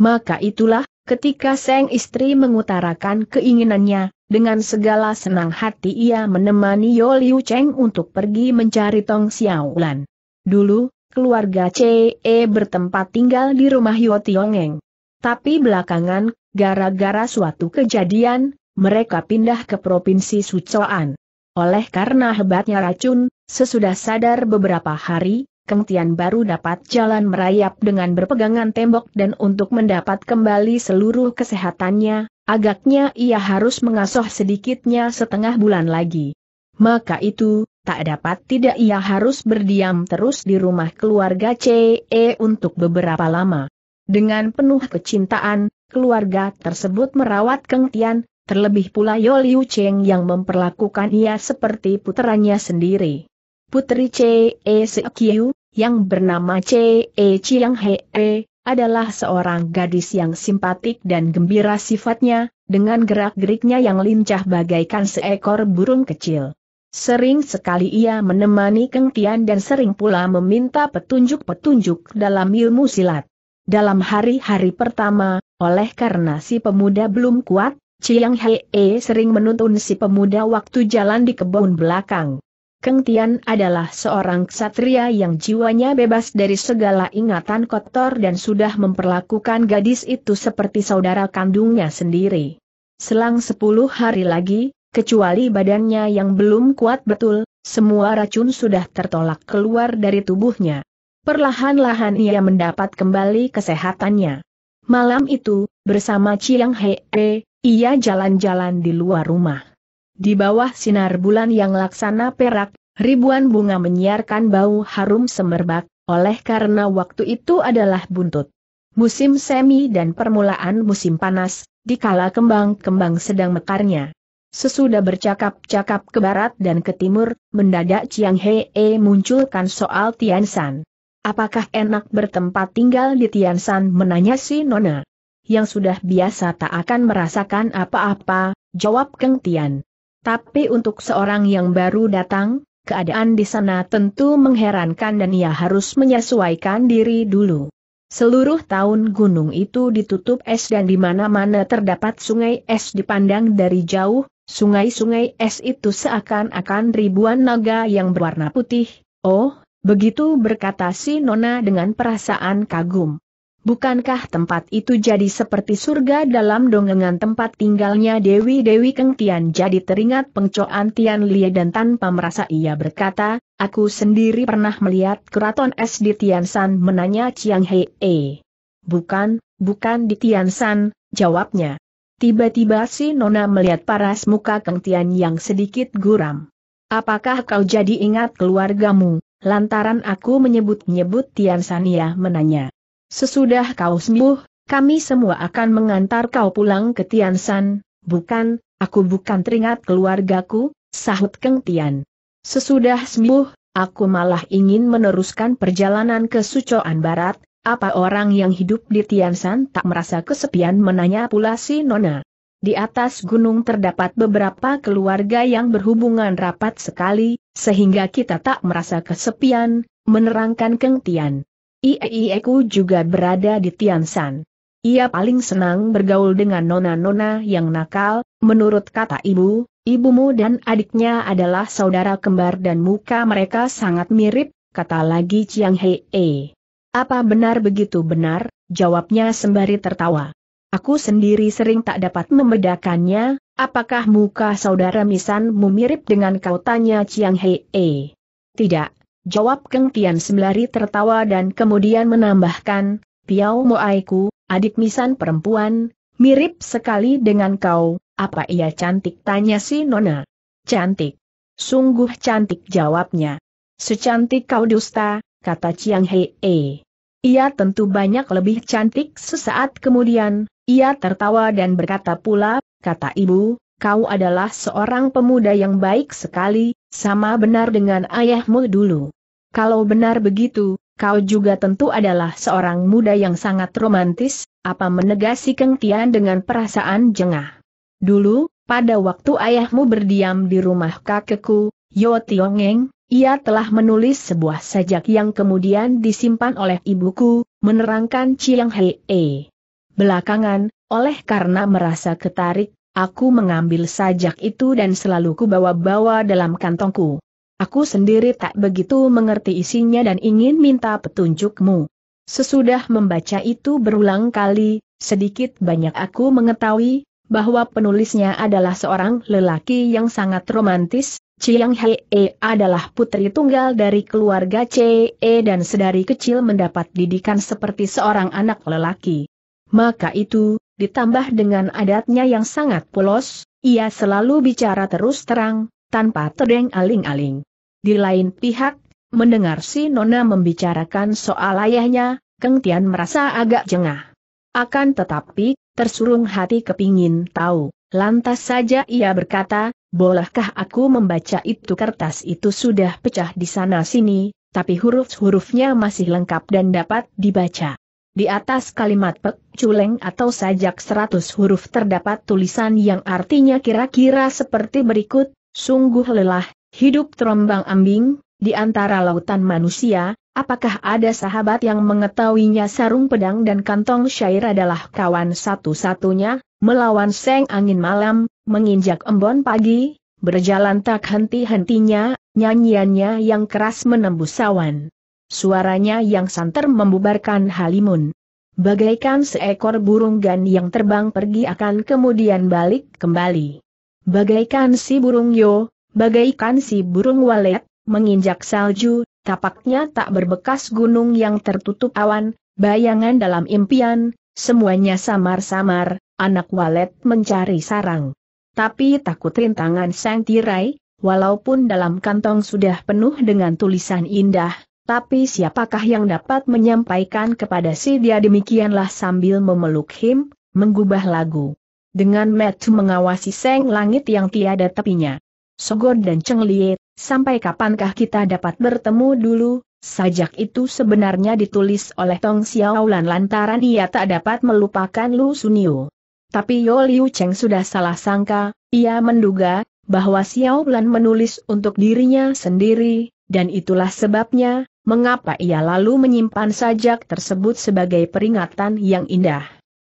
Maka itulah, ketika Seng istri mengutarakan keinginannya, dengan segala senang hati ia menemani Yo Liu Cheng untuk pergi mencari Tong Xiaolan. Dulu, keluarga CE bertempat tinggal di rumah Yo Tiongeng. Tapi belakangan, gara-gara suatu kejadian, mereka pindah ke Provinsi Sucoan. Oleh karena hebatnya racun, sesudah sadar beberapa hari, Keng Tian baru dapat jalan merayap dengan berpegangan tembok dan untuk mendapat kembali seluruh kesehatannya, agaknya ia harus mengasuh sedikitnya setengah bulan lagi. Maka itu, tak dapat tidak ia harus berdiam terus di rumah keluarga CE untuk beberapa lama. Dengan penuh kecintaan, keluarga tersebut merawat Keng Tian, Terlebih pula Yo Liu Cheng yang memperlakukan ia seperti puteranya sendiri. Putri C.E. Sekiu, yang bernama C.E. Chiang Hee, adalah seorang gadis yang simpatik dan gembira sifatnya, dengan gerak-geriknya yang lincah bagaikan seekor burung kecil. Sering sekali ia menemani Keng Tian dan sering pula meminta petunjuk-petunjuk dalam ilmu silat. Dalam hari-hari pertama, oleh karena si pemuda belum kuat, Chiang Hei sering menuntun si pemuda waktu jalan di kebun belakang. Keng Tian adalah seorang ksatria yang jiwanya bebas dari segala ingatan kotor dan sudah memperlakukan gadis itu seperti saudara kandungnya sendiri. Selang sepuluh hari lagi, kecuali badannya yang belum kuat betul, semua racun sudah tertolak keluar dari tubuhnya. Perlahan-lahan ia mendapat kembali kesehatannya. Malam itu, bersama Chiang Hei, ia jalan-jalan di luar rumah. Di bawah sinar bulan yang laksana perak, ribuan bunga menyiarkan bau harum semerbak, oleh karena waktu itu adalah buntut. Musim semi dan permulaan musim panas, dikala kembang-kembang sedang mekarnya. Sesudah bercakap-cakap ke barat dan ke timur, mendadak Chiang Hee munculkan soal Tian San. Apakah enak bertempat tinggal di San menanya si Nona? yang sudah biasa tak akan merasakan apa-apa, jawab Keng Tian. Tapi untuk seorang yang baru datang, keadaan di sana tentu mengherankan dan ia harus menyesuaikan diri dulu. Seluruh tahun gunung itu ditutup es dan di mana-mana terdapat sungai es dipandang dari jauh, sungai-sungai es itu seakan-akan ribuan naga yang berwarna putih. Oh, begitu berkata si Nona dengan perasaan kagum. Bukankah tempat itu jadi seperti surga dalam dongengan tempat tinggalnya Dewi-Dewi Kengtian? jadi teringat pengcoan Tian Lie dan tanpa merasa ia berkata, aku sendiri pernah melihat keraton es di Tian San menanya Chiang Hei E. Bukan, bukan di Tian San, jawabnya. Tiba-tiba si Nona melihat paras muka Kengtian yang sedikit guram. Apakah kau jadi ingat keluargamu, lantaran aku menyebut-nyebut Tian San ia menanya. Sesudah kau sembuh, kami semua akan mengantar kau pulang ke Tiansan, bukan, aku bukan teringat keluargaku, sahut Keng Tian. Sesudah sembuh, aku malah ingin meneruskan perjalanan ke Sucoan Barat, apa orang yang hidup di Tiansan tak merasa kesepian menanya pula si Nona. Di atas gunung terdapat beberapa keluarga yang berhubungan rapat sekali, sehingga kita tak merasa kesepian, menerangkan Keng Tian. Ieku juga berada di Tiansan. Ia paling senang bergaul dengan nona-nona yang nakal, menurut kata ibu, ibumu dan adiknya adalah saudara kembar dan muka mereka sangat mirip, kata lagi Chiang Hei. Apa benar begitu benar, jawabnya sembari tertawa. Aku sendiri sering tak dapat membedakannya, apakah muka saudara misanmu mirip dengan kau tanya Chiang Hei. Tidak, Jawab Keng Tian sembari tertawa dan kemudian menambahkan, Piao Moaiku, adik misan perempuan, mirip sekali dengan kau, apa ia cantik tanya si Nona. Cantik. Sungguh cantik jawabnya. Secantik kau dusta, kata Chiang Hei. -e. Ia tentu banyak lebih cantik sesaat kemudian, ia tertawa dan berkata pula, kata ibu, kau adalah seorang pemuda yang baik sekali, sama benar dengan ayahmu dulu. Kalau benar begitu, kau juga tentu adalah seorang muda yang sangat romantis, apa menegasi Keng Tian dengan perasaan jengah. Dulu, pada waktu ayahmu berdiam di rumah kakekku, Yo Tiongeng, ia telah menulis sebuah sajak yang kemudian disimpan oleh ibuku, menerangkan Chiang Hei. Belakangan, oleh karena merasa ketarik, Aku mengambil sajak itu dan selalu kubawa-bawa dalam kantongku. Aku sendiri tak begitu mengerti isinya dan ingin minta petunjukmu. Sesudah membaca itu berulang kali, sedikit banyak aku mengetahui bahwa penulisnya adalah seorang lelaki yang sangat romantis, Chiang Hee adalah putri tunggal dari keluarga CE dan sedari kecil mendapat didikan seperti seorang anak lelaki. Maka itu, ditambah dengan adatnya yang sangat polos, ia selalu bicara terus terang, tanpa terdeng aling-aling. Di lain pihak, mendengar si Nona membicarakan soal ayahnya, Keng Tian merasa agak jengah. Akan tetapi, tersurung hati kepingin tahu, lantas saja ia berkata, bolehkah aku membaca itu kertas itu sudah pecah di sana-sini, tapi huruf-hurufnya masih lengkap dan dapat dibaca. Di atas kalimat pek, culeng atau sajak seratus huruf terdapat tulisan yang artinya kira-kira seperti berikut, sungguh lelah, hidup terombang ambing, di antara lautan manusia, apakah ada sahabat yang mengetahuinya sarung pedang dan kantong syair adalah kawan satu-satunya, melawan seng angin malam, menginjak embon pagi, berjalan tak henti-hentinya, nyanyiannya yang keras menembus sawan suaranya yang santer membubarkan Halimun. Bagaikan seekor burung gan yang terbang pergi akan kemudian balik kembali. Bagaikan si burung yo, bagaikan si burung walet, menginjak salju, tapaknya tak berbekas gunung yang tertutup awan, bayangan dalam impian, semuanya samar-samar, anak walet mencari sarang. Tapi takut rintangan sang tirai, walaupun dalam kantong sudah penuh dengan tulisan indah, tapi siapakah yang dapat menyampaikan kepada si dia demikianlah sambil memeluk Him, menggubah lagu. Dengan metu mengawasi seng langit yang tiada tepinya. Sogor dan Cheng Liet, sampai kapankah kita dapat bertemu dulu, sajak itu sebenarnya ditulis oleh Tong Xiaolan lantaran ia tak dapat melupakan Lu Sunio. Tapi Yo Liu Cheng sudah salah sangka, ia menduga, bahwa Xiaolan menulis untuk dirinya sendiri, dan itulah sebabnya, mengapa ia lalu menyimpan sajak tersebut sebagai peringatan yang indah?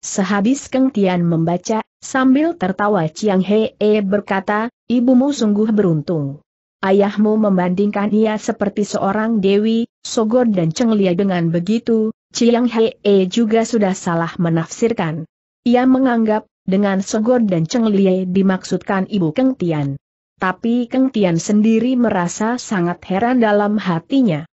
Sehabis Keng Tian membaca, sambil tertawa Chiang Hee berkata, ibumu sungguh beruntung. Ayahmu membandingkan ia seperti seorang dewi, Sogor dan Cheng Lia dengan begitu, Chiang Hee juga sudah salah menafsirkan. Ia menganggap, dengan Sogor dan Cheng Lia dimaksudkan ibu Keng Tian. Tapi Keng Tian sendiri merasa sangat heran dalam hatinya.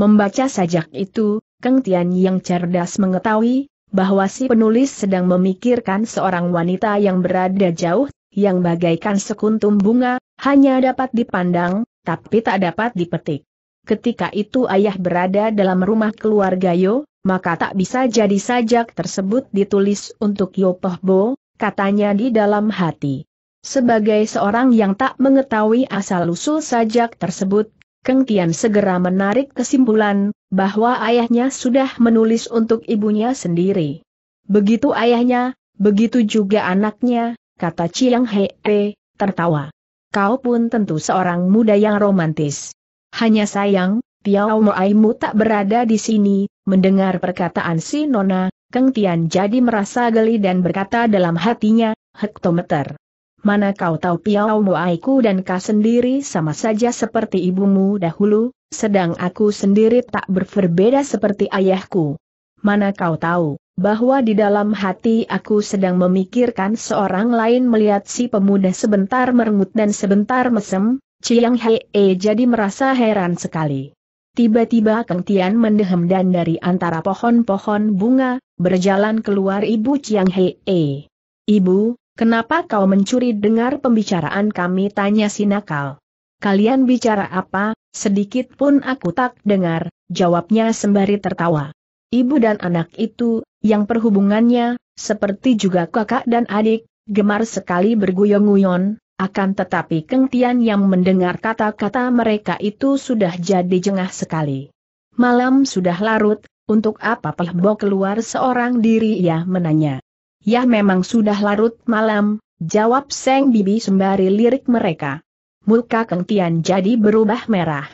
Membaca sajak itu, Keng Tian yang cerdas mengetahui, bahwa si penulis sedang memikirkan seorang wanita yang berada jauh, yang bagaikan sekuntum bunga, hanya dapat dipandang, tapi tak dapat dipetik. Ketika itu ayah berada dalam rumah keluarga Yo, maka tak bisa jadi sajak tersebut ditulis untuk Yo Bo, katanya di dalam hati. Sebagai seorang yang tak mengetahui asal-usul sajak tersebut, Keng Tian segera menarik kesimpulan, bahwa ayahnya sudah menulis untuk ibunya sendiri. Begitu ayahnya, begitu juga anaknya, kata Chiang Hee, tertawa. Kau pun tentu seorang muda yang romantis. Hanya sayang, Piao Moaimu tak berada di sini, mendengar perkataan si Nona, Keng Tian jadi merasa geli dan berkata dalam hatinya, hektometer mana kau tahu Piao Moaiku dan kau sendiri sama saja seperti ibumu dahulu, sedang aku sendiri tak berbeda seperti ayahku. Mana kau tahu, bahwa di dalam hati aku sedang memikirkan seorang lain melihat si pemuda sebentar merengut dan sebentar mesem, Chiang Hei -e jadi merasa heran sekali. Tiba-tiba Kang Tian mendehem dan dari antara pohon-pohon bunga, berjalan keluar ibu Chiang Hei. -e. Ibu, Kenapa kau mencuri dengar pembicaraan kami tanya si nakal. Kalian bicara apa, sedikit pun aku tak dengar, jawabnya sembari tertawa. Ibu dan anak itu, yang perhubungannya, seperti juga kakak dan adik, gemar sekali berguyong guyon akan tetapi Keng Tian yang mendengar kata-kata mereka itu sudah jadi jengah sekali. Malam sudah larut, untuk apa Pelbo keluar seorang diri ia menanya. Ya memang sudah larut malam, jawab Seng Bibi sembari lirik mereka. Muka Keng Tian jadi berubah merah.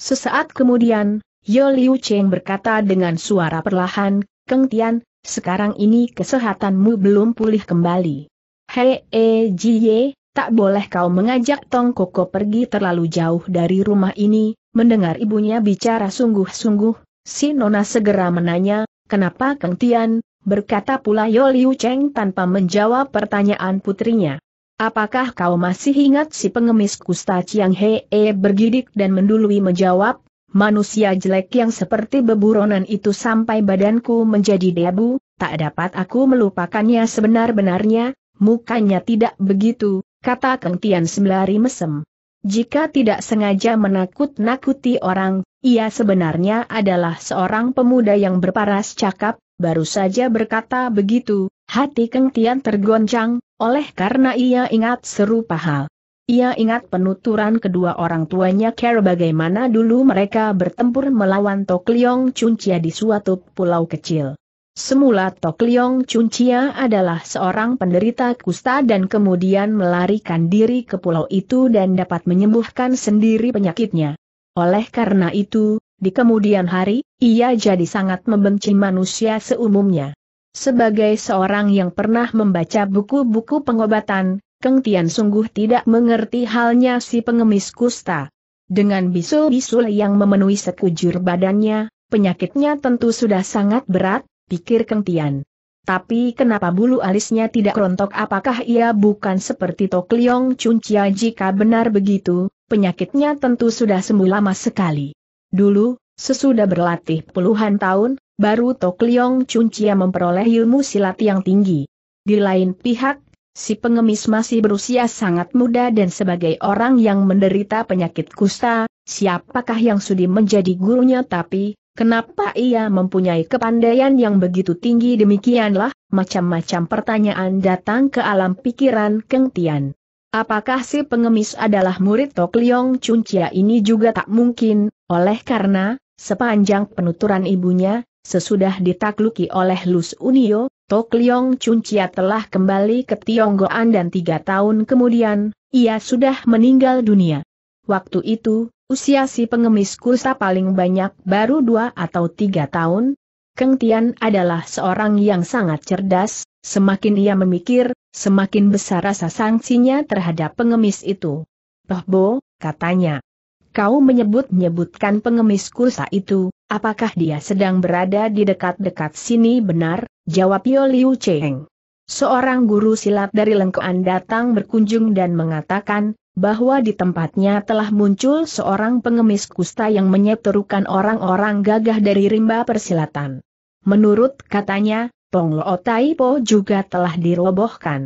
Sesaat kemudian, Yo Liu Cheng berkata dengan suara perlahan, Keng Tian, sekarang ini kesehatanmu belum pulih kembali. Hei e Ye, tak boleh kau mengajak Tong Koko pergi terlalu jauh dari rumah ini, mendengar ibunya bicara sungguh-sungguh, si Nona segera menanya, kenapa Keng Tian, berkata pula Yo Liu Cheng tanpa menjawab pertanyaan putrinya. Apakah kau masih ingat si pengemis kusta Chiang He -e bergidik dan mendului menjawab, manusia jelek yang seperti beburonan itu sampai badanku menjadi debu, tak dapat aku melupakannya sebenar-benarnya, mukanya tidak begitu, kata Keng Tian sembari mesem. Jika tidak sengaja menakut-nakuti orang, ia sebenarnya adalah seorang pemuda yang berparas cakap, baru saja berkata begitu, hati Keng Tian tergoncang, oleh karena ia ingat serupa hal. Ia ingat penuturan kedua orang tuanya Care bagaimana dulu mereka bertempur melawan Tok Liong Cuncia di suatu pulau kecil. Semula Tok Liong Cuncia adalah seorang penderita kusta dan kemudian melarikan diri ke pulau itu dan dapat menyembuhkan sendiri penyakitnya. Oleh karena itu, di kemudian hari, ia jadi sangat membenci manusia seumumnya. Sebagai seorang yang pernah membaca buku-buku pengobatan, Keng Tian sungguh tidak mengerti halnya si pengemis kusta. Dengan bisul-bisul yang memenuhi sekujur badannya, penyakitnya tentu sudah sangat berat, pikir Keng Tian. Tapi kenapa bulu alisnya tidak rontok apakah ia bukan seperti Tok Tokliong Chia jika benar begitu, penyakitnya tentu sudah sembuh lama sekali. Dulu, sesudah berlatih puluhan tahun, baru Tok Liong Cuncia memperoleh ilmu silat yang tinggi. Di lain pihak, si pengemis masih berusia sangat muda dan sebagai orang yang menderita penyakit kusta, siapakah yang sudi menjadi gurunya tapi, Kenapa ia mempunyai kepandaian yang begitu tinggi demikianlah, macam-macam pertanyaan datang ke alam pikiran Keng Tian. Apakah si pengemis adalah murid Tok Leong Chun Chia ini juga tak mungkin, oleh karena, sepanjang penuturan ibunya, sesudah ditakluki oleh Lus Unio, Tok Leong Chun Chia telah kembali ke Tionggoan dan tiga tahun kemudian, ia sudah meninggal dunia. Waktu itu, usia si pengemis kursa paling banyak baru dua atau tiga tahun, Keng Tian adalah seorang yang sangat cerdas, Semakin ia memikir, semakin besar rasa sanksinya terhadap pengemis itu. Toh bo, katanya. Kau menyebut-nyebutkan pengemis kursa itu, apakah dia sedang berada di dekat-dekat sini benar? Jawab Yo Liu Cheng. Seorang guru silat dari Lengkoan datang berkunjung dan mengatakan, bahwa di tempatnya telah muncul seorang pengemis kusta yang menyeterukan orang-orang gagah dari rimba persilatan. Menurut katanya, Tai Po juga telah dirobohkan.